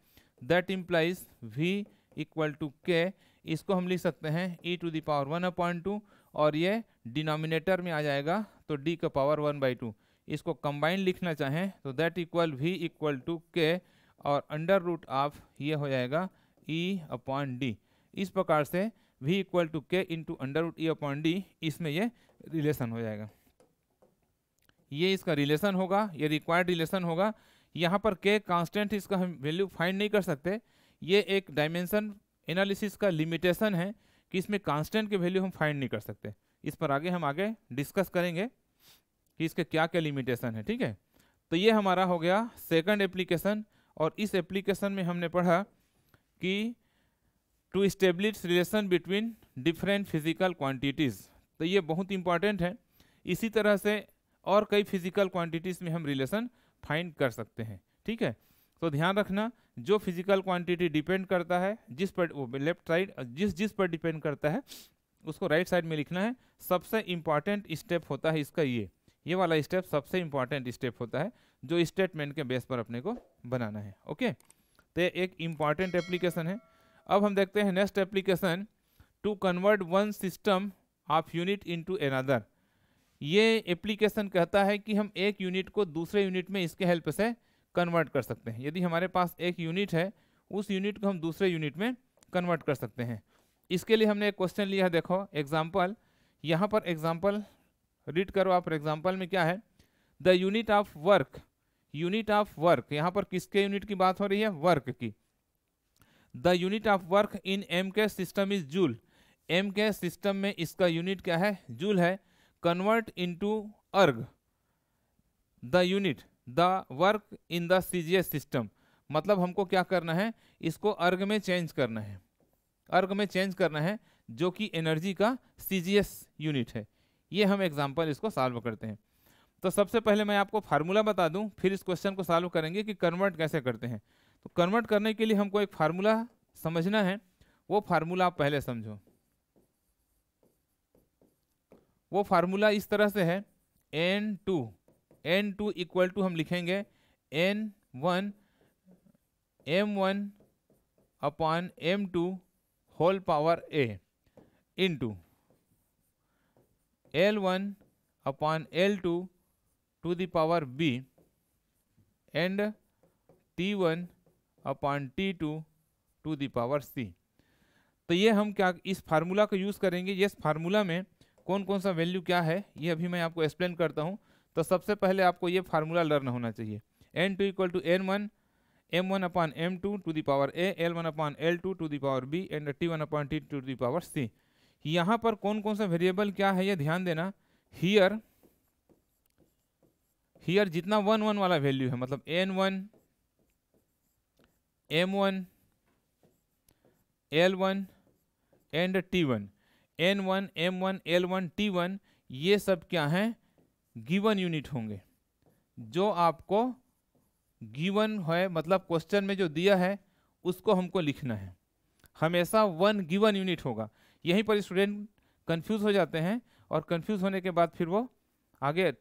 that implies v equal to K इसको हम लिख सकते हैं E to the power power one upon two और ये डिनोमिनेटर में आ जाएगा तो डी का पावर वन बाई टू इसको कंबाइन लिखना चाहें तो that equal V equal to K और अंडर रूट ऑफ ये हो जाएगा ई अपॉन डी इस प्रकार से V equal to K into under root E upon D इसमें ये रिलेशन हो जाएगा ये इसका रिलेशन होगा ये रिक्वायर्ड रिलेशन होगा यहाँ पर के कांस्टेंट इसका हम वैल्यू फाइंड नहीं कर सकते ये एक डायमेंशन एनालिसिस का लिमिटेशन है कि इसमें कांस्टेंट के वैल्यू हम फाइंड नहीं कर सकते इस पर आगे हम आगे डिस्कस करेंगे कि इसके क्या क्या लिमिटेशन है ठीक है तो ये हमारा हो गया सेकंड एप्लीकेशन और इस एप्लीकेशन में हमने पढ़ा कि to establish relation between different physical quantities तो ये बहुत इंपॉर्टेंट है इसी तरह से और कई फिजिकल क्वान्टिटीज़ में हम रिलेशन फाइंड कर सकते हैं ठीक है तो ध्यान रखना जो फिजिकल क्वांटिटी डिपेंड करता है जिस पर लेफ्ट साइड जिस जिस पर डिपेंड करता है उसको राइट right साइड में लिखना है सबसे इम्पॉर्टेंट स्टेप होता है इसका ये ये वाला स्टेप सबसे इम्पॉर्टेंट स्टेप होता है जो स्टेटमेंट के बेस पर अपने को बनाना है ओके तो एक इम्पॉर्टेंट एप्लीकेशन है अब हम देखते हैं next application to convert one system of unit into another ये एप्लीकेशन कहता है कि हम एक यूनिट को दूसरे यूनिट में इसके हेल्प से कन्वर्ट कर सकते हैं यदि हमारे पास एक यूनिट है उस यूनिट को हम दूसरे यूनिट में कन्वर्ट कर सकते हैं इसके लिए हमने एक क्वेश्चन लिया है देखो एग्जाम्पल यहाँ पर एग्जाम्पल रीड करो आप एग्जाम्पल में क्या है the unit of work unit of work यहाँ पर किसके यूनिट की बात हो रही है वर्क की the unit of work in M K system is joule M K system में इसका यूनिट क्या है जूल है convert into erg the unit the work in the C system मतलब हमको क्या करना है इसको अर्ग में चेंज करना है अर्ग में चेंज करना है जो कि एनर्जी का सी यूनिट है ये हम एग्जाम्पल इसको सॉल्व करते हैं तो सबसे पहले मैं आपको फार्मूला बता दूं फिर इस क्वेश्चन को सॉल्व करेंगे कि कन्वर्ट कैसे करते हैं तो कन्वर्ट करने के लिए हमको एक फार्मूला समझना है वो फार्मूला आप पहले समझो वो फार्मूला इस तरह से है N two N two equal to हम लिखेंगे N one M one upon M two whole power A into L one upon L two to the power B and T one upon T two to the power C तो ये हम क्या इस formula का use करेंगे ये इस formula में कौन कौन सा वैल्यू क्या है ये अभी मैं आपको एक्सप्लेन करता हूँ तो सबसे पहले आपको ये फार्मूला लर्न होना चाहिए N two equal to N one M one upon M two to the power A L one upon L two to the power B and T one upon T to power C यहाँ पर कौन कौन सा variable क्या है ये ध्यान देना हीयर हीयर जितना वन वन वाला वैल्यू है मतलब N one M one L one and T one N one M one L one T one ये सब क्या हैं गिवन यूनिट होंगे जो आपको गिवन है मतलब क्वेश्चन में जो दिया है उसको हमको लिखना है हमेशा वन गिवन यूनिट होगा यहीं पर स्टूडेंट कंफ्यूज हो जाते हैं और कंफ्यूज होने के बाद फिर वो आगे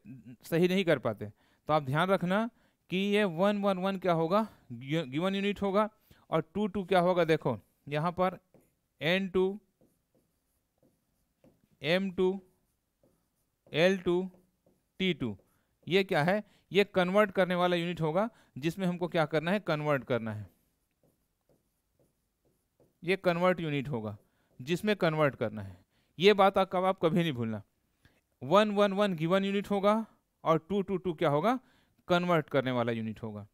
सही नहीं कर पाते तो आप ध्यान रखना कि ये वन वन वन क्या होगा गिवन यूनिट होगा और टू टू क्या होगा देखो यहाँ पर N two M two L two T two ये क्या है ये कन्वर्ट करने वाला यूनिट होगा जिसमें हमको क्या करना है कन्वर्ट करना है ये कन्वर्ट यूनिट होगा जिसमें कन्वर्ट करना है ये बात आपका आप कभी नहीं भूलना one one one given unit होगा और टू टू टू क्या होगा कन्वर्ट करने वाला यूनिट होगा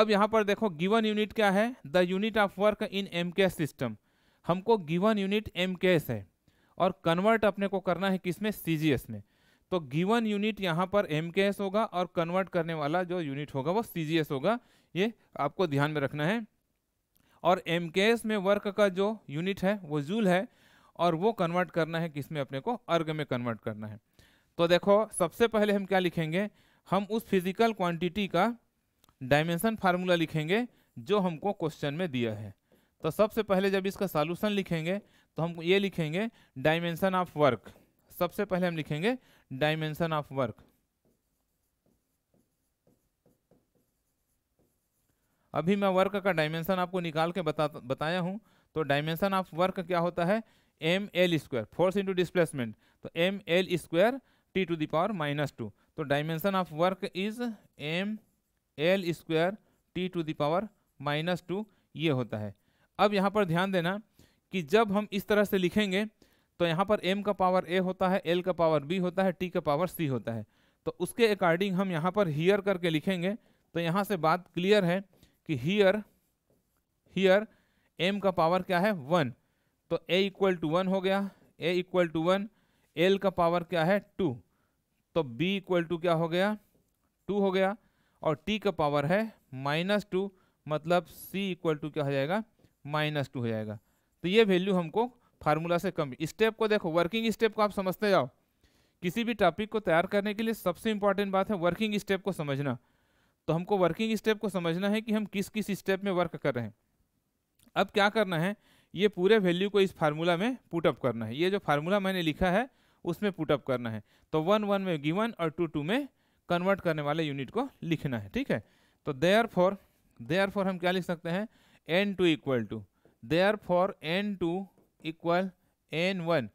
अब यहाँ पर देखो गिवन यूनिट क्या है the unit of work in M system हमको गिवन यूनिट एम है और कन्वर्ट अपने को करना है किस में सी में तो गिवन यूनिट यहाँ पर एम होगा और कन्वर्ट करने वाला जो यूनिट होगा वो सी होगा ये आपको ध्यान में रखना है और एम में वर्क का जो यूनिट है वो जूल है और वो कन्वर्ट करना है किसमें अपने को अर्ग में कन्वर्ट करना है तो देखो सबसे पहले हम क्या लिखेंगे हम उस फिजिकल क्वांटिटी का डायमेंशन फार्मूला लिखेंगे जो हमको क्वेश्चन में दिया है तो सबसे पहले जब इसका सॉल्यूशन लिखेंगे तो हम ये लिखेंगे डायमेंशन ऑफ वर्क सबसे पहले हम लिखेंगे डायमेंशन ऑफ वर्क अभी मैं वर्क का डायमेंशन आपको निकाल के बता बताया हूं तो डायमेंशन ऑफ वर्क क्या होता है M L square force into displacement तो M L square T to the power minus two तो dimension of work is M L square T to the power minus two ये होता है अब यहाँ पर ध्यान देना कि जब हम इस तरह से लिखेंगे तो यहाँ पर एम का पावर ए होता है एल का पावर बी होता है टी का पावर सी होता है तो उसके अकॉर्डिंग हम यहाँ पर हीयर करके लिखेंगे तो यहाँ से बात क्लियर है कि हीयर हीयर एम का पावर क्या है वन तो ए इक्वल टू वन हो गया A equal to one L का पावर क्या है टू तो बी इक्वल टू क्या हो गया टू हो गया और टी का पावर है माइनस टू मतलब सी इक्वल टू क्या हो जाएगा माइनस टू हो जाएगा तो ये वैल्यू हमको फार्मूला से कम स्टेप को देखो वर्किंग स्टेप को आप समझते जाओ किसी भी टॉपिक को तैयार करने के लिए सबसे इंपॉर्टेंट बात है वर्किंग स्टेप को समझना तो हमको वर्किंग स्टेप को समझना है कि हम किस किस स्टेप में वर्क कर रहे हैं अब क्या करना है ये पूरे वैल्यू को इस फार्मूला में पुटअप करना है ये जो फार्मूला मैंने लिखा है उसमें पुटअप करना है तो वन वन में गिवन और टू टू में कन्वर्ट करने वाले यूनिट को लिखना है ठीक है तो देयर फॉर देयर फॉर हम क्या लिख सकते हैं N two equal to therefore N two equal N one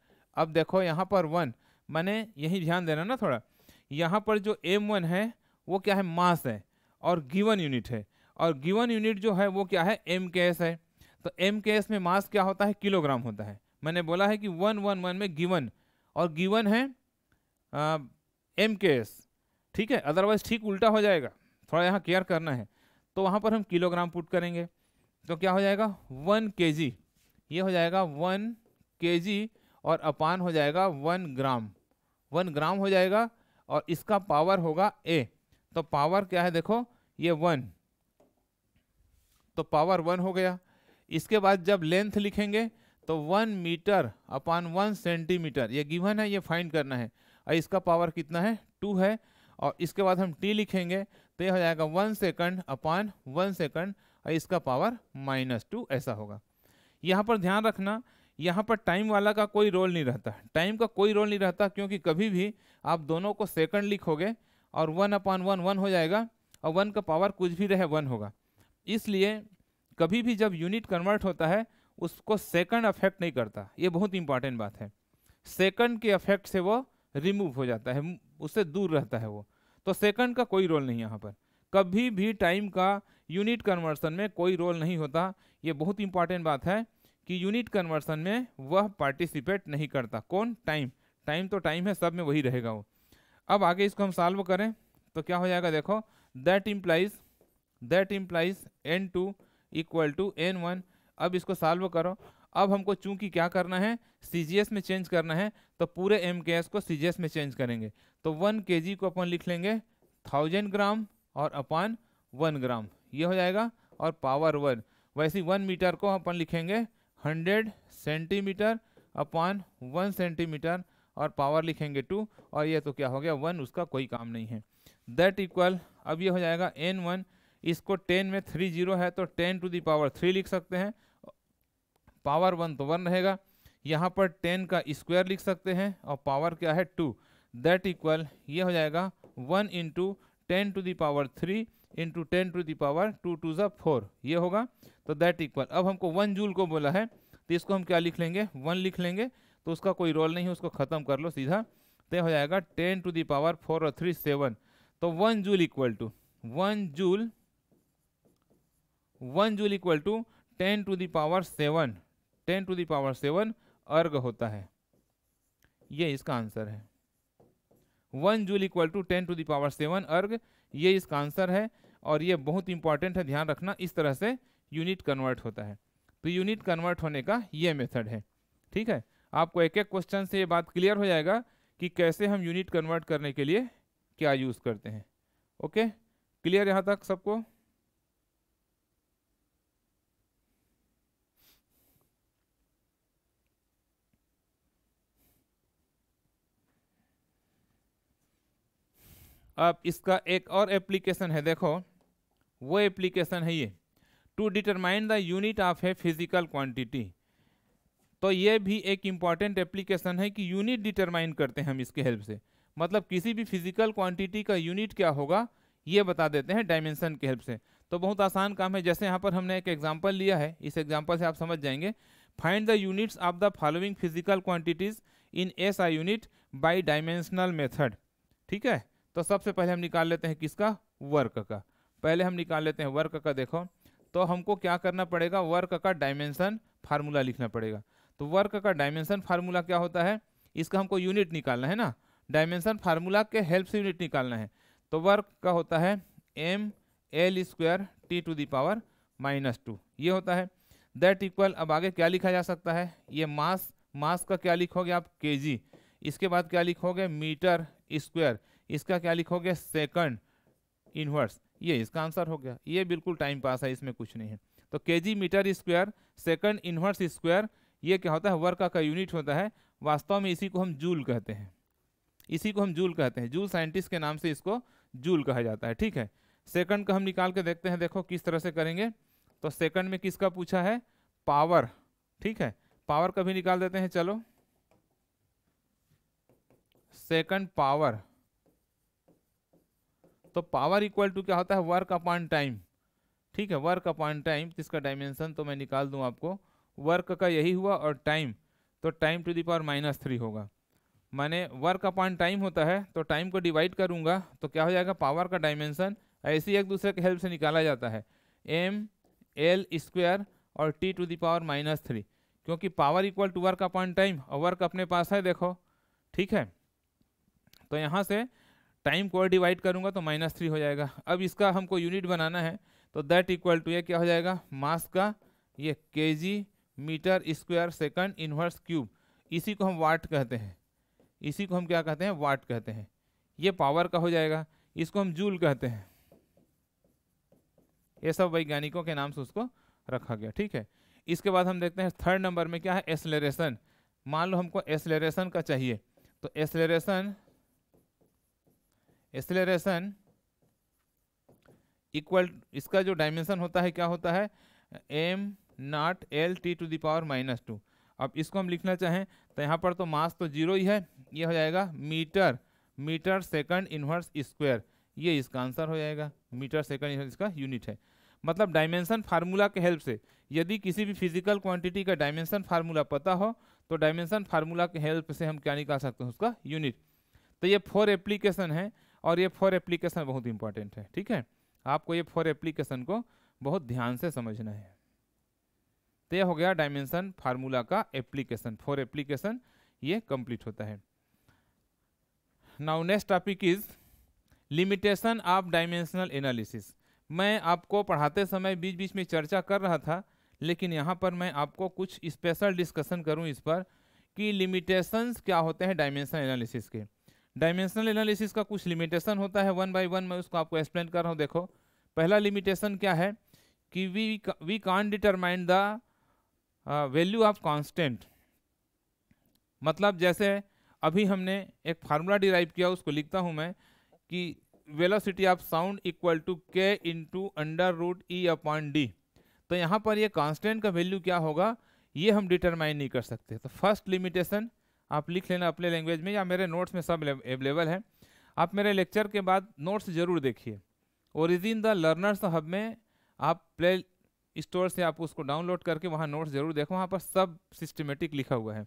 अब देखो यहाँ पर वन मैंने यही ध्यान देना ना थोड़ा यहाँ पर जो एम वन है वो क्या है मास है और गिवन यूनिट है और गिवन यूनिट जो है वो क्या है एम के एस है तो एम के एस में मास क्या होता है किलोग्राम होता है मैंने बोला है कि वन वन वन में गिवन और गिवन है एम के एस ठीक है अदरवाइज ठीक उल्टा हो जाएगा थोड़ा यहाँ केयर करना है तो वहाँ पर हम किलोग्राम पुट करेंगे तो क्या हो जाएगा वन के जी ये हो जाएगा वन के जी और अपान हो जाएगा वन ग्राम वन ग्राम हो जाएगा और इसका पावर होगा ए तो पावर क्या है देखो ये वन तो पावर वन हो गया इसके बाद जब लेंथ लिखेंगे तो one metre upon one centimetre ये गिवन है ये फाइंड करना है और इसका पावर कितना है टू है और इसके बाद हम टी लिखेंगे तो ये हो जाएगा one second upon one second और इसका पावर माइनस टू ऐसा होगा यहाँ पर ध्यान रखना यहाँ पर टाइम वाला का कोई रोल नहीं रहता टाइम का कोई रोल नहीं रहता क्योंकि कभी भी आप दोनों को सेकंड लिखोगे और वन अपॉन वन वन हो जाएगा और वन का पावर कुछ भी रहे वन होगा इसलिए कभी भी जब यूनिट कन्वर्ट होता है उसको सेकंड अफेक्ट नहीं करता ये बहुत इंपॉर्टेंट बात है सेकंड के अफेक्ट से वो रिमूव हो जाता है उससे दूर रहता है वो तो सेकंड का कोई रोल नहीं यहाँ पर कभी भी टाइम का यूनिट कन्वर्सन में कोई रोल नहीं होता ये बहुत इंपॉर्टेंट बात है कि यूनिट कन्वर्सन में वह पार्टिसिपेट नहीं करता कौन टाइम टाइम तो टाइम है सब में वही रहेगा वो अब आगे इसको हम सॉल्व करें तो क्या हो जाएगा देखो that implies that implies N two equal to N one अब इसको सॉल्व करो अब हमको चूंकि क्या करना है सी में चेंज करना है तो पूरे एम को सी में चेंज करेंगे तो वन के को अपन लिख लेंगे थाउजेंड ग्राम और अपान वन ग्राम ये हो जाएगा और पावर वन वैसे वन मीटर को अपन लिखेंगे hundred centimetre upon one centimetre और पावर लिखेंगे टू और ये तो क्या हो गया वन उसका कोई काम नहीं है दैट इक्वल अब ये हो जाएगा एन वन इसको टेन में थ्री जीरो है तो टेन टू दावर थ्री लिख सकते हैं पावर वन तो वन रहेगा यहाँ पर टेन का स्क्वायर लिख सकते हैं और पावर क्या है टू दैट इक्वल ये हो जाएगा one into ten to the power three into ten to the power two two ज़ा फोर ये होगा तो दैट इक्वल अब हमको वन जूल को बोला है तो इसको हम क्या लिख लेंगे वन लिख लेंगे तो उसका कोई रोल नहीं है उसको ख़त्म कर लो सीधा तय हो जाएगा टेन टू दावर फोर और थ्री सेवन तो one joule equal to one joule one joule equal to ten to the power seven ten to the power seven erg होता है ये इसका आंसर है one joule equal to ten to the power seven erg ये इसका answer है और ये बहुत इंपॉर्टेंट है ध्यान रखना इस तरह से यूनिट कन्वर्ट होता है तो यूनिट कन्वर्ट होने का ये मेथड है ठीक है आपको एक एक क्वेश्चन से ये बात क्लियर हो जाएगा कि कैसे हम यूनिट कन्वर्ट करने के लिए क्या यूज़ करते हैं ओके क्लियर यहाँ तक सबको अब इसका एक और एप्लीकेशन है देखो वो एप्लीकेशन है ये to determine the unit of a physical quantity तो ये भी एक इम्पॉर्टेंट एप्लीकेशन है कि यूनिट डिटरमाइन करते हैं हम इसके हेल्प से मतलब किसी भी फिजिकल क्वांटिटी का यूनिट क्या होगा ये बता देते हैं डायमेंशन के हेल्प से तो बहुत आसान काम है जैसे यहाँ पर हमने एक एग्जाम्पल लिया है इस एग्जाम्पल से आप समझ जाएंगे find the units of the following physical quantities in S I unit by dimensional method ठीक है तो सबसे पहले हम निकाल लेते हैं किसका वर्क का पहले हम निकाल लेते हैं वर्क का देखो तो हमको क्या करना पड़ेगा वर्क का डायमेंशन फार्मूला लिखना पड़ेगा तो वर्क का डायमेंशन फार्मूला क्या होता है इसका हमको यूनिट निकालना है ना डायमेंशन फार्मूला के हेल्प से यूनिट निकालना है तो वर्क का होता है M L square T to the power minus two ये होता है दैट इक्वल अब आगे क्या लिखा जा सकता है ये मास मास का क्या लिखोगे आप के जी इसके बाद क्या लिखोगे मीटर स्क्वायर इसका क्या लिखोगे सेकंड इनवर्स ये इसका आंसर हो गया ये बिल्कुल टाइम पास है इसमें कुछ नहीं है तो K G metre square second inverse square ये क्या होता है वर्क का यूनिट होता है वास्तव में इसी को हम जूल कहते हैं इसी को हम जूल कहते हैं जूल साइंटिस्ट के नाम से इसको जूल कहा जाता है ठीक है सेकंड का हम निकाल के देखते हैं देखो किस तरह से करेंगे तो सेकंड में किसका पूछा है पावर ठीक है पावर कभी निकाल देते हैं चलो सेकंड पावर तो पावर इक्वल टू क्या होता है वर्क अपॉन टाइम ठीक है वर्क अपॉन टाइम इसका डायमेंशन तो मैं निकाल दूँ आपको वर्क का यही हुआ और टाइम तो time to the power minus three होगा माने वर्क अपॉन टाइम होता है तो टाइम को डिवाइड करूँगा तो क्या हो जाएगा पावर का डायमेंशन ऐसे ही एक दूसरे के हेल्प से निकाला जाता है एम एल स्क्वायर और T to the power minus three क्योंकि power equal to work upon time और वर्क अपने पास है देखो ठीक है तो यहाँ से टाइम को डिवाइड करूंगा तो माइनस थ्री हो जाएगा अब इसका हमको यूनिट बनाना है तो दैट इक्वल टू ये क्या हो जाएगा मास का ये K G metre square second inverse cube इसी को हम वाट कहते हैं इसी को हम क्या कहते हैं वाट कहते हैं ये पावर का हो जाएगा इसको हम जूल कहते हैं ये सब वैज्ञानिकों के नाम से उसको रखा गया ठीक है इसके बाद हम देखते हैं थर्ड नंबर में क्या है एसलेरेशन मान लो हमको एसलेरेशन का चाहिए तो एसलेरेशन एक्सेलरेशन इक्वल इसका जो डायमेंशन होता है क्या होता है M not L T to the power minus two अब इसको हम लिखना चाहें तो यहाँ पर तो मास तो जीरो ही है ये हो जाएगा metre metre second inverse square ये इसका आंसर हो जाएगा मीटर सेकंड इन्वर्स इसका यूनिट है मतलब डायमेंशन फार्मूला के हेल्प से यदि किसी भी फिजिकल क्वांटिटी का डायमेंशन फार्मूला पता हो तो डायमेंशन फार्मूला के हेल्प से हम क्या निकाल सकते हैं उसका यूनिट तो ये फोर एप्लीकेशन है और ये फॉर एप्लीकेशन बहुत इंपॉर्टेंट है ठीक है आपको ये फॉर एप्लीकेशन को बहुत ध्यान से समझना है तो यह हो गया डायमेंशन फार्मूला का एप्लीकेशन फॉर एप्लीकेशन ये कंप्लीट होता है now next topic is limitation of dimensional analysis मैं आपको पढ़ाते समय बीच बीच में चर्चा कर रहा था लेकिन यहाँ पर मैं आपको कुछ स्पेशल डिस्कशन करूँ इस पर कि लिमिटेशंस क्या होते हैं डायमेंशन एनालिसिस के डायमेंशनल एनालिसिस का कुछ लिमिटेशन होता है वन बाई वन मैं उसको आपको एक्सप्लेन कर रहा हूँ देखो पहला लिमिटेशन क्या है कि we we can determine the value of constant मतलब जैसे अभी हमने एक फार्मूला डिराइव किया उसको लिखता हूँ मैं कि velocity of sound equal to K into under root E upon D तो यहाँ पर ये कांस्टेंट का वैल्यू क्या होगा ये हम डिटरमाइन नहीं कर सकते तो फर्स्ट लिमिटेशन आप लिख लेना अपने लैंग्वेज में या मेरे नोट्स में सब अवेलेबल है आप मेरे लेक्चर के बाद नोट्स ज़रूर देखिए और इन द लर्नर्स हब में आप प्ले स्टोर से आप उसको डाउनलोड करके वहाँ नोट्स ज़रूर देखो वहाँ पर सब सिस्टमेटिक लिखा हुआ है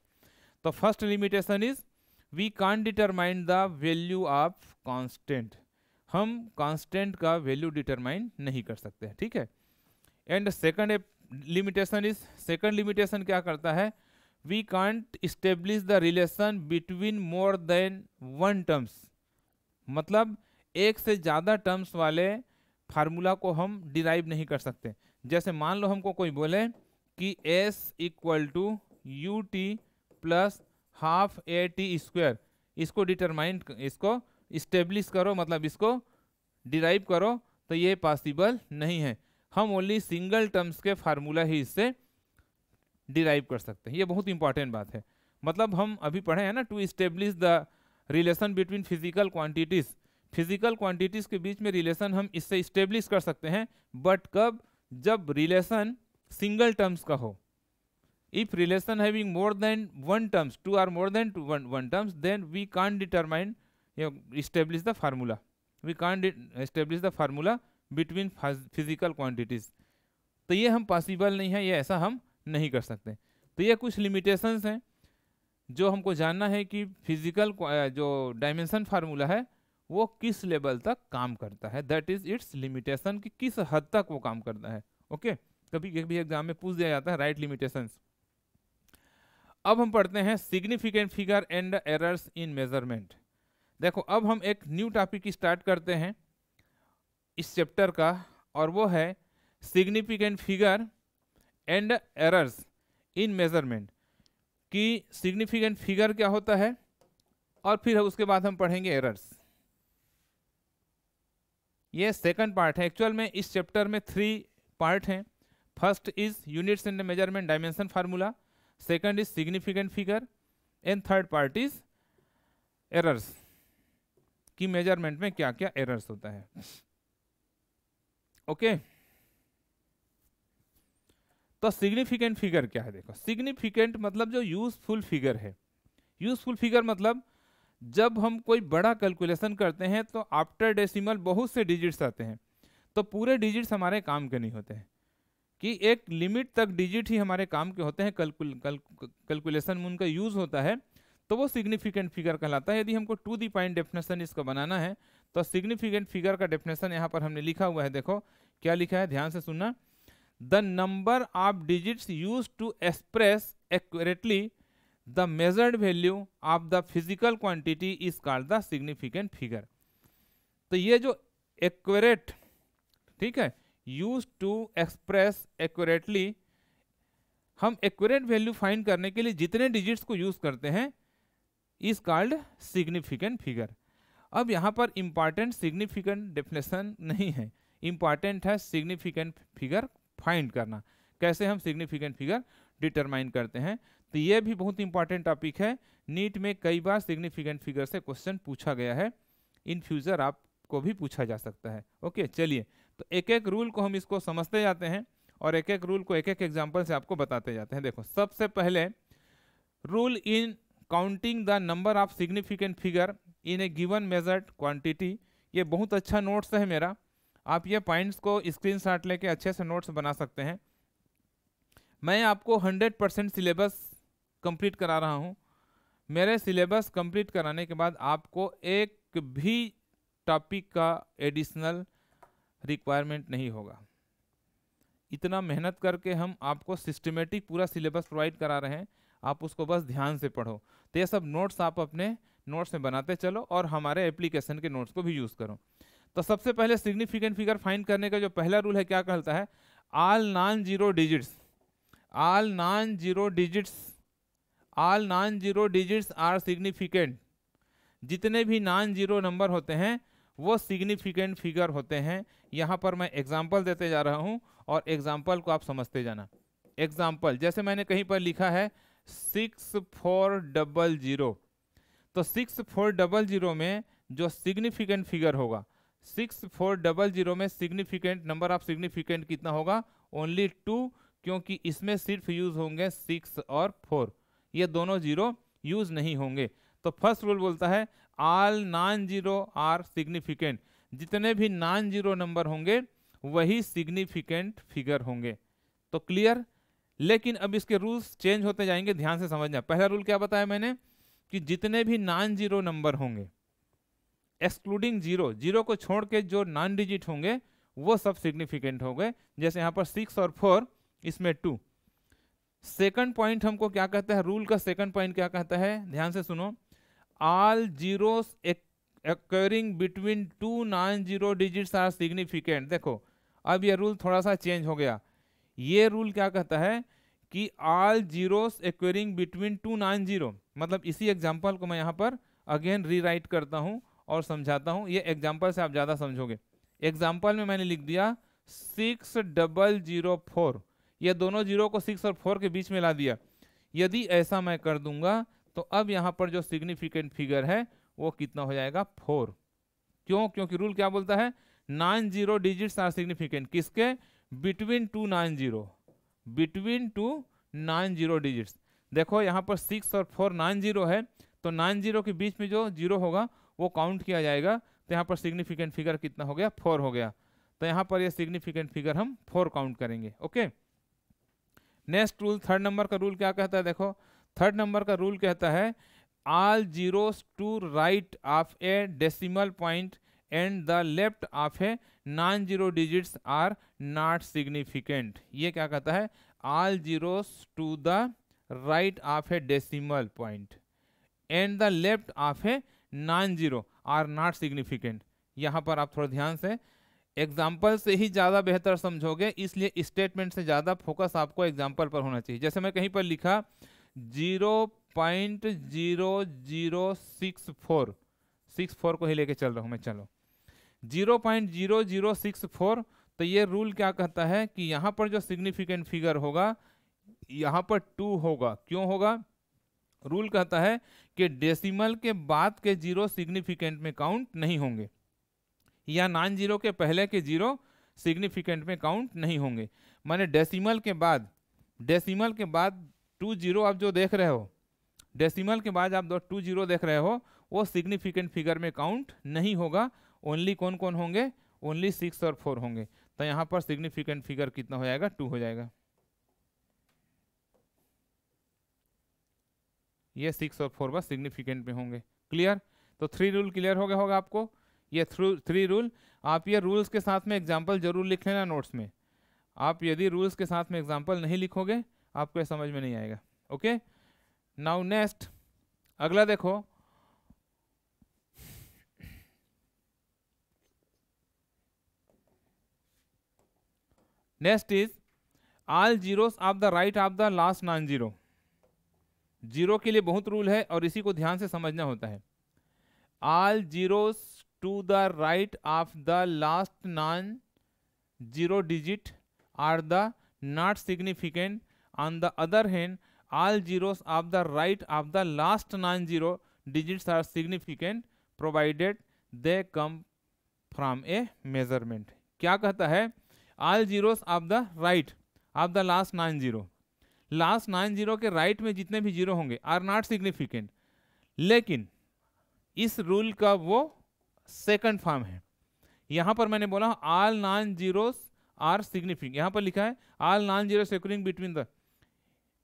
तो first limitation is we can determine the value of constant हम कॉन्स्टेंट का वैल्यू डिटरमाइन नहीं कर सकते ठीक है and second limitation is second limitation क्या करता है we can't establish the relation between more than one terms मतलब एक से ज़्यादा टर्म्स वाले फार्मूला को हम डिराइव नहीं कर सकते जैसे मान लो हमको कोई बोले कि s equal to U T plus half A T square इसको डिटरमाइंड इसको इस्टेब्लिश करो मतलब इसको डिराइव करो तो ये पॉसिबल नहीं है हम ओनली सिंगल टर्म्स के फार्मूला ही इससे डिराइव कर सकते हैं ये बहुत इंपॉर्टेंट बात है मतलब हम अभी पढ़े हैं ना to establish the relation between physical quantities physical quantities के बीच में रिलेशन हम इससे इस्टेब्लिश कर सकते हैं बट कब जब रिलेशन सिंगल टर्म्स का हो if relation having more than one terms two or more than one one terms then we can determine establish the formula we can establish the formula between physical quantities तो ये हम possible नहीं है ये ऐसा हम नहीं कर सकते तो ये कुछ लिमिटेशंस हैं जो हमको जानना है कि फिजिकल जो डायमेंशन फार्मूला है वो किस लेवल तक काम करता है दैट इज इट्स लिमिटेशन कि किस हद तक वो काम करता है ओके कभी कभी एग्जाम में पूछ दिया जाता है राइट लिमिटेशन अब हम पढ़ते हैं significant figure and errors in measurement देखो अब हम एक न्यू टॉपिक स्टार्ट करते हैं इस चैप्टर का और वो है significant figure and errors in measurement कि सिग्निफिकेंट फिगर क्या होता है और फिर उसके बाद हम पढ़ेंगे एरर्स ये सेकंड पार्ट है एक्चुअल में इस चैप्टर में थ्री पार्ट हैं first is units and measurement dimension formula second is significant figure and third part is errors की मेजरमेंट में क्या क्या एरर्स होता है ओके okay? तो सिग्निफिकेंट फिगर क्या है देखो सिग्निफिकेंट मतलब जो यूजफुल फिगर है यूजफुल फिगर मतलब जब हम कोई बड़ा कैलकुलेशन करते हैं तो आफ्टर डेसिमल बहुत से डिजिट्स आते हैं तो पूरे डिजिट्स हमारे काम के नहीं होते हैं कि एक लिमिट तक डिजिट ही हमारे काम के होते हैं कैलकुल कैलकुलेशन में उनका यूज़ होता है तो वो सिग्निफिकेंट फिगर कहलाता है यदि हमको टू दी पॉइंट डेफिनेशन इसका बनाना है तो सिग्निफिकेंट फिगर का डेफिनेशन यहाँ पर हमने लिखा हुआ है देखो क्या लिखा है ध्यान से सुनना the number of digits use to express accurately the measured value of the physical quantity is called the significant figure तो ये जो एक्यूरेट ठीक है यूज टू एक्सप्रेस एक्यूरेटली हम एक्यूरेट वैल्यू फाइंड करने के लिए जितने डिजिट्स को यूज़ करते हैं इज कॉल्ड सिग्निफिकेंट फिगर अब यहाँ पर इम्पॉर्टेंट सिग्निफिकेंट डेफिनेशन नहीं है इम्पॉर्टेंट है सिग्निफिकेंट फिगर फाइंड करना कैसे हम सिग्निफिकेंट फिगर डिटरमाइन करते हैं तो ये भी बहुत इंपॉर्टेंट टॉपिक है नीट में कई बार सिग्निफिकेंट फिगर से क्वेश्चन पूछा गया है इन फ्यूचर आपको भी पूछा जा सकता है ओके चलिए तो एक एक रूल को हम इसको समझते जाते हैं और एक एक रूल को एक एक एग्जाम्पल से आपको बताते जाते हैं देखो सबसे पहले rule in counting the number of significant figure in a given measured quantity ये बहुत अच्छा नोट्स है मेरा आप ये पॉइंट्स को स्क्रीन शॉट लेके अच्छे से नोट्स बना सकते हैं मैं आपको 100 परसेंट सिलेबस कंप्लीट करा रहा हूँ मेरे सिलेबस कंप्लीट कराने के बाद आपको एक भी टॉपिक का एडिशनल रिक्वायरमेंट नहीं होगा इतना मेहनत करके हम आपको सिस्टमेटिक पूरा सिलेबस प्रोवाइड करा रहे हैं आप उसको बस ध्यान से पढ़ो तो ये सब नोट्स आप अपने नोट्स में बनाते चलो और हमारे एप्लीकेशन के नोट्स को भी यूज़ करो तो सबसे पहले सिग्निफिकेंट फिगर फाइंड करने का जो पहला रूल है क्या कहता है all non zero digits all non zero digits all non zero digits are significant जितने भी नॉन जीरो नंबर होते हैं वो सिग्निफिकेंट फिगर होते हैं यहाँ पर मैं एग्जाम्पल देते जा रहा हूँ और एग्जाम्पल को आप समझते जाना एग्जाम्पल जैसे मैंने कहीं पर लिखा है सिक्स फोर डबल जीरो तो सिक्स फोर डबल जीरो में जो सिग्निफिकेंट फिगर होगा सिक्स फोर डबल जीरो में सिग्निफिकेंट नंबर ऑफ सिग्निफिकेंट कितना होगा ओनली टू क्योंकि इसमें सिर्फ यूज होंगे सिक्स और फोर ये दोनों जीरो यूज नहीं होंगे तो फर्स्ट रूल बोलता है all non zero are significant जितने भी नॉन जीरो नंबर होंगे वही सिग्निफिकेंट फिगर होंगे तो क्लियर लेकिन अब इसके रूल्स चेंज होते जाएंगे ध्यान से समझना पहला रूल क्या बताया मैंने कि जितने भी नॉन जीरो नंबर होंगे एक्सक्लूडिंग जीरो जीरो को छोड़ के जो नॉन डिजिट होंगे वो सब सिग्निफिकेंट हो गए जैसे यहाँ पर सिक्स और फोर इसमें टू सेकंड पॉइंट हमको क्या कहता है रूल का सेकंड पॉइंट क्या कहता है ध्यान से सुनो all zeros between two non zero digits are significant देखो अब ये रूल थोड़ा सा चेंज हो गया ये रूल क्या कहता है कि all zeros occurring between two non zero मतलब इसी एग्जाम्पल को मैं यहाँ पर अगेन रीराइट करता हूँ और समझाता हूँ ये एग्जाम्पल से आप ज़्यादा समझोगे एग्जाम्पल में मैंने लिख दिया सिक्स डबल जीरो फोर ये दोनों जीरो को सिक्स और फोर के बीच में ला दिया यदि ऐसा मैं कर दूंगा तो अब यहाँ पर जो सिग्निफिकेंट फिगर है वो कितना हो जाएगा फोर क्यों क्योंकि रूल क्या बोलता है non zero digits are significant किसके between two non zero between two non zero digits देखो यहाँ पर सिक्स और फोर नाइन जीरो है तो नाइन जीरो के बीच में जो जीरो होगा वो काउंट किया जाएगा तो यहाँ पर सिग्निफिकेंट फिगर कितना हो गया फोर हो गया तो यहाँ पर ये सिग्निफिकेंट फिगर हम फोर काउंट करेंगे okay next rule third number का रूल क्या कहता है देखो थर्ड नंबर का रूल कहता है all zeros to right of a decimal point and the left of a non zero digits are not significant ये क्या कहता है all zero to the right of a decimal point and the left of a non zero are not significant यहाँ पर आप थोड़ा ध्यान से एग्जाम्पल से ही ज़्यादा बेहतर समझोगे इसलिए स्टेटमेंट से ज़्यादा फोकस आपको एग्जाम्पल पर होना चाहिए जैसे मैं कहीं पर लिखा zero point zero zero six four six four को ही लेके चल रहा हूँ मैं चलो zero point zero zero six four तो ये रूल क्या कहता है कि यहाँ पर जो सिग्निफिकेंट फिगर होगा यहाँ पर टू होगा क्यों होगा रूल कहता है कि डेसिमल के बाद के जीरो सिग्निफिकेंट में काउंट नहीं होंगे या नॉन जीरो के पहले के जीरो सिग्निफिकेंट में काउंट नहीं होंगे माने डेसिमल के बाद डेसिमल के बाद टू जीरो आप जो देख रहे हो डेसिमल के बाद आप दो टू जीरो देख रहे हो वो सिग्निफिकेंट फिगर में काउंट नहीं होगा ओनली कौन कौन होंगे ओनली सिक्स और फोर होंगे तो यहाँ पर सिग्निफिकेंट फिगर कितना हो जाएगा टू हो जाएगा ये सिक्स और फोर बस सिग्निफिकेंट में होंगे क्लियर तो थ्री रूल क्लियर हो गया होगा आपको ये थ्रू थ्री रूल आप ये रूल्स के साथ में एग्जाम्पल जरूर लिख लेना नोट्स में आप यदि रूल्स के साथ में एग्जाम्पल नहीं लिखोगे आपको समझ में नहीं आएगा ओके नाउ नेक्स्ट अगला देखो next is all zeros of the right of the last non zero zero के लिए बहुत रूल है और इसी को ध्यान से समझना होता है all zero to the right of the last non zero digit are the not significant on the other hand all zero of the right of the last non zero digit are significant provided they come from a measurement क्या कहता है all zero of the right of the last non zero last non zero के right में जितने भी zero होंगे are not significant लेकिन इस रूल का वो सेकंड फॉर्म है यहां पर मैंने बोला all non zeros are significant यहां पर लिखा है all non zero occurring between the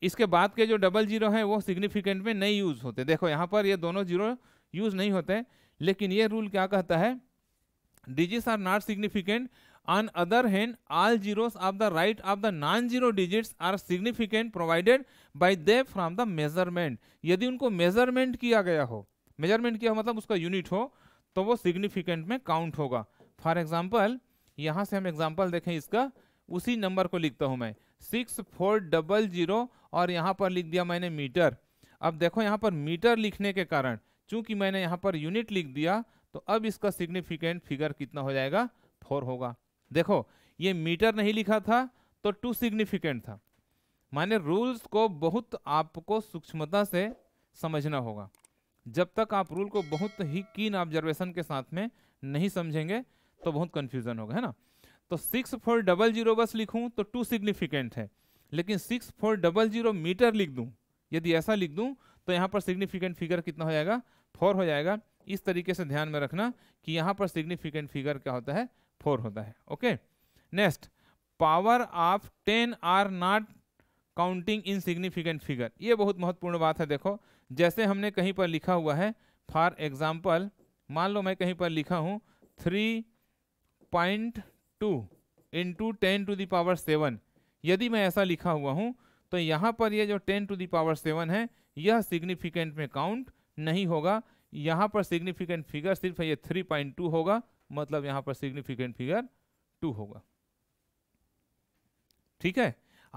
इसके बाद के जो डबल जीरो हैं वो सिग्निफिकेंट में नहीं यूज़ होते देखो यहां पर ये दोनों जीरो यूज़ नहीं होते लेकिन ये रूल क्या कहता है digits are not significant On other hand, all zeros of the right of the non-zero digits are significant provided by them from the measurement. यदि उनको measurement किया गया हो measurement किया हो मतलब उसका unit हो तो वो significant में count होगा फॉर एग्जाम्पल यहाँ से हम एग्जाम्पल देखें इसका उसी नंबर को लिखता हूँ मैं सिक्स फोर डबल जीरो और यहाँ पर लिख दिया मैंने मीटर अब देखो यहाँ पर मीटर लिखने के कारण चूंकि मैंने यहाँ पर यूनिट लिख दिया तो अब इसका सिग्निफिकेंट फिगर कितना हो जाएगा फोर होगा देखो ये मीटर नहीं लिखा था तो टू सिग्निफिकेंट था माने रूल्स को बहुत आपको सूक्ष्मता से समझना होगा जब तक आप रूल को बहुत ही कीन ऑब्जर्वेशन के साथ में नहीं समझेंगे तो बहुत कन्फ्यूजन होगा है ना तो सिक्स फोर डबल जीरो बस लिखूँ तो टू सिग्निफिकेंट है लेकिन six four double zero meter लिख दूँ यदि ऐसा लिख दूँ तो यहाँ पर सिग्निफिकेंट फिगर कितना हो जाएगा फोर हो जाएगा इस तरीके से ध्यान में रखना कि यहाँ पर सिग्निफिकेंट फिगर क्या होता है फोर होता है okay next power of ten are not counting in significant figure ये बहुत महत्वपूर्ण बात है देखो जैसे हमने कहीं पर लिखा हुआ है फॉर एग्जाम्पल मान लो मैं कहीं पर लिखा हूँ three point two into ten to the power seven यदि मैं ऐसा लिखा हुआ हूँ तो यहाँ पर यह जो टेन टू दावर सेवन है यह सिग्निफिकेंट में काउंट नहीं होगा यहाँ पर सिग्निफिकेंट फिगर सिर्फ ये थ्री पॉइंट टू होगा मतलब यहां पर सिग्निफिकेंट फिगर टू होगा ठीक है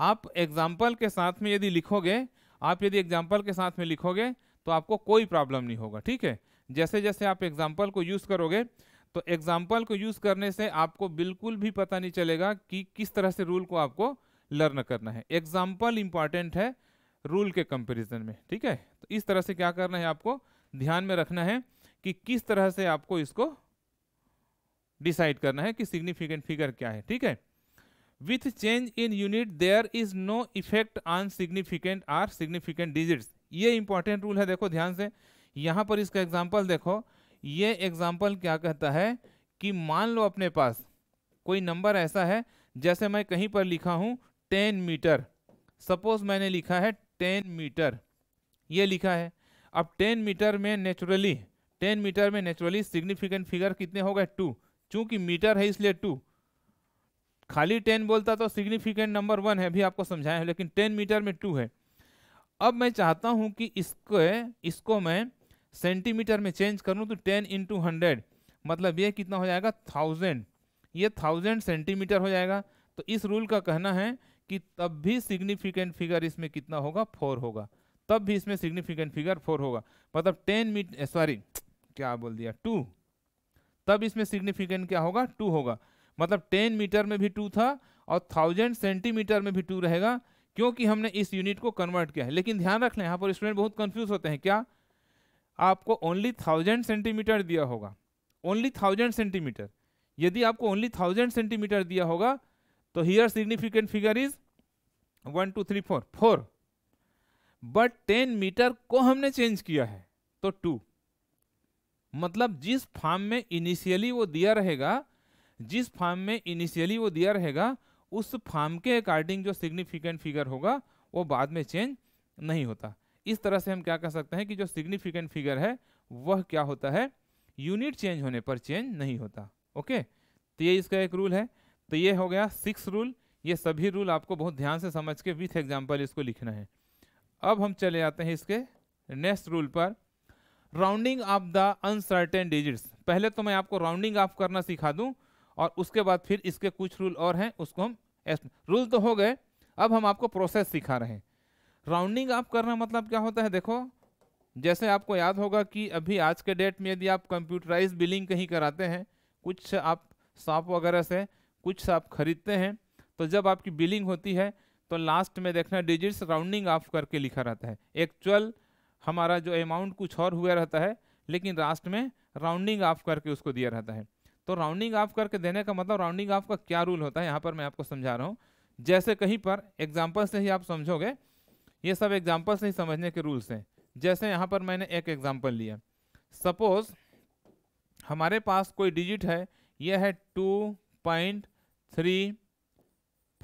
आप एग्जाम्पल के साथ में यदि लिखोगे आप यदि एग्जाम्पल के साथ में लिखोगे तो आपको कोई प्रॉब्लम नहीं होगा ठीक है जैसे जैसे आप एग्जाम्पल को यूज़ करोगे तो एग्जाम्पल को यूज़ करने से आपको बिल्कुल भी पता नहीं चलेगा कि किस तरह से रूल को आपको लर्न करना है एग्जाम्पल इंपॉर्टेंट है रूल के कंपैरिजन में ठीक है तो इस तरह से क्या करना है आपको ध्यान में रखना है कि किस तरह से आपको इसको डिसाइड करना है कि सिग्निफिकेंट फिगर क्या है ठीक है with change in unit there is no effect on significant or significant digits ये इंपॉर्टेंट रूल है देखो ध्यान से यहाँ पर इसका एग्जाम्पल देखो ये एग्जाम्पल क्या कहता है कि मान लो अपने पास कोई नंबर ऐसा है जैसे मैं कहीं पर लिखा हूँ टेन मीटर सपोज मैंने लिखा है टेन मीटर ये लिखा है अब टेन मीटर में नेचुरली टेन मीटर में नेचुरली सिग्निफिकेंट फिगर कितने हो गए टू चूंकि मीटर है इसलिए टू खाली टेन बोलता तो सिग्निफिकेंट नंबर वन है अभी आपको समझाया है लेकिन टेन मीटर में टू है अब मैं चाहता हूं कि इसको इसको मैं सेंटीमीटर में चेंज करूँ तो टेन इंटू हंड्रेड मतलब ये कितना हो जाएगा थाउजेंड ये थाउजेंड सेंटीमीटर हो जाएगा तो इस रूल का कहना है कि तब भी सिग्निफिकेंट फिगर इसमें कितना होगा फोर होगा तब भी इसमें सिग्निफिकेंट फिगर फोर होगा मतलब टेन मीटर सॉरी क्या बोल दिया टू तब इसमें सिग्निफिकेंट क्या होगा टू होगा मतलब टेन मीटर में भी टू था और थाउजेंड सेंटीमीटर में भी टू रहेगा क्योंकि हमने इस यूनिट को कन्वर्ट किया है लेकिन ध्यान रख लें यहाँ पर स्टूडेंट बहुत कन्फ्यूज होते हैं क्या आपको ओनली थाउजेंड सेंटीमीटर दिया होगा ओनली थाउजेंड सेंटीमीटर यदि आपको ओनली थाउजेंड सेंटीमीटर दिया होगा तो here significant figure is one two three four four but ten meter को हमने चेंज किया है तो टू मतलब जिस फार्म में इनिशियली वो दिया रहेगा जिस फार्म में इनिशियली वो दिया रहेगा उस फार्म के अकॉर्डिंग जो सिग्निफिकेंट फिगर होगा वो बाद में चेंज नहीं होता इस तरह से हम क्या कह सकते हैं कि जो सिग्निफिकेंट फिगर है वह क्या होता है यूनिट चेंज होने पर चेंज नहीं होता ओके तो ये इसका एक रूल है तो ये हो गया सिक्स रूल ये सभी रूल आपको बहुत ध्यान से समझ के विथ एग्जाम्पल इसको लिखना है अब हम चले आते हैं इसके नेक्स्ट रूल पर rounding off the uncertain digits पहले तो मैं आपको राउंडिंग ऑफ करना सिखा दूं और उसके बाद फिर इसके कुछ रूल और हैं उसको हम रूल तो हो गए अब हम आपको प्रोसेस सिखा रहे हैं राउंडिंग ऑफ करना मतलब क्या होता है देखो जैसे आपको याद होगा कि अभी आज के डेट में यदि आप कंप्यूटराइज बिलिंग कहीं कराते हैं कुछ आप शॉप वगैरह से कुछ आप खरीदते हैं तो जब आपकी बिलिंग होती है तो लास्ट में देखना डिजिट्स राउंडिंग ऑफ करके लिखा रहता है एक्चुअल हमारा जो अमाउंट कुछ और हुआ रहता है लेकिन लास्ट में राउंडिंग ऑफ करके उसको दिया रहता है तो राउंडिंग ऑफ करके देने का मतलब राउंडिंग ऑफ का क्या रूल होता है यहाँ पर मैं आपको समझा रहा हूँ जैसे कहीं पर एग्जाम्पल से ही आप समझोगे ये सब एग्जाम्पल से ही समझने के रूल्स हैं जैसे यहाँ पर मैंने एक एग्जाम्पल लिया सपोज हमारे पास कोई डिजिट है यह है two point three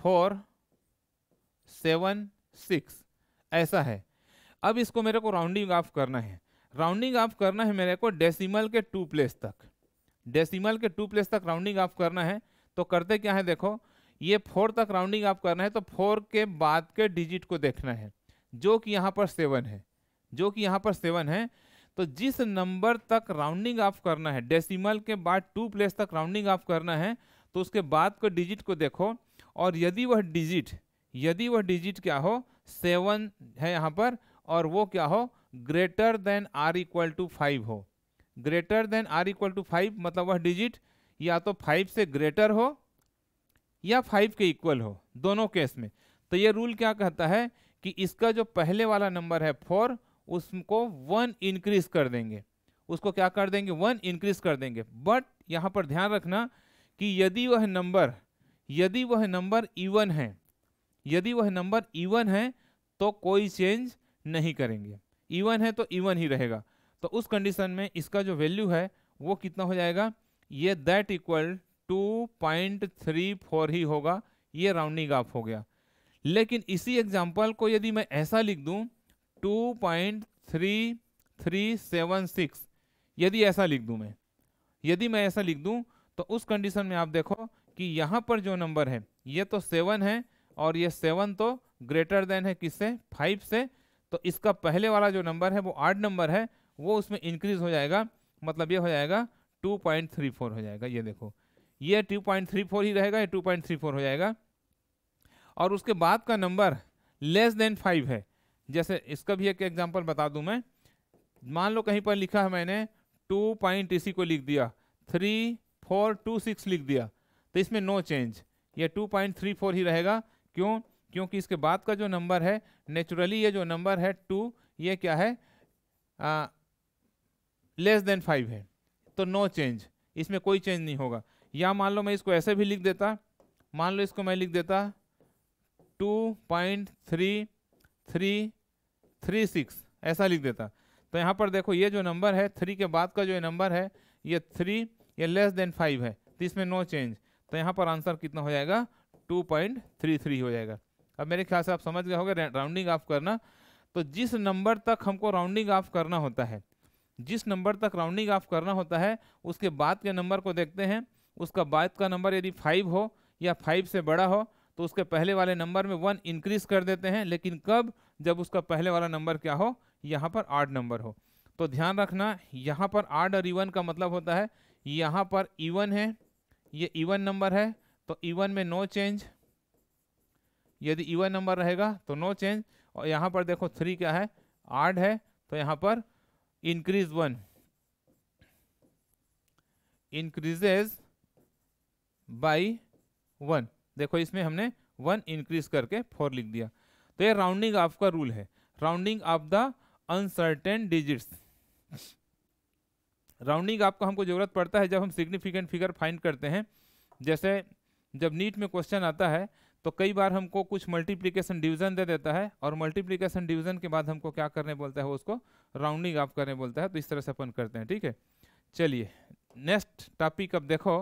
four seven six ऐसा है अब इसको मेरे को राउंडिंग ऑफ करना है राउंडिंग ऑफ करना है मेरे को डेसिमल के टू प्लेस तक डेसिमल के टू प्लेस तक राउंडिंग ऑफ करना है तो करते क्या है देखो ये फोर तक राउंडिंग ऑफ करना है तो फोर के बाद के डिजिट को देखना है जो कि यहाँ पर सेवन है जो कि यहाँ पर सेवन है तो जिस नंबर तक राउंडिंग ऑफ करना है डेसिमल के बाद टू प्लेस तक राउंडिंग ऑफ करना है तो उसके बाद को डिजिट को देखो और यदि वह डिजिट यदि वह डिजिट क्या हो सेवन है यहाँ पर और वो क्या हो greater than or equal to five हो greater than or equal to five मतलब वह डिजिट या तो फाइव से ग्रेटर हो या फाइव के इक्वल हो दोनों केस में तो ये रूल क्या कहता है कि इसका जो पहले वाला नंबर है फोर उसको वन इंक्रीज कर देंगे उसको क्या कर देंगे वन इंक्रीज कर देंगे बट यहाँ पर ध्यान रखना कि यदि वह नंबर यदि वह नंबर इवन है यदि वह नंबर इवन है तो कोई चेंज नहीं करेंगे इवन है तो इवन ही रहेगा तो उस कंडीशन में इसका जो वैल्यू है वो कितना हो जाएगा ये that equal to point three four ही होगा ये राउंडिंग ऑफ हो गया लेकिन इसी एग्जाम्पल को यदि मैं ऐसा लिख दूं two point three three seven six यदि ऐसा लिख दूं मैं यदि मैं ऐसा लिख दूँ तो उस कंडीशन में आप देखो कि यहाँ पर जो नंबर है ये तो सेवन है और ये सेवन तो ग्रेटर देन है किससे फाइव से तो इसका पहले वाला जो नंबर है वो आठ नंबर है वो उसमें इंक्रीज हो जाएगा मतलब ये हो जाएगा 2.34 हो जाएगा ये देखो ये 2.34 ही रहेगा ये 2.34 हो जाएगा और उसके बाद का नंबर लेस देन फाइव है जैसे इसका भी एक एग्जाम्पल बता दूँ मैं मान लो कहीं पर लिखा है मैंने टू पॉइंट इसी को लिख दिया थ्री फोर टू सिक्स लिख दिया तो इसमें नो चेंज ये टू पॉइंट थ्री फोर ही रहेगा क्यों क्योंकि इसके बाद का जो नंबर है नेचुरली ये जो नंबर है टू ये क्या है लेस देन फाइव है तो नो चेंज इसमें कोई चेंज नहीं होगा या मान लो मैं इसको ऐसे भी लिख देता मान लो इसको मैं लिख देता two point three three three six ऐसा लिख देता तो यहाँ पर देखो ये जो नंबर है थ्री के बाद का जो नंबर है ये थ्री ये लेस देन फाइव है तो इसमें नो चेंज तो यहाँ पर आंसर कितना हो जाएगा टू पॉइंट थ्री थ्री हो जाएगा अब मेरे ख्याल से आप समझ गए होंगे राउंडिंग ऑफ करना तो जिस नंबर तक हमको राउंडिंग ऑफ करना होता है जिस नंबर तक राउंडिंग ऑफ करना होता है उसके बाद के नंबर को देखते हैं उसका बाद का नंबर यदि फाइव हो या फाइव से बड़ा हो तो उसके पहले वाले नंबर में वन इंक्रीज कर देते हैं लेकिन कब जब उसका पहले वाला नंबर क्या हो यहाँ पर आठ नंबर हो तो ध्यान रखना यहाँ पर आठ और इवन का मतलब होता है यहाँ पर इवन है ये इवन नंबर है तो इवन में नो चेंज यदि इवन e नंबर रहेगा तो नो चेंज और यहाँ पर देखो थ्री क्या है आठ है तो यहाँ पर increase one increases by one देखो इसमें हमने वन इंक्रीज करके फोर लिख दिया तो ये राउंडिंग ऑफ का रूल है rounding off the uncertain digits rounding off का हमको जरूरत पड़ता है जब हम सिग्निफिकेंट फिगर फाइंड करते हैं जैसे जब नीट में क्वेश्चन आता है तो कई बार हमको कुछ मल्टीप्लीकेशन डिवीजन दे देता है और मल्टीप्लीकेशन डिवीजन के बाद हमको क्या करने बोलता है वो उसको राउंडिंग ऑफ करने बोलता है तो इस तरह से अपन करते हैं ठीक है चलिए नेक्स्ट टॉपिक अब देखो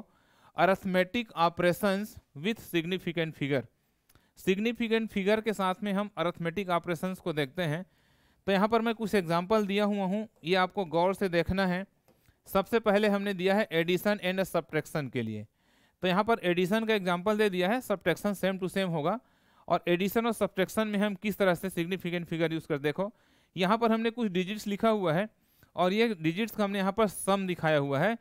arithmetic operations with significant figure significant figure के साथ में हम अरथमेटिक ऑपरेशंस को देखते हैं तो यहाँ पर मैं कुछ एग्जाम्पल दिया हुआ हूँ ये आपको गौर से देखना है सबसे पहले हमने दिया है एडिशन एंड सब्ट्रैक्शन के लिए तो यहाँ पर एडिशन का एग्जाम्पल दे दिया है सब्ट्रैक्शन सेम टू सेम होगा और एडिशन और सब्ट्रैक्शन में हम किस तरह से सिग्निफिकेंट फिगर यूज़ कर देखो यहाँ पर हमने कुछ डिजिट्स लिखा हुआ है और ये डिजिट्स का हमने यहाँ पर सम दिखाया हुआ है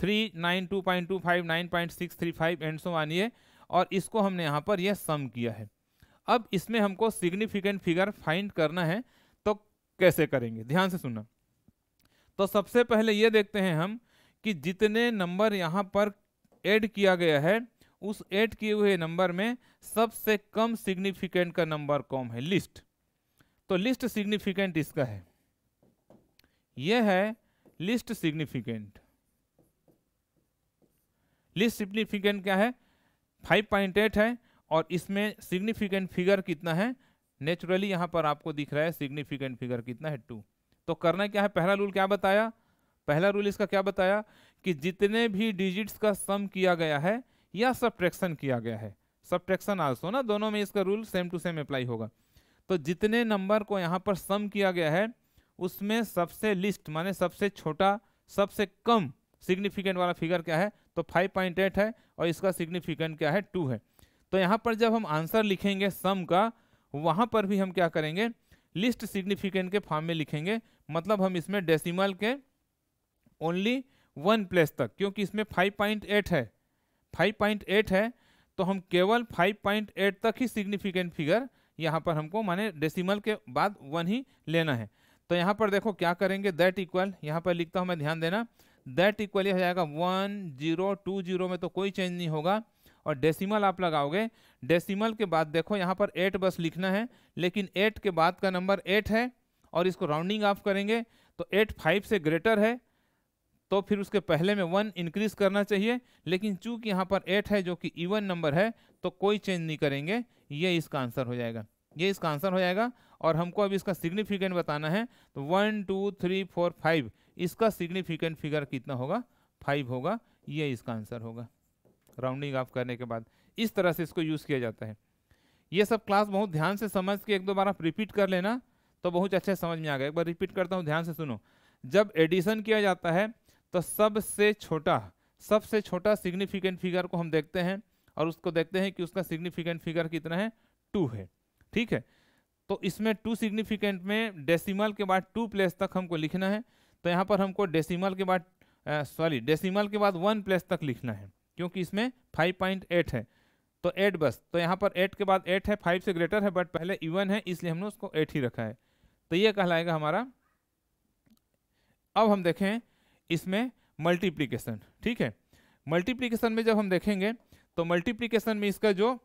three nine two point two five nine point six three five and so मानिए और इसको हमने यहाँ पर यह सम किया है अब इसमें हमको सिग्निफिकेंट फिगर फाइंड करना है तो कैसे करेंगे ध्यान से सुनना तो सबसे पहले ये देखते हैं हम कि जितने नंबर यहाँ पर ऐड किया गया है उस ऐड किए हुए नंबर में सबसे कम सिग्निफिकेंट का नंबर कौन है लिस्ट तो लिस्ट सिग्निफिकेंट इसका है यह है लिस्ट सिग्निफिकेंट लिस्ट सिग्निफिकेंट क्या है 5.8 है और इसमें सिग्निफिकेंट फिगर कितना है नेचुरली यहां पर आपको दिख रहा है सिग्निफिकेंट फिगर कितना है टू तो करना क्या है पहला रूल क्या बताया पहला रूल इसका क्या बताया कि जितने भी डिजिट्स का सम किया गया है या सब्ट्रैक्शन किया गया है सब्ट्रैक्शन आल्सो ना दोनों में इसका rule same to same apply होगा तो जितने नंबर को यहाँ पर सम किया गया है उसमें सबसे लिस्ट माने सबसे छोटा सबसे कम सिग्निफिकेंट वाला फिगर क्या है तो 5.8 है और इसका सिग्निफिकेंट क्या है 2 है तो यहाँ पर जब हम आंसर लिखेंगे सम का वहाँ पर भी हम क्या करेंगे लिस्ट सिग्निफिकेंट के फॉर्म में लिखेंगे मतलब हम इसमें डेसिमल के ओनली वन प्लस तक क्योंकि इसमें फाइव पॉइंट एट है फाइव पॉइंट एट है तो हम केवल फाइव पॉइंट एट तक ही सिग्निफिकेंट फिगर यहाँ पर हमको माने डेसिमल के बाद वन ही लेना है तो यहाँ पर देखो क्या करेंगे दैट इक्वल यहाँ पर लिखता हूँ मैं ध्यान देना दैट इक्वल यह हो जाएगा वन जीरो टू जीरो में तो कोई चेंज नहीं होगा और डेसिमल आप लगाओगे डेसिमल के बाद देखो यहाँ पर एट बस लिखना है लेकिन एट के बाद का नंबर एट है और इसको राउंडिंग ऑफ करेंगे तो एट फाइव से ग्रेटर है तो फिर उसके पहले में वन इंक्रीज करना चाहिए लेकिन चूंकि यहाँ पर एट है जो कि इवन नंबर है तो कोई चेंज नहीं करेंगे ये इसका आंसर हो जाएगा ये इसका आंसर हो जाएगा और हमको अब इसका सिग्निफिकेंट बताना है तो one two three four five इसका सिग्निफिकेंट फिगर कितना होगा फाइव होगा ये इसका आंसर होगा राउंडिंग ऑफ करने के बाद इस तरह से इसको यूज़ किया जाता है ये सब क्लास बहुत ध्यान से समझ के एक दो बार आप रिपीट कर लेना तो बहुत अच्छे समझ में आ गया एक बार रिपीट करता हूँ ध्यान से सुनो जब एडिशन किया जाता है तो सबसे छोटा सबसे छोटा सिग्निफिकेंट फिगर को हम देखते हैं और उसको देखते हैं कि उसका सिग्निफिकेंट फिगर कितना है टू है ठीक है तो इसमें टू सिग्निफिकेंट में डेसिमल के बाद टू प्लेस तक हमको लिखना है तो यहाँ पर हमको डेसिमल के बाद सॉरी डेसिमल के बाद वन प्लेस तक लिखना है क्योंकि इसमें 5.8 है तो 8 बस तो यहाँ पर 8 के बाद 8 है 5 से ग्रेटर है बट पहले इवन है इसलिए हमने उसको 8 ही रखा है तो ये कहलाएगा हमारा अब हम देखें इसमें मल्टीप्लीकेशन ठीक है मल्टीप्लीकेशन में जब हम देखेंगे तो मल्टीप्लीकेशन में इसका जो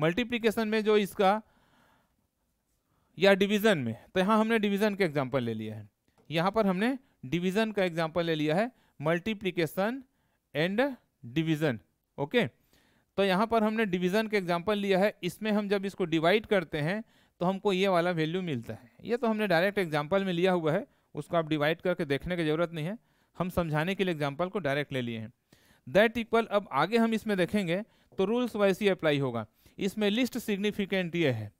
मल्टीप्लीकेशन में जो इसका या डिवीज़न में तो यहाँ हमने डिवीज़न का एग्जांपल ले लिया है यहाँ पर हमने डिवीज़न का एग्जाम्पल ले लिया है मल्टीप्लीकेशन एंड डिवीज़न ओके तो यहाँ पर हमने डिवीज़न का एग्जाम्पल लिया है इसमें हम जब इसको डिवाइड करते हैं तो हमको ये वाला वैल्यू मिलता है ये तो हमने डायरेक्ट एग्जाम्पल में लिया हुआ है उसको आप डिवाइड करके देखने की ज़रूरत नहीं है हम समझाने के लिए एग्जाम्पल को डायरेक्ट ले लिए हैं दैट इक्वल अब आगे हम इसमें देखेंगे तो रूल्स वैसे ही अप्लाई होगा इसमें लिस्ट सिग्निफिकेंट ये है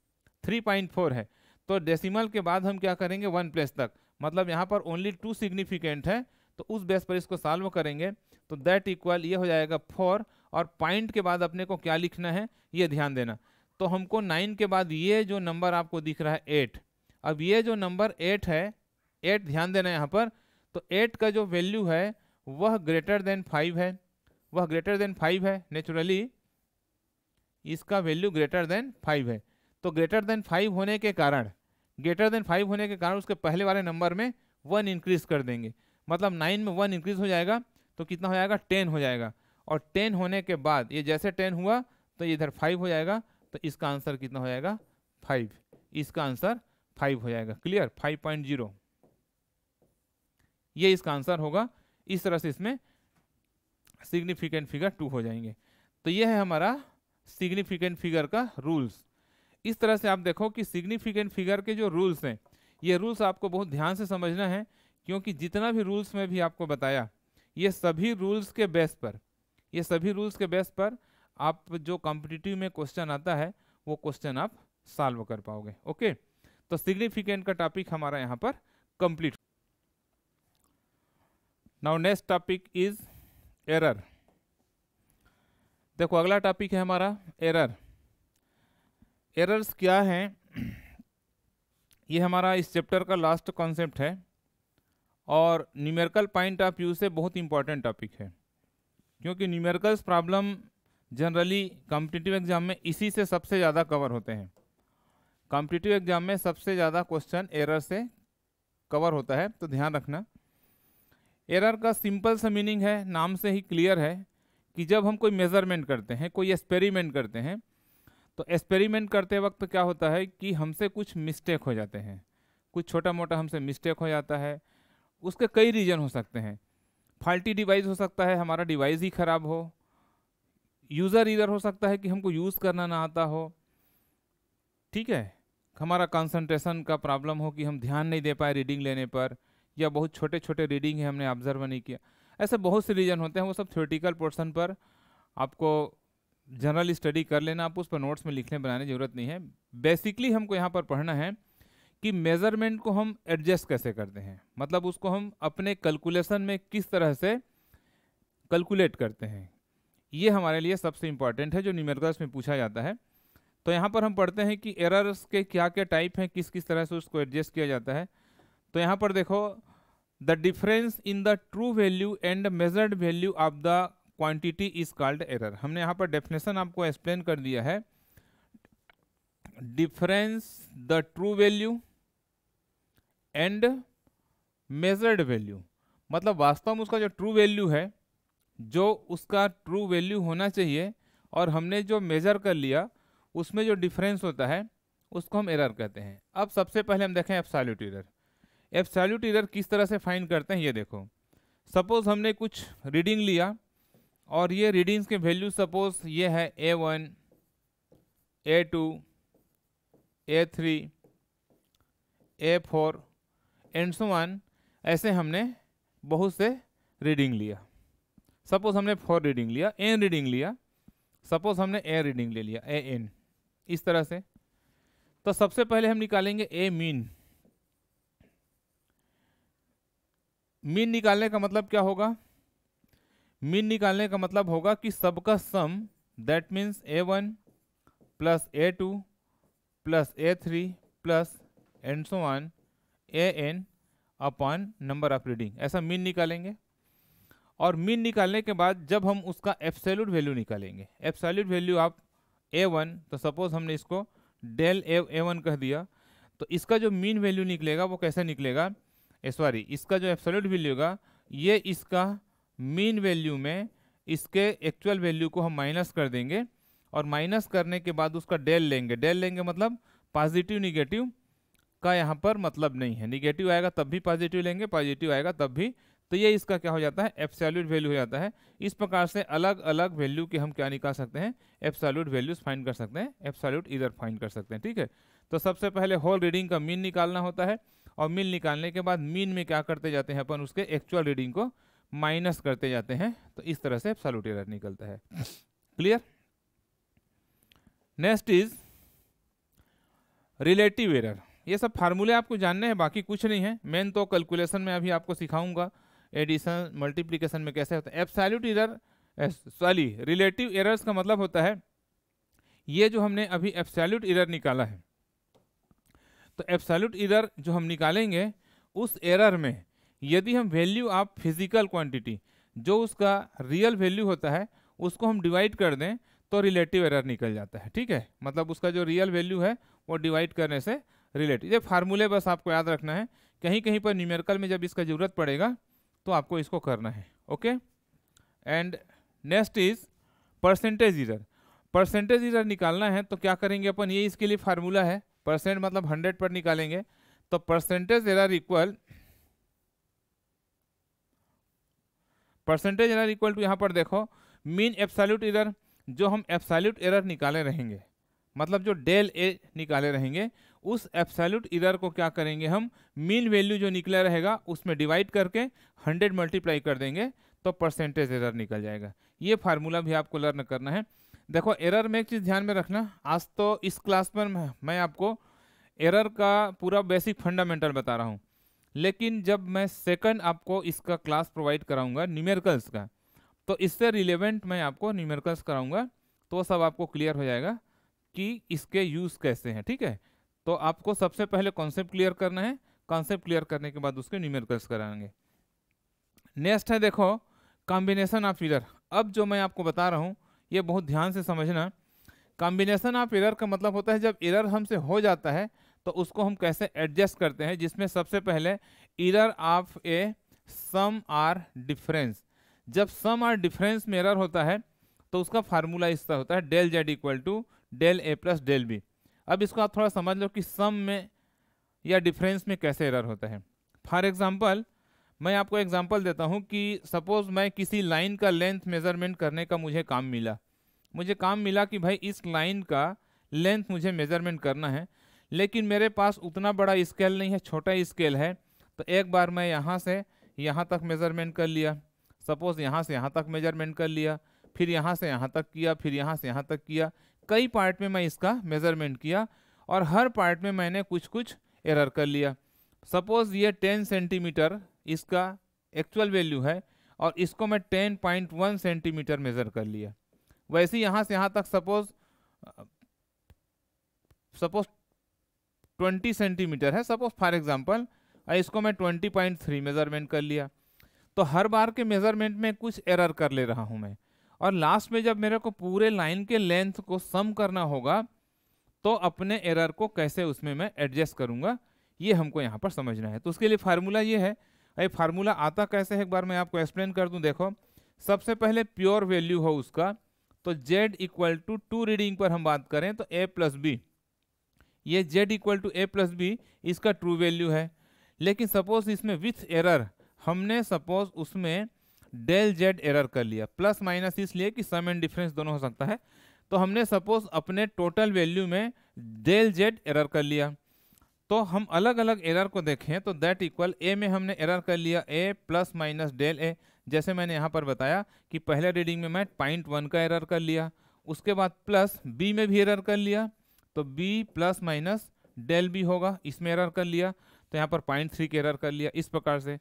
3.4 है तो डेसिमल के बाद हम क्या करेंगे वन प्लेस तक मतलब यहाँ पर ओनली टू सिग्निफिकेंट है तो उस बेस पर इसको सॉल्व करेंगे तो दैट इक्वल ये हो जाएगा फोर और पॉइंट के बाद अपने को क्या लिखना है ये ध्यान देना तो हमको नाइन के बाद ये जो नंबर आपको दिख रहा है एट अब ये जो नंबर एट है एट ध्यान देना यहाँ पर तो एट का जो वैल्यू है वह ग्रेटर देन फाइव है वह ग्रेटर देन फाइव है नेचुरली इसका वैल्यू ग्रेटर देन फाइव है तो ग्रेटर देन फाइव होने के कारण ग्रेटर देन फाइव होने के कारण उसके पहले वाले नंबर में वन इंक्रीज कर देंगे मतलब नाइन में वन इंक्रीज हो जाएगा तो कितना हो जाएगा टेन हो जाएगा और टेन होने के बाद ये जैसे टेन हुआ तो इधर फाइव हो जाएगा तो इसका आंसर कितना हो जाएगा फाइव इसका आंसर फाइव हो जाएगा क्लियर फाइव पॉइंट जीरो ये इसका आंसर होगा इस तरह से इसमें सिग्निफिकेंट फिगर टू हो जाएंगे तो ये है हमारा सिग्निफिकेंट फिगर का रूल्स इस तरह से आप देखो कि सिग्निफिकेंट फिगर के जो रूल्स हैं ये रूल्स आपको बहुत ध्यान से समझना है क्योंकि जितना भी रूल्स में भी आपको बताया ये सभी रूल्स के बेस पर ये सभी रूल्स के बेस पर आप जो कॉम्पिटिटिव में क्वेश्चन आता है वो क्वेश्चन आप सॉल्व कर पाओगे ओके तो सिग्निफिकेंट का टॉपिक हमारा यहाँ पर complete now next topic is error देखो अगला टॉपिक है हमारा एरर एरर्स क्या हैं ये हमारा इस चैप्टर का लास्ट कॉन्सेप्ट है और न्यूमेरिकल पॉइंट ऑफ व्यू से बहुत इंपॉर्टेंट टॉपिक है क्योंकि numericals problem generally competitive exam में इसी से सबसे ज़्यादा कवर होते हैं कॉम्पिटिटिव एग्जाम में सबसे ज़्यादा क्वेश्चन एरर से कवर होता है तो ध्यान रखना एरर का सिंपल सा मीनिंग है नाम से ही क्लियर है कि जब हम कोई मेज़रमेंट करते हैं कोई एक्सपेरिमेंट करते हैं तो एक्सपेरिमेंट करते वक्त क्या होता है कि हमसे कुछ मिस्टेक हो जाते हैं कुछ छोटा मोटा हमसे मिस्टेक हो जाता है उसके कई रीज़न हो सकते हैं फाल्टी डिवाइस हो सकता है हमारा डिवाइस ही ख़राब हो यूज़र इधर हो सकता है कि हमको यूज़ करना ना आता हो ठीक है हमारा कंसंट्रेशन का प्रॉब्लम हो कि हम ध्यान नहीं दे पाए रीडिंग लेने पर या बहुत छोटे छोटे रीडिंग है हमने ऑब्जर्व नहीं किया ऐसे बहुत से रीजन होते हैं वो सब थ्योरेटिकल पोर्सन पर आपको जनरल स्टडी कर लेना आप उस पर नोट्स में लिखने बनाने ज़रूरत नहीं है बेसिकली हमको यहाँ पर पढ़ना है कि मेज़रमेंट को हम एडजस्ट कैसे करते हैं मतलब उसको हम अपने कैलकुलेशन में किस तरह से कैलकुलेट करते हैं ये हमारे लिए सबसे इम्पॉर्टेंट है जो न्यूमेरिकल्स में पूछा जाता है तो यहाँ पर हम पढ़ते हैं कि एरर्स के क्या क्या टाइप हैं किस किस तरह से उसको एडजस्ट किया जाता है तो यहाँ पर देखो the difference in the true value and measured value of the quantity is called error हमने यहाँ पर डेफिनेशन आपको एक्सप्लेन कर दिया है difference the true value and measured value मतलब वास्तव में उसका जो ट्रू वैल्यू है जो उसका ट्रू वैल्यू होना चाहिए और हमने जो मेज़र कर लिया उसमें जो डिफरेंस होता है उसको हम एरर कहते हैं अब सबसे पहले हम देखें एब्सोल्यूट एरर एब्सैल्यूट इरर किस तरह से फाइंड करते हैं ये देखो सपोज़ हमने कुछ रीडिंग लिया और ये रीडिंग्स के वैल्यू सपोज़ ये है a one a two a three a four and so on ऐसे हमने बहुत से रीडिंग लिया सपोज़ हमने फोर रीडिंग लिया एन रीडिंग लिया सपोज़ हमने ए रीडिंग ले लिया ए एन इस तरह से तो सबसे पहले हम निकालेंगे ए मीन मीन निकालने का मतलब क्या होगा मीन निकालने का मतलब होगा कि सबका sum that means a one plus a two plus a three plus and so on a n upon number of reading ऐसा मीन निकालेंगे और मीन निकालने के बाद जब हम उसका एफसेल्यूट वैल्यू निकालेंगे एप्सैल्यूट वैल्यू आप ए वन तो सपोज हमने इसको डेल ए वन कह दिया तो इसका जो मीन वैल्यू निकलेगा वो कैसे निकलेगा सॉरी eh, इसका जो एब्सोल्यूट वैल्यू होगा ये इसका मीन वैल्यू में इसके एक्चुअल वैल्यू को हम माइनस कर देंगे और माइनस करने के बाद उसका डेल लेंगे डेल लेंगे मतलब पॉजिटिव निगेटिव का यहाँ पर मतलब नहीं है निगेटिव आएगा तब भी पॉजिटिव लेंगे पॉजिटिव आएगा तब भी तो ये इसका क्या हो जाता है एब्सोल्यूट वैल्यू हो जाता है इस प्रकार से अलग अलग वैल्यू के हम क्या निकाल सकते हैं एब्सोल्यूट वैल्यूज फाइंड कर सकते हैं एब्सोल्यूट इधर फाइंड कर सकते हैं ठीक है तो सबसे पहले होल रीडिंग का मीन निकालना होता है और मीन निकालने के बाद मीन में क्या करते जाते हैं अपन उसके एक्चुअल रीडिंग को माइनस करते जाते हैं तो इस तरह से सैल्यूट एरर निकलता है clear next is relative error ये सब फार्मूले आपको जानने हैं बाकी कुछ नहीं है मेन तो कैलकुलेशन में अभी आपको सिखाऊंगा एडिशन मल्टीप्लिकेशन में कैसे होता है absolute error sorry relative errors का मतलब होता है ये जो हमने अभी एब्सैल्यूट एरर निकाला है तो एब्सोल्यूट इरर जो हम निकालेंगे उस एरर में यदि हम वैल्यू ऑफ फिजिकल क्वांटिटी जो उसका रियल वैल्यू होता है उसको हम डिवाइड कर दें तो रिलेटिव एरर निकल जाता है ठीक है मतलब उसका जो रियल वैल्यू है वो डिवाइड करने से रिलेटिव ये फार्मूले बस आपको याद रखना है कहीं कहीं पर न्यूमेरिकल में जब इसका ज़रूरत पड़ेगा तो आपको इसको करना है okay and next is percentage error percentage error निकालना है तो क्या करेंगे अपन ये इसके लिए फार्मूला है परसेंट मतलब हंड्रेड पर निकालेंगे तो percentage error equal percentage error equal to यहाँ पर देखो मीन एब्सोल्यूट एरर जो हम एब्सोल्यूट एरर निकाले रहेंगे मतलब जो डेल ए निकाले रहेंगे उस एब्सोल्यूट इधर को क्या करेंगे हम मीन वैल्यू जो निकला रहेगा उसमें डिवाइड करके हंड्रेड मल्टीप्लाई कर देंगे तो परसेंटेज एरर निकल जाएगा ये फार्मूला भी आपको लर्न करना है देखो एरर में एक चीज़ ध्यान में रखना आज तो इस क्लास में मैं आपको एरर का पूरा बेसिक फंडामेंटल बता रहा हूँ लेकिन जब मैं सेकंड आपको इसका क्लास प्रोवाइड कराऊंगा न्यूमेरिकल्स का तो इससे रिलेवेंट मैं आपको न्यूमेरिकल्स कराऊंगा तो सब आपको क्लियर हो जाएगा कि इसके यूज़ कैसे हैं ठीक है तो आपको सबसे पहले कॉन्सेप्ट क्लियर करना है कॉन्सेप्ट क्लियर करने के बाद उसके न्यूमेरिकल्स कराएंगे नेक्स्ट है देखो कॉम्बिनेशन ऑफ इरर अब जो मैं आपको बता रहा हूँ ये बहुत ध्यान से समझना कॉम्बिनेशन ऑफ एरर का मतलब होता है जब एरर हमसे हो जाता है तो उसको हम कैसे एडजस्ट करते हैं जिसमें सबसे पहले error of a sum or difference जब सम आर डिफरेंस में एरर होता है तो उसका फार्मूला इस तरह होता है del Z equal to del A plus del B अब इसको आप थोड़ा समझ लो कि सम में या डिफरेंस में कैसे एरर होता है फॉर एग्जाम्पल मैं आपको एग्जांपल देता हूँ कि सपोज़ मैं किसी लाइन का लेंथ मेज़रमेंट करने का मुझे काम मिला मुझे काम मिला कि भाई इस लाइन का लेंथ मुझे मेज़रमेंट करना है लेकिन मेरे पास उतना बड़ा स्केल नहीं है छोटा स्केल है तो एक बार मैं यहाँ से यहाँ तक मेज़रमेंट कर लिया सपोज़ यहाँ से यहाँ तक मेज़रमेंट कर लिया फिर यहाँ से यहाँ तक किया फिर यहाँ से यहाँ तक किया कई पार्ट में मैं इसका मेज़रमेंट किया और हर पार्ट में मैंने कुछ कुछ एरर कर लिया सपोज़ ये टेन सेंटीमीटर इसका एक्चुअल वैल्यू है और इसको मैं 10.1 सेंटीमीटर मेज़र कर लिया वैसे यहाँ से यहाँ तक सपोज सपोज 20 सेंटीमीटर है सपोज फॉर एग्जांपल इसको मैं 20.3 मेज़रमेंट कर लिया तो हर बार के मेज़रमेंट में कुछ एरर कर ले रहा हूँ मैं और लास्ट में जब मेरे को पूरे लाइन के लेंथ को सम करना होगा तो अपने एरर को कैसे उसमें मैं एडजस्ट करूँगा ये हमको यहाँ पर समझना है तो उसके लिए फार्मूला ये है अरे फार्मूला आता कैसे है एक बार मैं आपको एक्सप्लेन कर दूं देखो सबसे पहले प्योर वैल्यू हो उसका तो Z equal to two reading पर हम बात करें तो ए प्लस बी ये Z equal to A plus B इसका ट्रू वैल्यू है लेकिन सपोज इसमें विथ एरर हमने सपोज उसमें डेल जेड एरर कर लिया प्लस माइनस इसलिए कि सम एंड डिफरेंस दोनों हो सकता है तो हमने सपोज अपने टोटल वैल्यू में डेल जेड एरर कर लिया तो हम अलग अलग एरर को देखें तो दैट इक्वल ए में हमने एरर कर लिया A plus minus del A जैसे मैंने यहाँ पर बताया कि पहले रीडिंग में मैं पॉइंट वन का एरर कर लिया उसके बाद प्लस बी में भी एरर कर लिया तो B plus minus del B होगा इसमें एरर कर लिया तो यहाँ पर पॉइंट थ्री के एरर कर लिया इस प्रकार से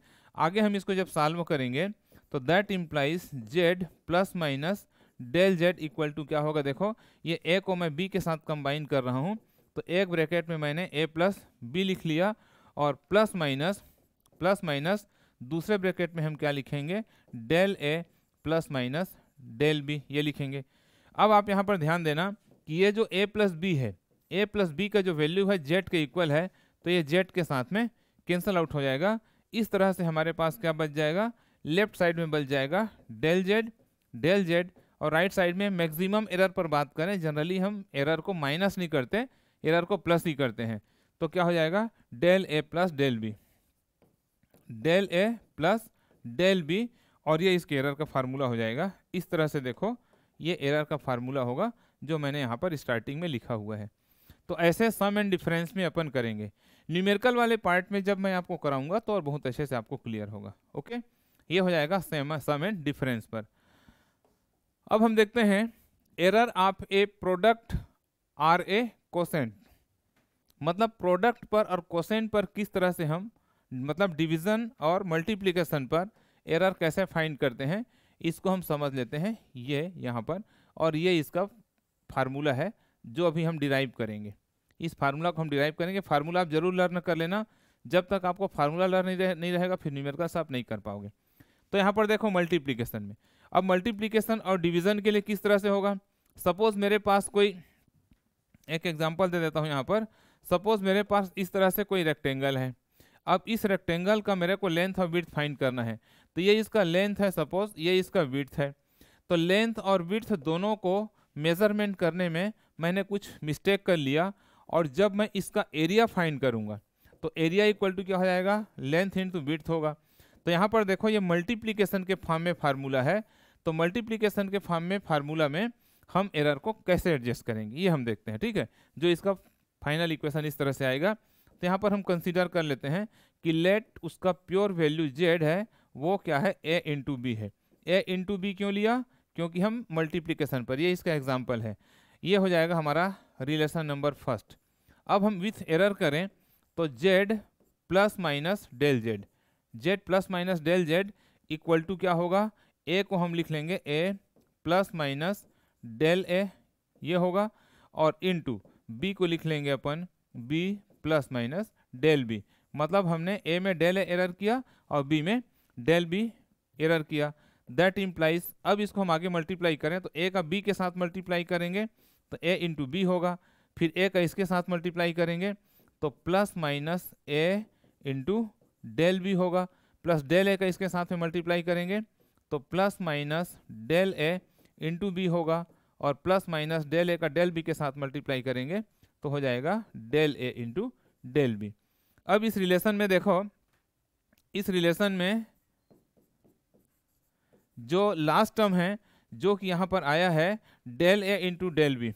आगे हम इसको जब सॉल्व करेंगे तो that implies Z plus minus del Z equal to क्या होगा देखो ये ए को मैं बी के साथ कंबाइन कर रहा हूँ तो एक ब्रैकेट में मैंने ए प्लस बी लिख लिया और प्लस माइनस प्लस माइनस दूसरे ब्रैकेट में हम क्या लिखेंगे del A plus minus del B ये लिखेंगे अब आप यहाँ पर ध्यान देना कि ये जो ए प्लस बी है ए प्लस बी का जो वैल्यू है जेड के इक्वल है तो ये जेड के साथ में कैंसल आउट हो जाएगा इस तरह से हमारे पास क्या बच जाएगा लेफ्ट साइड में बच जाएगा डेल जेड डेल जेड और राइट साइड में मैक्सिमम एरर पर बात करें जनरली हम एरर को माइनस नहीं करते एरर को प्लस ही करते हैं तो क्या हो जाएगा del A plus del B del A plus del B और ये इसके एरर का फार्मूला हो जाएगा इस तरह से देखो ये एरर का फार्मूला होगा जो मैंने यहाँ पर स्टार्टिंग में लिखा हुआ है तो ऐसे सम एंड डिफरेंस में अपन करेंगे न्यूमेरिकल वाले पार्ट में जब मैं आपको कराऊंगा तो और बहुत अच्छे से आपको क्लियर होगा ओके ये हो जाएगा सेम सम एंड डिफरेंस पर अब हम देखते हैं error of a product or a quotient मतलब प्रोडक्ट पर और कोसेंट पर किस तरह से हम मतलब डिवीज़न और मल्टीप्लिकेशन पर एरर कैसे फाइंड करते हैं इसको हम समझ लेते हैं ये यहाँ पर और ये इसका फार्मूला है जो अभी हम डिराइव करेंगे इस फार्मूला को हम डिराइव करेंगे फार्मूला आप ज़रूर लर्न कर लेना जब तक आपको फार्मूला लर्न नहीं, रहे, नहीं रहेगा फिर का आप नहीं कर पाओगे तो यहाँ पर देखो मल्टीप्लीकेशन में अब मल्टीप्लीकेशन और डिवीज़न के लिए किस तरह से होगा सपोज़ मेरे पास कोई एक एग्जाम्पल दे देता हूँ यहाँ पर सपोज मेरे पास इस तरह से कोई रेक्टेंगल है अब इस रेक्टेंगल का मेरे को लेंथ और विर्थ फाइंड करना है तो ये इसका लेंथ है सपोज ये इसका विर्थ है तो लेंथ और विर्थ दोनों को मेज़रमेंट करने में मैंने कुछ मिस्टेक कर लिया और जब मैं इसका एरिया फाइंड करूँगा तो एरिया इक्वल टू क्या हो जाएगा लेंथ इंटू विथ होगा तो यहाँ पर देखो ये मल्टीप्लीकेशन के फॉर्म में फार्मूला है तो मल्टीप्लीकेशन के फॉर्म में फार्मूला में हम एरर को कैसे एडजस्ट करेंगे ये हम देखते हैं ठीक है जो इसका फाइनल इक्वेशन इस तरह से आएगा तो यहाँ पर हम कंसिडर कर लेते हैं कि लेट उसका प्योर वैल्यू जेड है वो क्या है ए इंटू बी है ए इंटू बी क्यों लिया क्योंकि हम मल्टीप्लिकेशन पर ये इसका एग्जाम्पल है ये हो जाएगा हमारा रिलेशन नंबर फर्स्ट अब हम विथ एरर करें तो Z plus minus del Z Z plus minus del Z equal to क्या होगा ए को हम लिख लेंगे A plus minus del A ये होगा और इनटू बी को लिख लेंगे अपन B plus minus del B मतलब हमने ए में डेल ए एरर किया और बी में डेल बी एरर किया दैट इम्प्लाइज अब इसको हम आगे मल्टीप्लाई करें तो ए का बी के साथ मल्टीप्लाई करेंगे तो ए इंटू बी होगा फिर ए का इसके साथ मल्टीप्लाई करेंगे तो plus minus A into del B होगा प्लस डेल ए का इसके साथ में मल्टीप्लाई करेंगे तो plus minus del A into B होगा और प्लस माइनस डेल ए का डेल बी के साथ मल्टीप्लाई करेंगे तो हो जाएगा del A into del B अब इस रिलेशन में देखो इस रिलेशन में जो लास्ट टर्म है जो कि यहाँ पर आया है del A into del B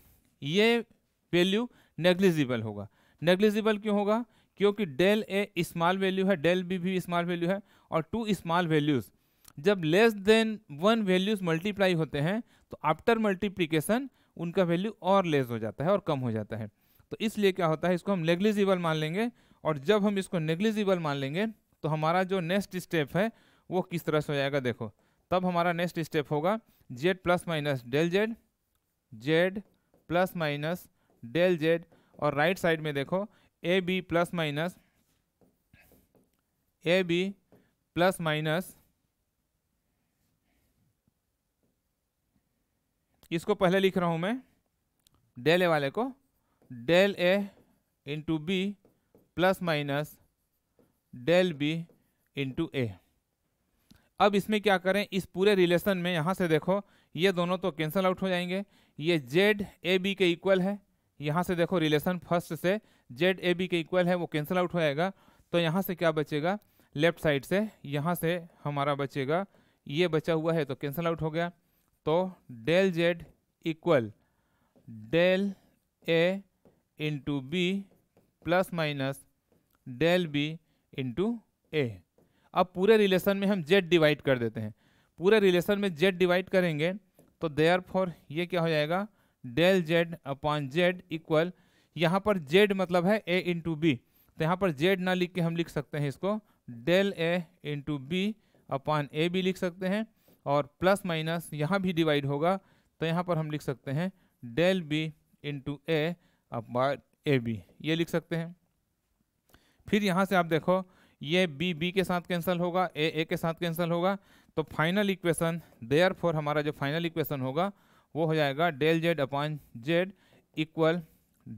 ये वैल्यू नेग्लिजिबल होगा नेग्लिजिबल क्यों होगा क्योंकि डेल ए स्मॉल वैल्यू है डेल बी भी स्मॉल वैल्यू है और टू स्मॉल वैल्यूज़ जब less than one values multiply होते हैं तो आफ्टर मल्टीप्लीकेशन उनका वैल्यू और लेस हो जाता है और कम हो जाता है तो इसलिए क्या होता है इसको हम नेग्लिजिबल मान लेंगे और जब हम इसको नेग्लिजिबल मान लेंगे तो हमारा जो नेक्स्ट स्टेप है वो किस तरह से हो जाएगा देखो तब हमारा नेक्स्ट स्टेप होगा Z plus minus del Z Z plus minus del Z और राइट साइड में देखो A B plus minus A B plus minus इसको पहले लिख रहा हूँ मैं डेल ए वाले को del A into B plus minus del B into A अब इसमें क्या करें इस पूरे रिलेशन में यहाँ से देखो ये दोनों तो कैंसिल आउट हो जाएंगे ये जेड ए बी के इक्वल है यहाँ से देखो रिलेशन फर्स्ट से जेड ए बी के इक्वल है वो कैंसिल आउट हो जाएगा तो यहाँ से क्या बचेगा लेफ्ट साइड से यहाँ से हमारा बचेगा ये बचा हुआ है तो कैंसिल आउट हो गया तो del Z equal del A into B plus minus del B into A अब पूरे रिलेशन में हम जेड डिवाइड कर देते हैं पूरे रिलेशन में जेड डिवाइड करेंगे तो देयर फॉर ये क्या हो जाएगा del Z upon Z equal यहाँ पर जेड मतलब है ए इंटू बी तो यहाँ पर जेड ना लिख के हम लिख सकते हैं इसको del A into B upon A भी लिख सकते हैं और प्लस माइनस यहाँ भी डिवाइड होगा तो यहाँ पर हम लिख सकते हैं डेल बी इंटू ए अपार ए बी ये लिख सकते हैं फिर यहाँ से आप देखो ये बी बी के साथ कैंसिल होगा ए ए के साथ कैंसिल होगा तो फाइनल इक्वेशन देयर फॉर हमारा जो फाइनल इक्वेशन होगा वो हो जाएगा del Z upon Z equal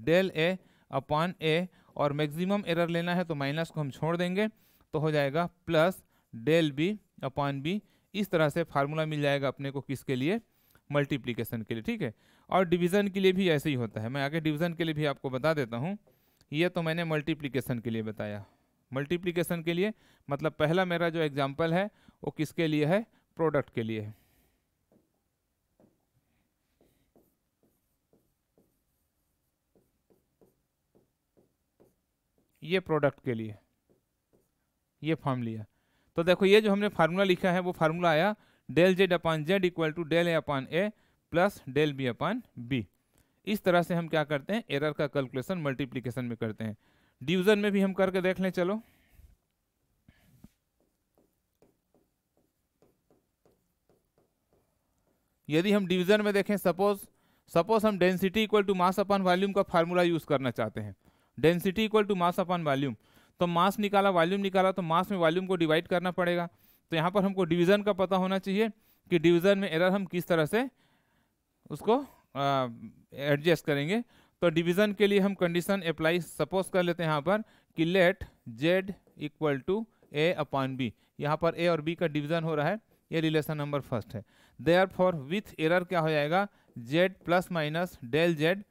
del A upon A और मैक्सिमम एरर लेना है तो माइनस को हम छोड़ देंगे तो हो जाएगा plus del B upon B इस तरह से फार्मूला मिल जाएगा अपने को किसके लिए मल्टीप्लीकेशन के लिए ठीक है और डिवीज़न के लिए भी ऐसे ही होता है मैं आगे डिवीज़न के लिए भी आपको बता देता हूँ ये तो मैंने मल्टीप्लीकेशन के लिए बताया मल्टीप्लीकेशन के लिए मतलब पहला मेरा जो एग्जाम्पल है वो किसके लिए है प्रोडक्ट के लिए है ये प्रोडक्ट के लिए ये फॉर्म लिया तो देखो ये जो हमने फार्मूला लिखा है वो फार्मूला आया del Z upon Z equal to del A upon A plus del B upon B इस तरह से हम क्या करते हैं एरर का कैलकुलेशन मल्टीप्लीकेशन में करते हैं डिवीजन में भी हम करके देख लें चलो यदि हम डिवीजन में देखें सपोज सपोज हम density equal to mass upon volume का फार्मूला यूज करना चाहते हैं density equal to mass upon volume तो मास निकाला वॉल्यूम निकाला तो मास में वॉल्यूम को डिवाइड करना पड़ेगा तो यहाँ पर हमको डिवीज़न का पता होना चाहिए कि डिवीज़न में एरर हम किस तरह से उसको एडजस्ट करेंगे तो डिवीज़न के लिए हम कंडीशन अप्लाई सपोज कर लेते हैं यहाँ पर कि let Z equal to A upon B यहाँ पर ए और बी का डिवीज़न हो रहा है ये रिलेशन नंबर फर्स्ट है देयर फॉर विथ एरर क्या हो जाएगा Z plus minus del Z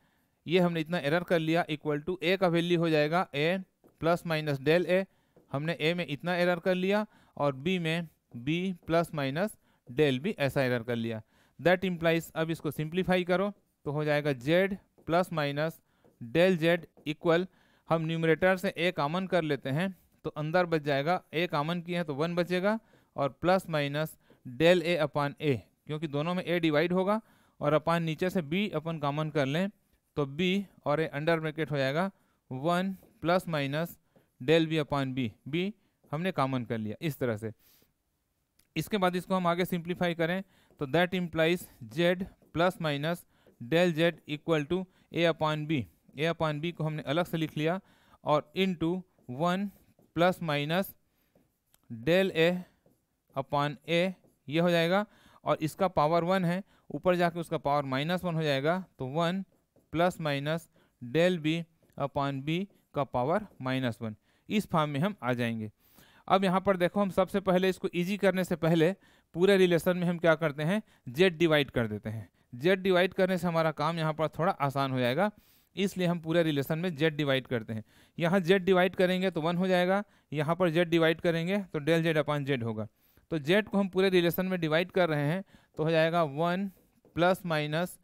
ये हमने इतना एरर कर लिया इक्वल टू ए का वैल्यू हो जाएगा A plus minus del A हमने ए में इतना एरर कर लिया और बी में B plus minus del B ऐसा एरर कर लिया दैट इम्प्लाइज अब इसको सिंप्लीफाई करो तो हो जाएगा Z plus minus del Z equal हम न्यूमरेटर से ए कामन कर लेते हैं तो अंदर बच जाएगा ए कामन किए हैं तो वन बचेगा और plus minus del A upon A क्योंकि दोनों में ए डिवाइड होगा और अपान नीचे से बी अपन कामन कर लें तो बी और ए अंडर ब्रैकेट हो जाएगा one plus minus del B upon B B हमने कॉमन कर लिया इस तरह से इसके बाद इसको हम आगे सिंप्लीफाई करें तो that implies Z plus minus del Z equal to A upon B A upon B को हमने अलग से लिख लिया और into one plus minus del ए अपॉन ए ये हो जाएगा और इसका पावर वन है ऊपर जाके उसका पावर माइनस वन हो जाएगा तो one plus minus del B upon B का पावर माइनस वन इस फॉर्म में हम आ जाएंगे अब यहाँ पर देखो हम सबसे पहले इसको इजी करने से पहले पूरे रिलेशन में हम क्या करते हैं जेड डिवाइड कर देते हैं जेड डिवाइड करने से हमारा काम यहाँ पर थोड़ा आसान हो जाएगा इसलिए हम पूरे रिलेशन में जेड डिवाइड करते हैं यहाँ जेड डिवाइड करेंगे तो वन हो जाएगा यहाँ पर जेड डिवाइड करेंगे तो डेल जेड अपॉन जेड होगा तो जेड को हम पूरे रिलेशन में डिवाइड कर रहे हैं तो हो जाएगा one plus minus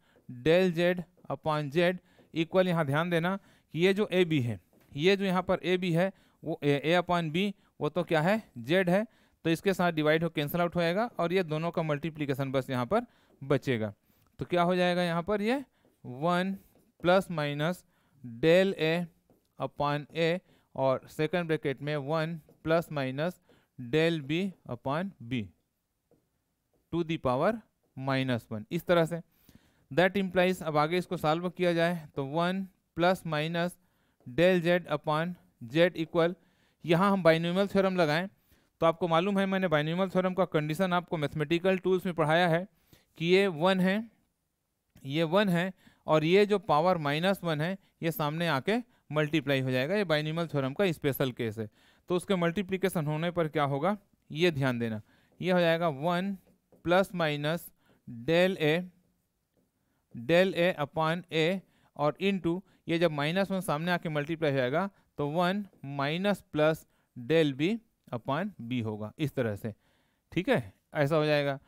del Z upon Z equal यहाँ ध्यान देना कि ये जो ए बी है ये जो यहाँ पर ए बी है वो ए अपॉन बी वो तो क्या है जेड है तो इसके साथ डिवाइड हो कैंसिल आउट हो जाएगा और ये दोनों का मल्टीप्लीकेशन बस यहाँ पर बचेगा तो क्या हो जाएगा यहाँ पर ये one plus minus del A upon A और सेकंड ब्रैकेट में one plus minus del B upon B to the power minus one इस तरह से दैट इम्प्लाइज अब आगे इसको सॉल्व किया जाए तो one plus minus del Z upon Z equal यहाँ हम बाइनोमियल थ्योरम लगाएं तो आपको मालूम है मैंने बाइनोमियल थ्योरम का कंडीशन आपको मैथमेटिकल टूल्स में पढ़ाया है कि ये वन है ये वन है और ये जो पावर माइनस वन है ये सामने आके मल्टीप्लाई हो जाएगा ये बाइनिमल थ्योरम का स्पेशल केस है तो उसके मल्टीप्लीकेशन होने पर क्या होगा ये ध्यान देना ये हो जाएगा one plus minus del A del A upon A और इनटू ये जब माइनस वन सामने आके मल्टीप्लाई हो जाएगा तो one minus plus del B upon B होगा इस तरह से ठीक है ऐसा हो जाएगा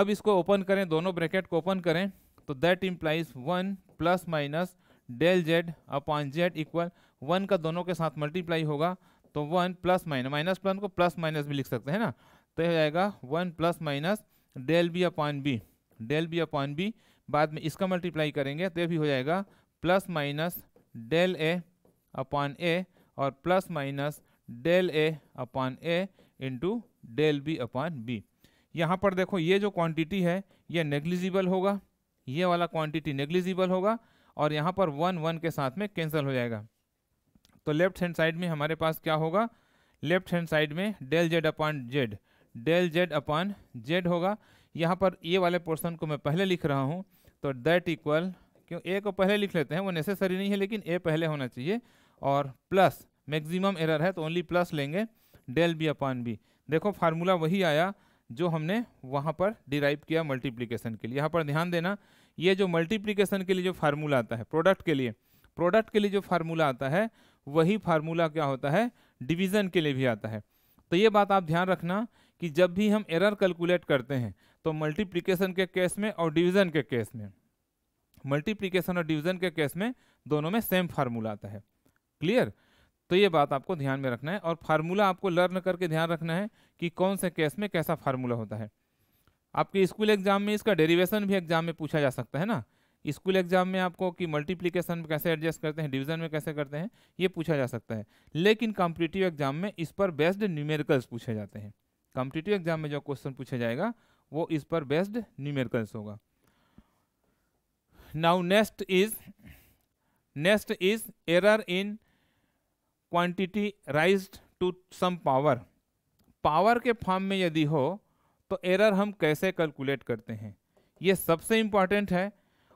अब इसको ओपन करें दोनों ब्रैकेट को ओपन करें तो that implies one plus minus del Z upon Z equal one का दोनों के साथ मल्टीप्लाई होगा तो one plus minus minus plus को प्लस माइनस भी लिख सकते हैं ना तो यह जाएगा one plus minus del B upon B del B upon B बाद में इसका मल्टीप्लाई करेंगे तो भी हो जाएगा plus minus del A upon A और प्लस माइनस डेल ए अपॉन ए into del B upon B यहाँ पर देखो ये जो क्वांटिटी है ये नेग्लिजिबल होगा ये वाला क्वांटिटी नेग्लिजिबल होगा और यहाँ पर वन वन के साथ में कैंसिल हो जाएगा तो लेफ्ट हैंड साइड में हमारे पास क्या होगा लेफ्ट हैंड साइड में del Z upon Z del Z upon Z होगा यहाँ पर ये वाले पोर्सन को मैं पहले लिख रहा हूँ तो दैट इक्वल क्यों ए को पहले लिख लेते हैं वो नेसेसरी नहीं है लेकिन ए पहले होना चाहिए और प्लस मैक्सिमम एरर है तो ओनली प्लस लेंगे डेल बी अपान बी देखो फार्मूला वही आया जो हमने वहाँ पर डिराइव किया मल्टीप्लिकेशन के लिए यहाँ पर ध्यान देना ये जो मल्टीप्लिकेशन के लिए जो फार्मूला आता है प्रोडक्ट के लिए प्रोडक्ट के लिए जो फार्मूला आता है वही फार्मूला क्या होता है डिवीज़न के लिए भी आता है तो ये बात आप ध्यान रखना कि जब भी हम एरर कैलकुलेट करते हैं तो मल्टीप्लिकेशन के केस में और डिवीज़न के केस में मल्टीप्लिकेशन और डिवीज़न के केस में दोनों में सेम फार्मूला आता है क्लियर तो ये बात आपको ध्यान में रखना है और फार्मूला आपको लर्न करके ध्यान रखना है कि कौन से केस में कैसा फार्मूला होता है आपके स्कूल एग्जाम में इसका डेरिवेशन भी एग्जाम में पूछा जा सकता है ना स्कूल एग्जाम में आपको कि मल्टीप्लिकेशन में कैसे एडजस्ट करते हैं डिवीजन में कैसे करते हैं ये पूछा जा सकता है लेकिन कॉम्पिटिटिव एग्जाम में इस पर बेस्ड न्यूमेरिकल्स पूछे जाते हैं कॉम्पिटेटिव एग्जाम में जो क्वेश्चन पूछा जाएगा वो इस पर बेस्ड न्यूमेरिकल्स होगा now next is next is error in quantity raise to some power power के फॉर्म में यदि हो तो एरर हम कैसे कैलकुलेट करते हैं ये सबसे इम्पॉर्टेंट है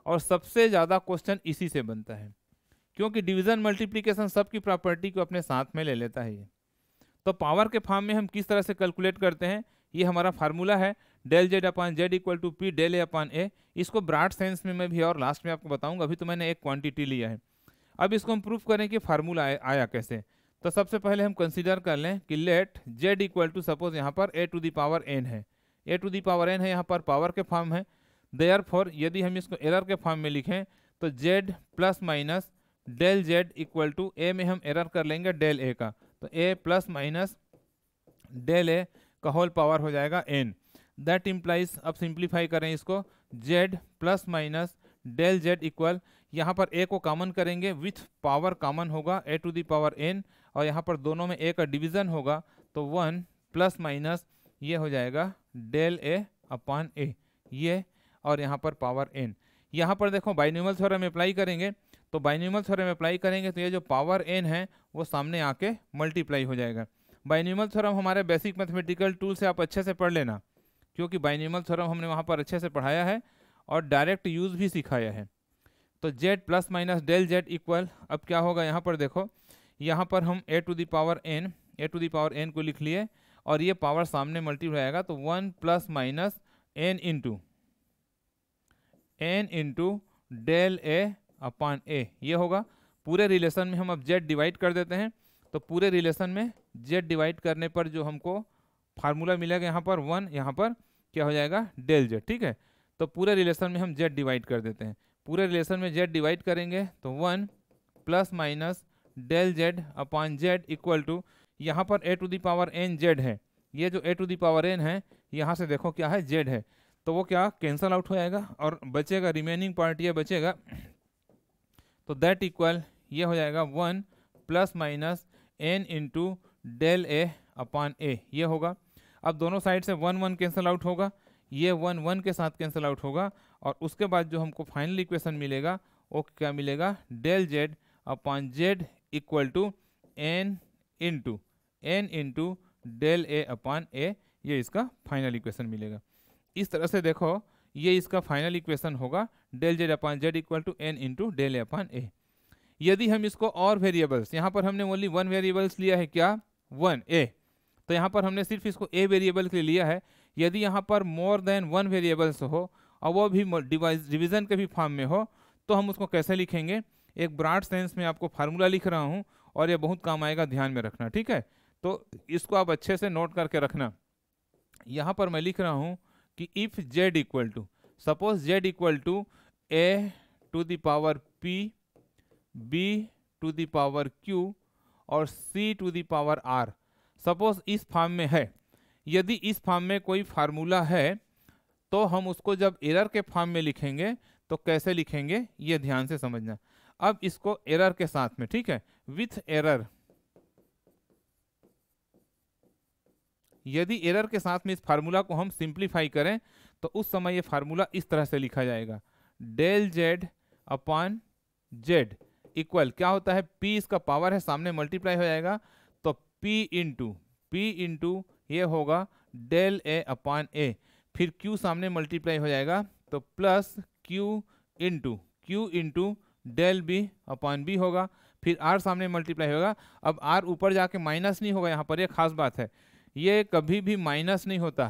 और सबसे ज़्यादा क्वेश्चन इसी से बनता है क्योंकि डिवीज़न मल्टीप्लिकेशन सबकी प्रॉपर्टी को अपने साथ में ले लेता है ये तो पावर के फॉर्म में हम किस तरह से कैलकुलेट करते हैं ये हमारा फार्मूला है del Z upon Z equal to P del A upon A इसको ब्राड सेंस में मैं भी और लास्ट में आपको बताऊंगा अभी तो मैंने एक क्वांटिटी लिया है अब इसको हम प्रूफ करें कि फार्मूला आया कैसे तो सबसे पहले हम कंसिडर कर लें कि let Z equal to suppose यहाँ पर A to the power N है A to the power N है यहाँ पर पावर के फॉर्म है देयर फॉर यदि हम इसको एरर के फॉर्म में लिखें तो Z plus minus del Z equal to A में हम एरर कर लेंगे डेल ए का तो A plus minus del A का होल पावर हो जाएगा एन दैट इम्प्लाइज अब सिंप्लीफाई करें इसको Z plus minus del Z equal यहाँ पर ए को कॉमन करेंगे विथ पावर कॉमन होगा A to the power N और यहाँ पर दोनों में ए का डिवीज़न होगा तो वन प्लस माइनस ये हो जाएगा डेल ए अपॉन ए ये और यहाँ पर पावर एन यहाँ पर देखो बाइनिमल थ्योरम अप्लाई करेंगे तो बाइन्यूमल थ्योरम अप्लाई करेंगे तो ये जो पावर एन है वो सामने आके मल्टीप्लाई हो जाएगा बाइनिमल थ्योरम हमारे बेसिक मैथमेटिकल टूल से आप अच्छे से पढ़ लेना क्योंकि बाइनिमल थ्योरम हमने वहाँ पर अच्छे से पढ़ाया है और डायरेक्ट यूज़ भी सिखाया है तो Z plus minus del Z equal अब क्या होगा यहाँ पर देखो यहाँ पर हम A to the power N A to the power N को लिख लिए और ये पावर सामने मल्टीप्लाई आएगा तो one plus minus N into N into del ए अपॉन ए ये होगा पूरे रिलेशन में हम अब जेड डिवाइड कर देते हैं तो पूरे रिलेशन में जेड डिवाइड करने पर जो हमको फार्मूला मिलेगा यहाँ पर वन यहाँ पर क्या हो जाएगा डेल जेड ठीक है तो पूरे रिलेशन में हम जेड डिवाइड कर देते हैं पूरे रिलेशन में जेड डिवाइड करेंगे तो one plus minus del Z upon Z equal to यहाँ पर A to the power N Z है ये जो A to the power N है यहाँ से देखो क्या है जेड है तो वो क्या कैंसल आउट हो जाएगा और बचेगा रिमेनिंग पार्ट यह बचेगा तो दैट इक्वल ये हो जाएगा one plus minus N into del A upon a ये होगा अब दोनों साइड से वन वन कैंसिल आउट होगा ये वन वन के साथ कैंसिल आउट होगा और उसके बाद जो हमको फाइनल इक्वेशन मिलेगा वो क्या मिलेगा del Z upon Z equal to n into N into del A upon ए ये इसका फाइनल इक्वेशन मिलेगा इस तरह से देखो ये इसका फाइनल इक्वेशन होगा del Z upon Z equal to n into del upon a यदि हम इसको और वेरिएबल्स यहाँ पर हमने ओनली वन वेरिएबल्स लिया है क्या वन ए तो यहाँ पर हमने सिर्फ इसको ए वेरिएबल के लिए लिया है यदि यहाँ पर मोर देन वन वेरिएबल्स हो और वो भी डिवीज़न के भी फॉर्म में हो तो हम उसको कैसे लिखेंगे एक ब्रॉड सेंस में आपको फार्मूला लिख रहा हूँ और ये बहुत काम आएगा ध्यान में रखना ठीक है तो इसको आप अच्छे से नोट करके रखना यहाँ पर मैं लिख रहा हूँ कि if z equal to suppose z equal to a to the power p b to the power q और c to the power r suppose इस फॉर्म में है यदि इस फॉर्म में कोई फार्मूला है तो हम उसको जब एरर के फॉर्म में लिखेंगे तो कैसे लिखेंगे ये ध्यान से समझना अब इसको एरर के साथ में ठीक है विथ एरर यदि एरर के साथ में इस फार्मूला को हम सिंप्लीफाई करें तो उस समय ये फार्मूला इस तरह से लिखा जाएगा del Z upon Z equal क्या होता है पी इसका पावर है सामने मल्टीप्लाई हो जाएगा तो पी इंटू पी इंटू ये होगा डेल ए अपॉन ए फिर क्यू सामने मल्टीप्लाई हो जाएगा तो plus q into q into del B upon B होगा फिर आर सामने मल्टीप्लाई होगा अब आर ऊपर जाके माइनस नहीं होगा यहाँ पर ये खास बात है ये कभी भी माइनस नहीं होता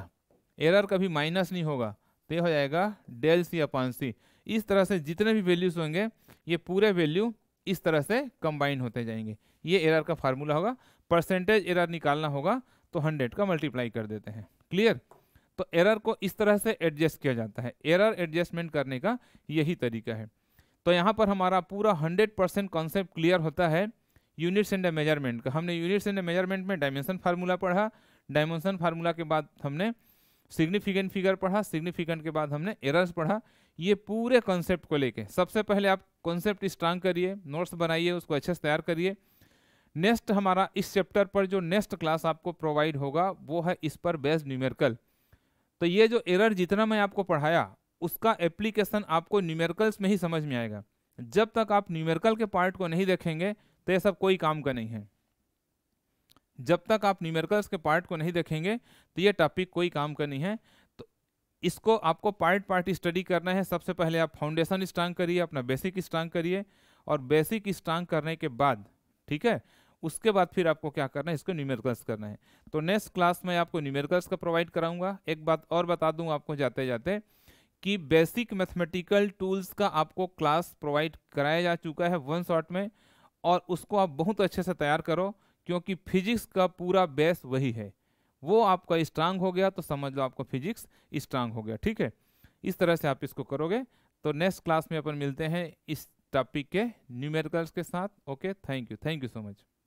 एरर कभी माइनस नहीं होगा तो हो जाएगा डेल सी अपान सी इस तरह से जितने भी वैल्यूज होंगे ये पूरे वैल्यू इस तरह से कंबाइन होते जाएंगे ये एरर का फार्मूला होगा परसेंटेज एरर निकालना होगा तो हंड्रेड का मल्टीप्लाई कर देते हैं क्लियर तो एरर को इस तरह से एडजस्ट किया जाता है एरर एडजस्टमेंट करने का यही तरीका है तो यहाँ पर हमारा पूरा हंड्रेड परसेंट कॉन्सेप्ट क्लियर होता है यूनिट्स एंड मेजरमेंट का हमने यूनिट्स एंड मेजरमेंट में डायमेंशन फार्मूला पढ़ा डायमेंशन फार्मूला के बाद हमने सिग्निफिकेंट फिगर पढ़ा सिग्निफिकेंट के बाद हमने एरर्स पढ़ा ये पूरे कॉन्सेप्ट को लेके सबसे पहले आप कॉन्सेप्ट स्ट्रांग करिए नोट्स बनाइए उसको अच्छे से तैयार करिए नेक्स्ट हमारा इस चैप्टर पर जो नेक्स्ट क्लास आपको प्रोवाइड होगा वो है इस पर बेस्ड न्यूमेरिकल तो ये जो एरर जितना मैं आपको पढ़ाया उसका एप्लीकेशन आपको न्यूमेरिकल्स में ही समझ में आएगा जब तक आप न्यूमेरिकल के पार्ट को नहीं देखेंगे तो ये सब कोई काम का नहीं है जब तक आप न्यूमेरिकल्स के पार्ट को नहीं देखेंगे तो ये टॉपिक कोई काम का नहीं है तो इसको आपको पार्ट पार्ट स्टडी करना है सबसे पहले आप फाउंडेशन स्ट्रांग करिए अपना बेसिक स्ट्रांग करिए और बेसिक स्ट्रांग करने के बाद ठीक है उसके बाद फिर आपको क्या करना है इसको न्यूमेरिकल्स करना है तो नेक्स्ट क्लास में आपको न्यूमेरिकल्स का प्रोवाइड कराऊंगा एक बात और बता दूँ आपको जाते जाते कि बेसिक मैथमेटिकल टूल्स का आपको क्लास प्रोवाइड कराया जा चुका है वन शॉट में और उसको आप बहुत अच्छे से तैयार करो क्योंकि फिजिक्स का पूरा बेस वही है वो आपका स्ट्रांग हो गया तो समझ लो आपका फिजिक्स स्ट्रांग हो गया ठीक है इस तरह से आप इसको करोगे तो नेक्स्ट क्लास में अपन मिलते हैं इस टॉपिक के न्यूमेरिकल्स के साथ okay thank you thank you so much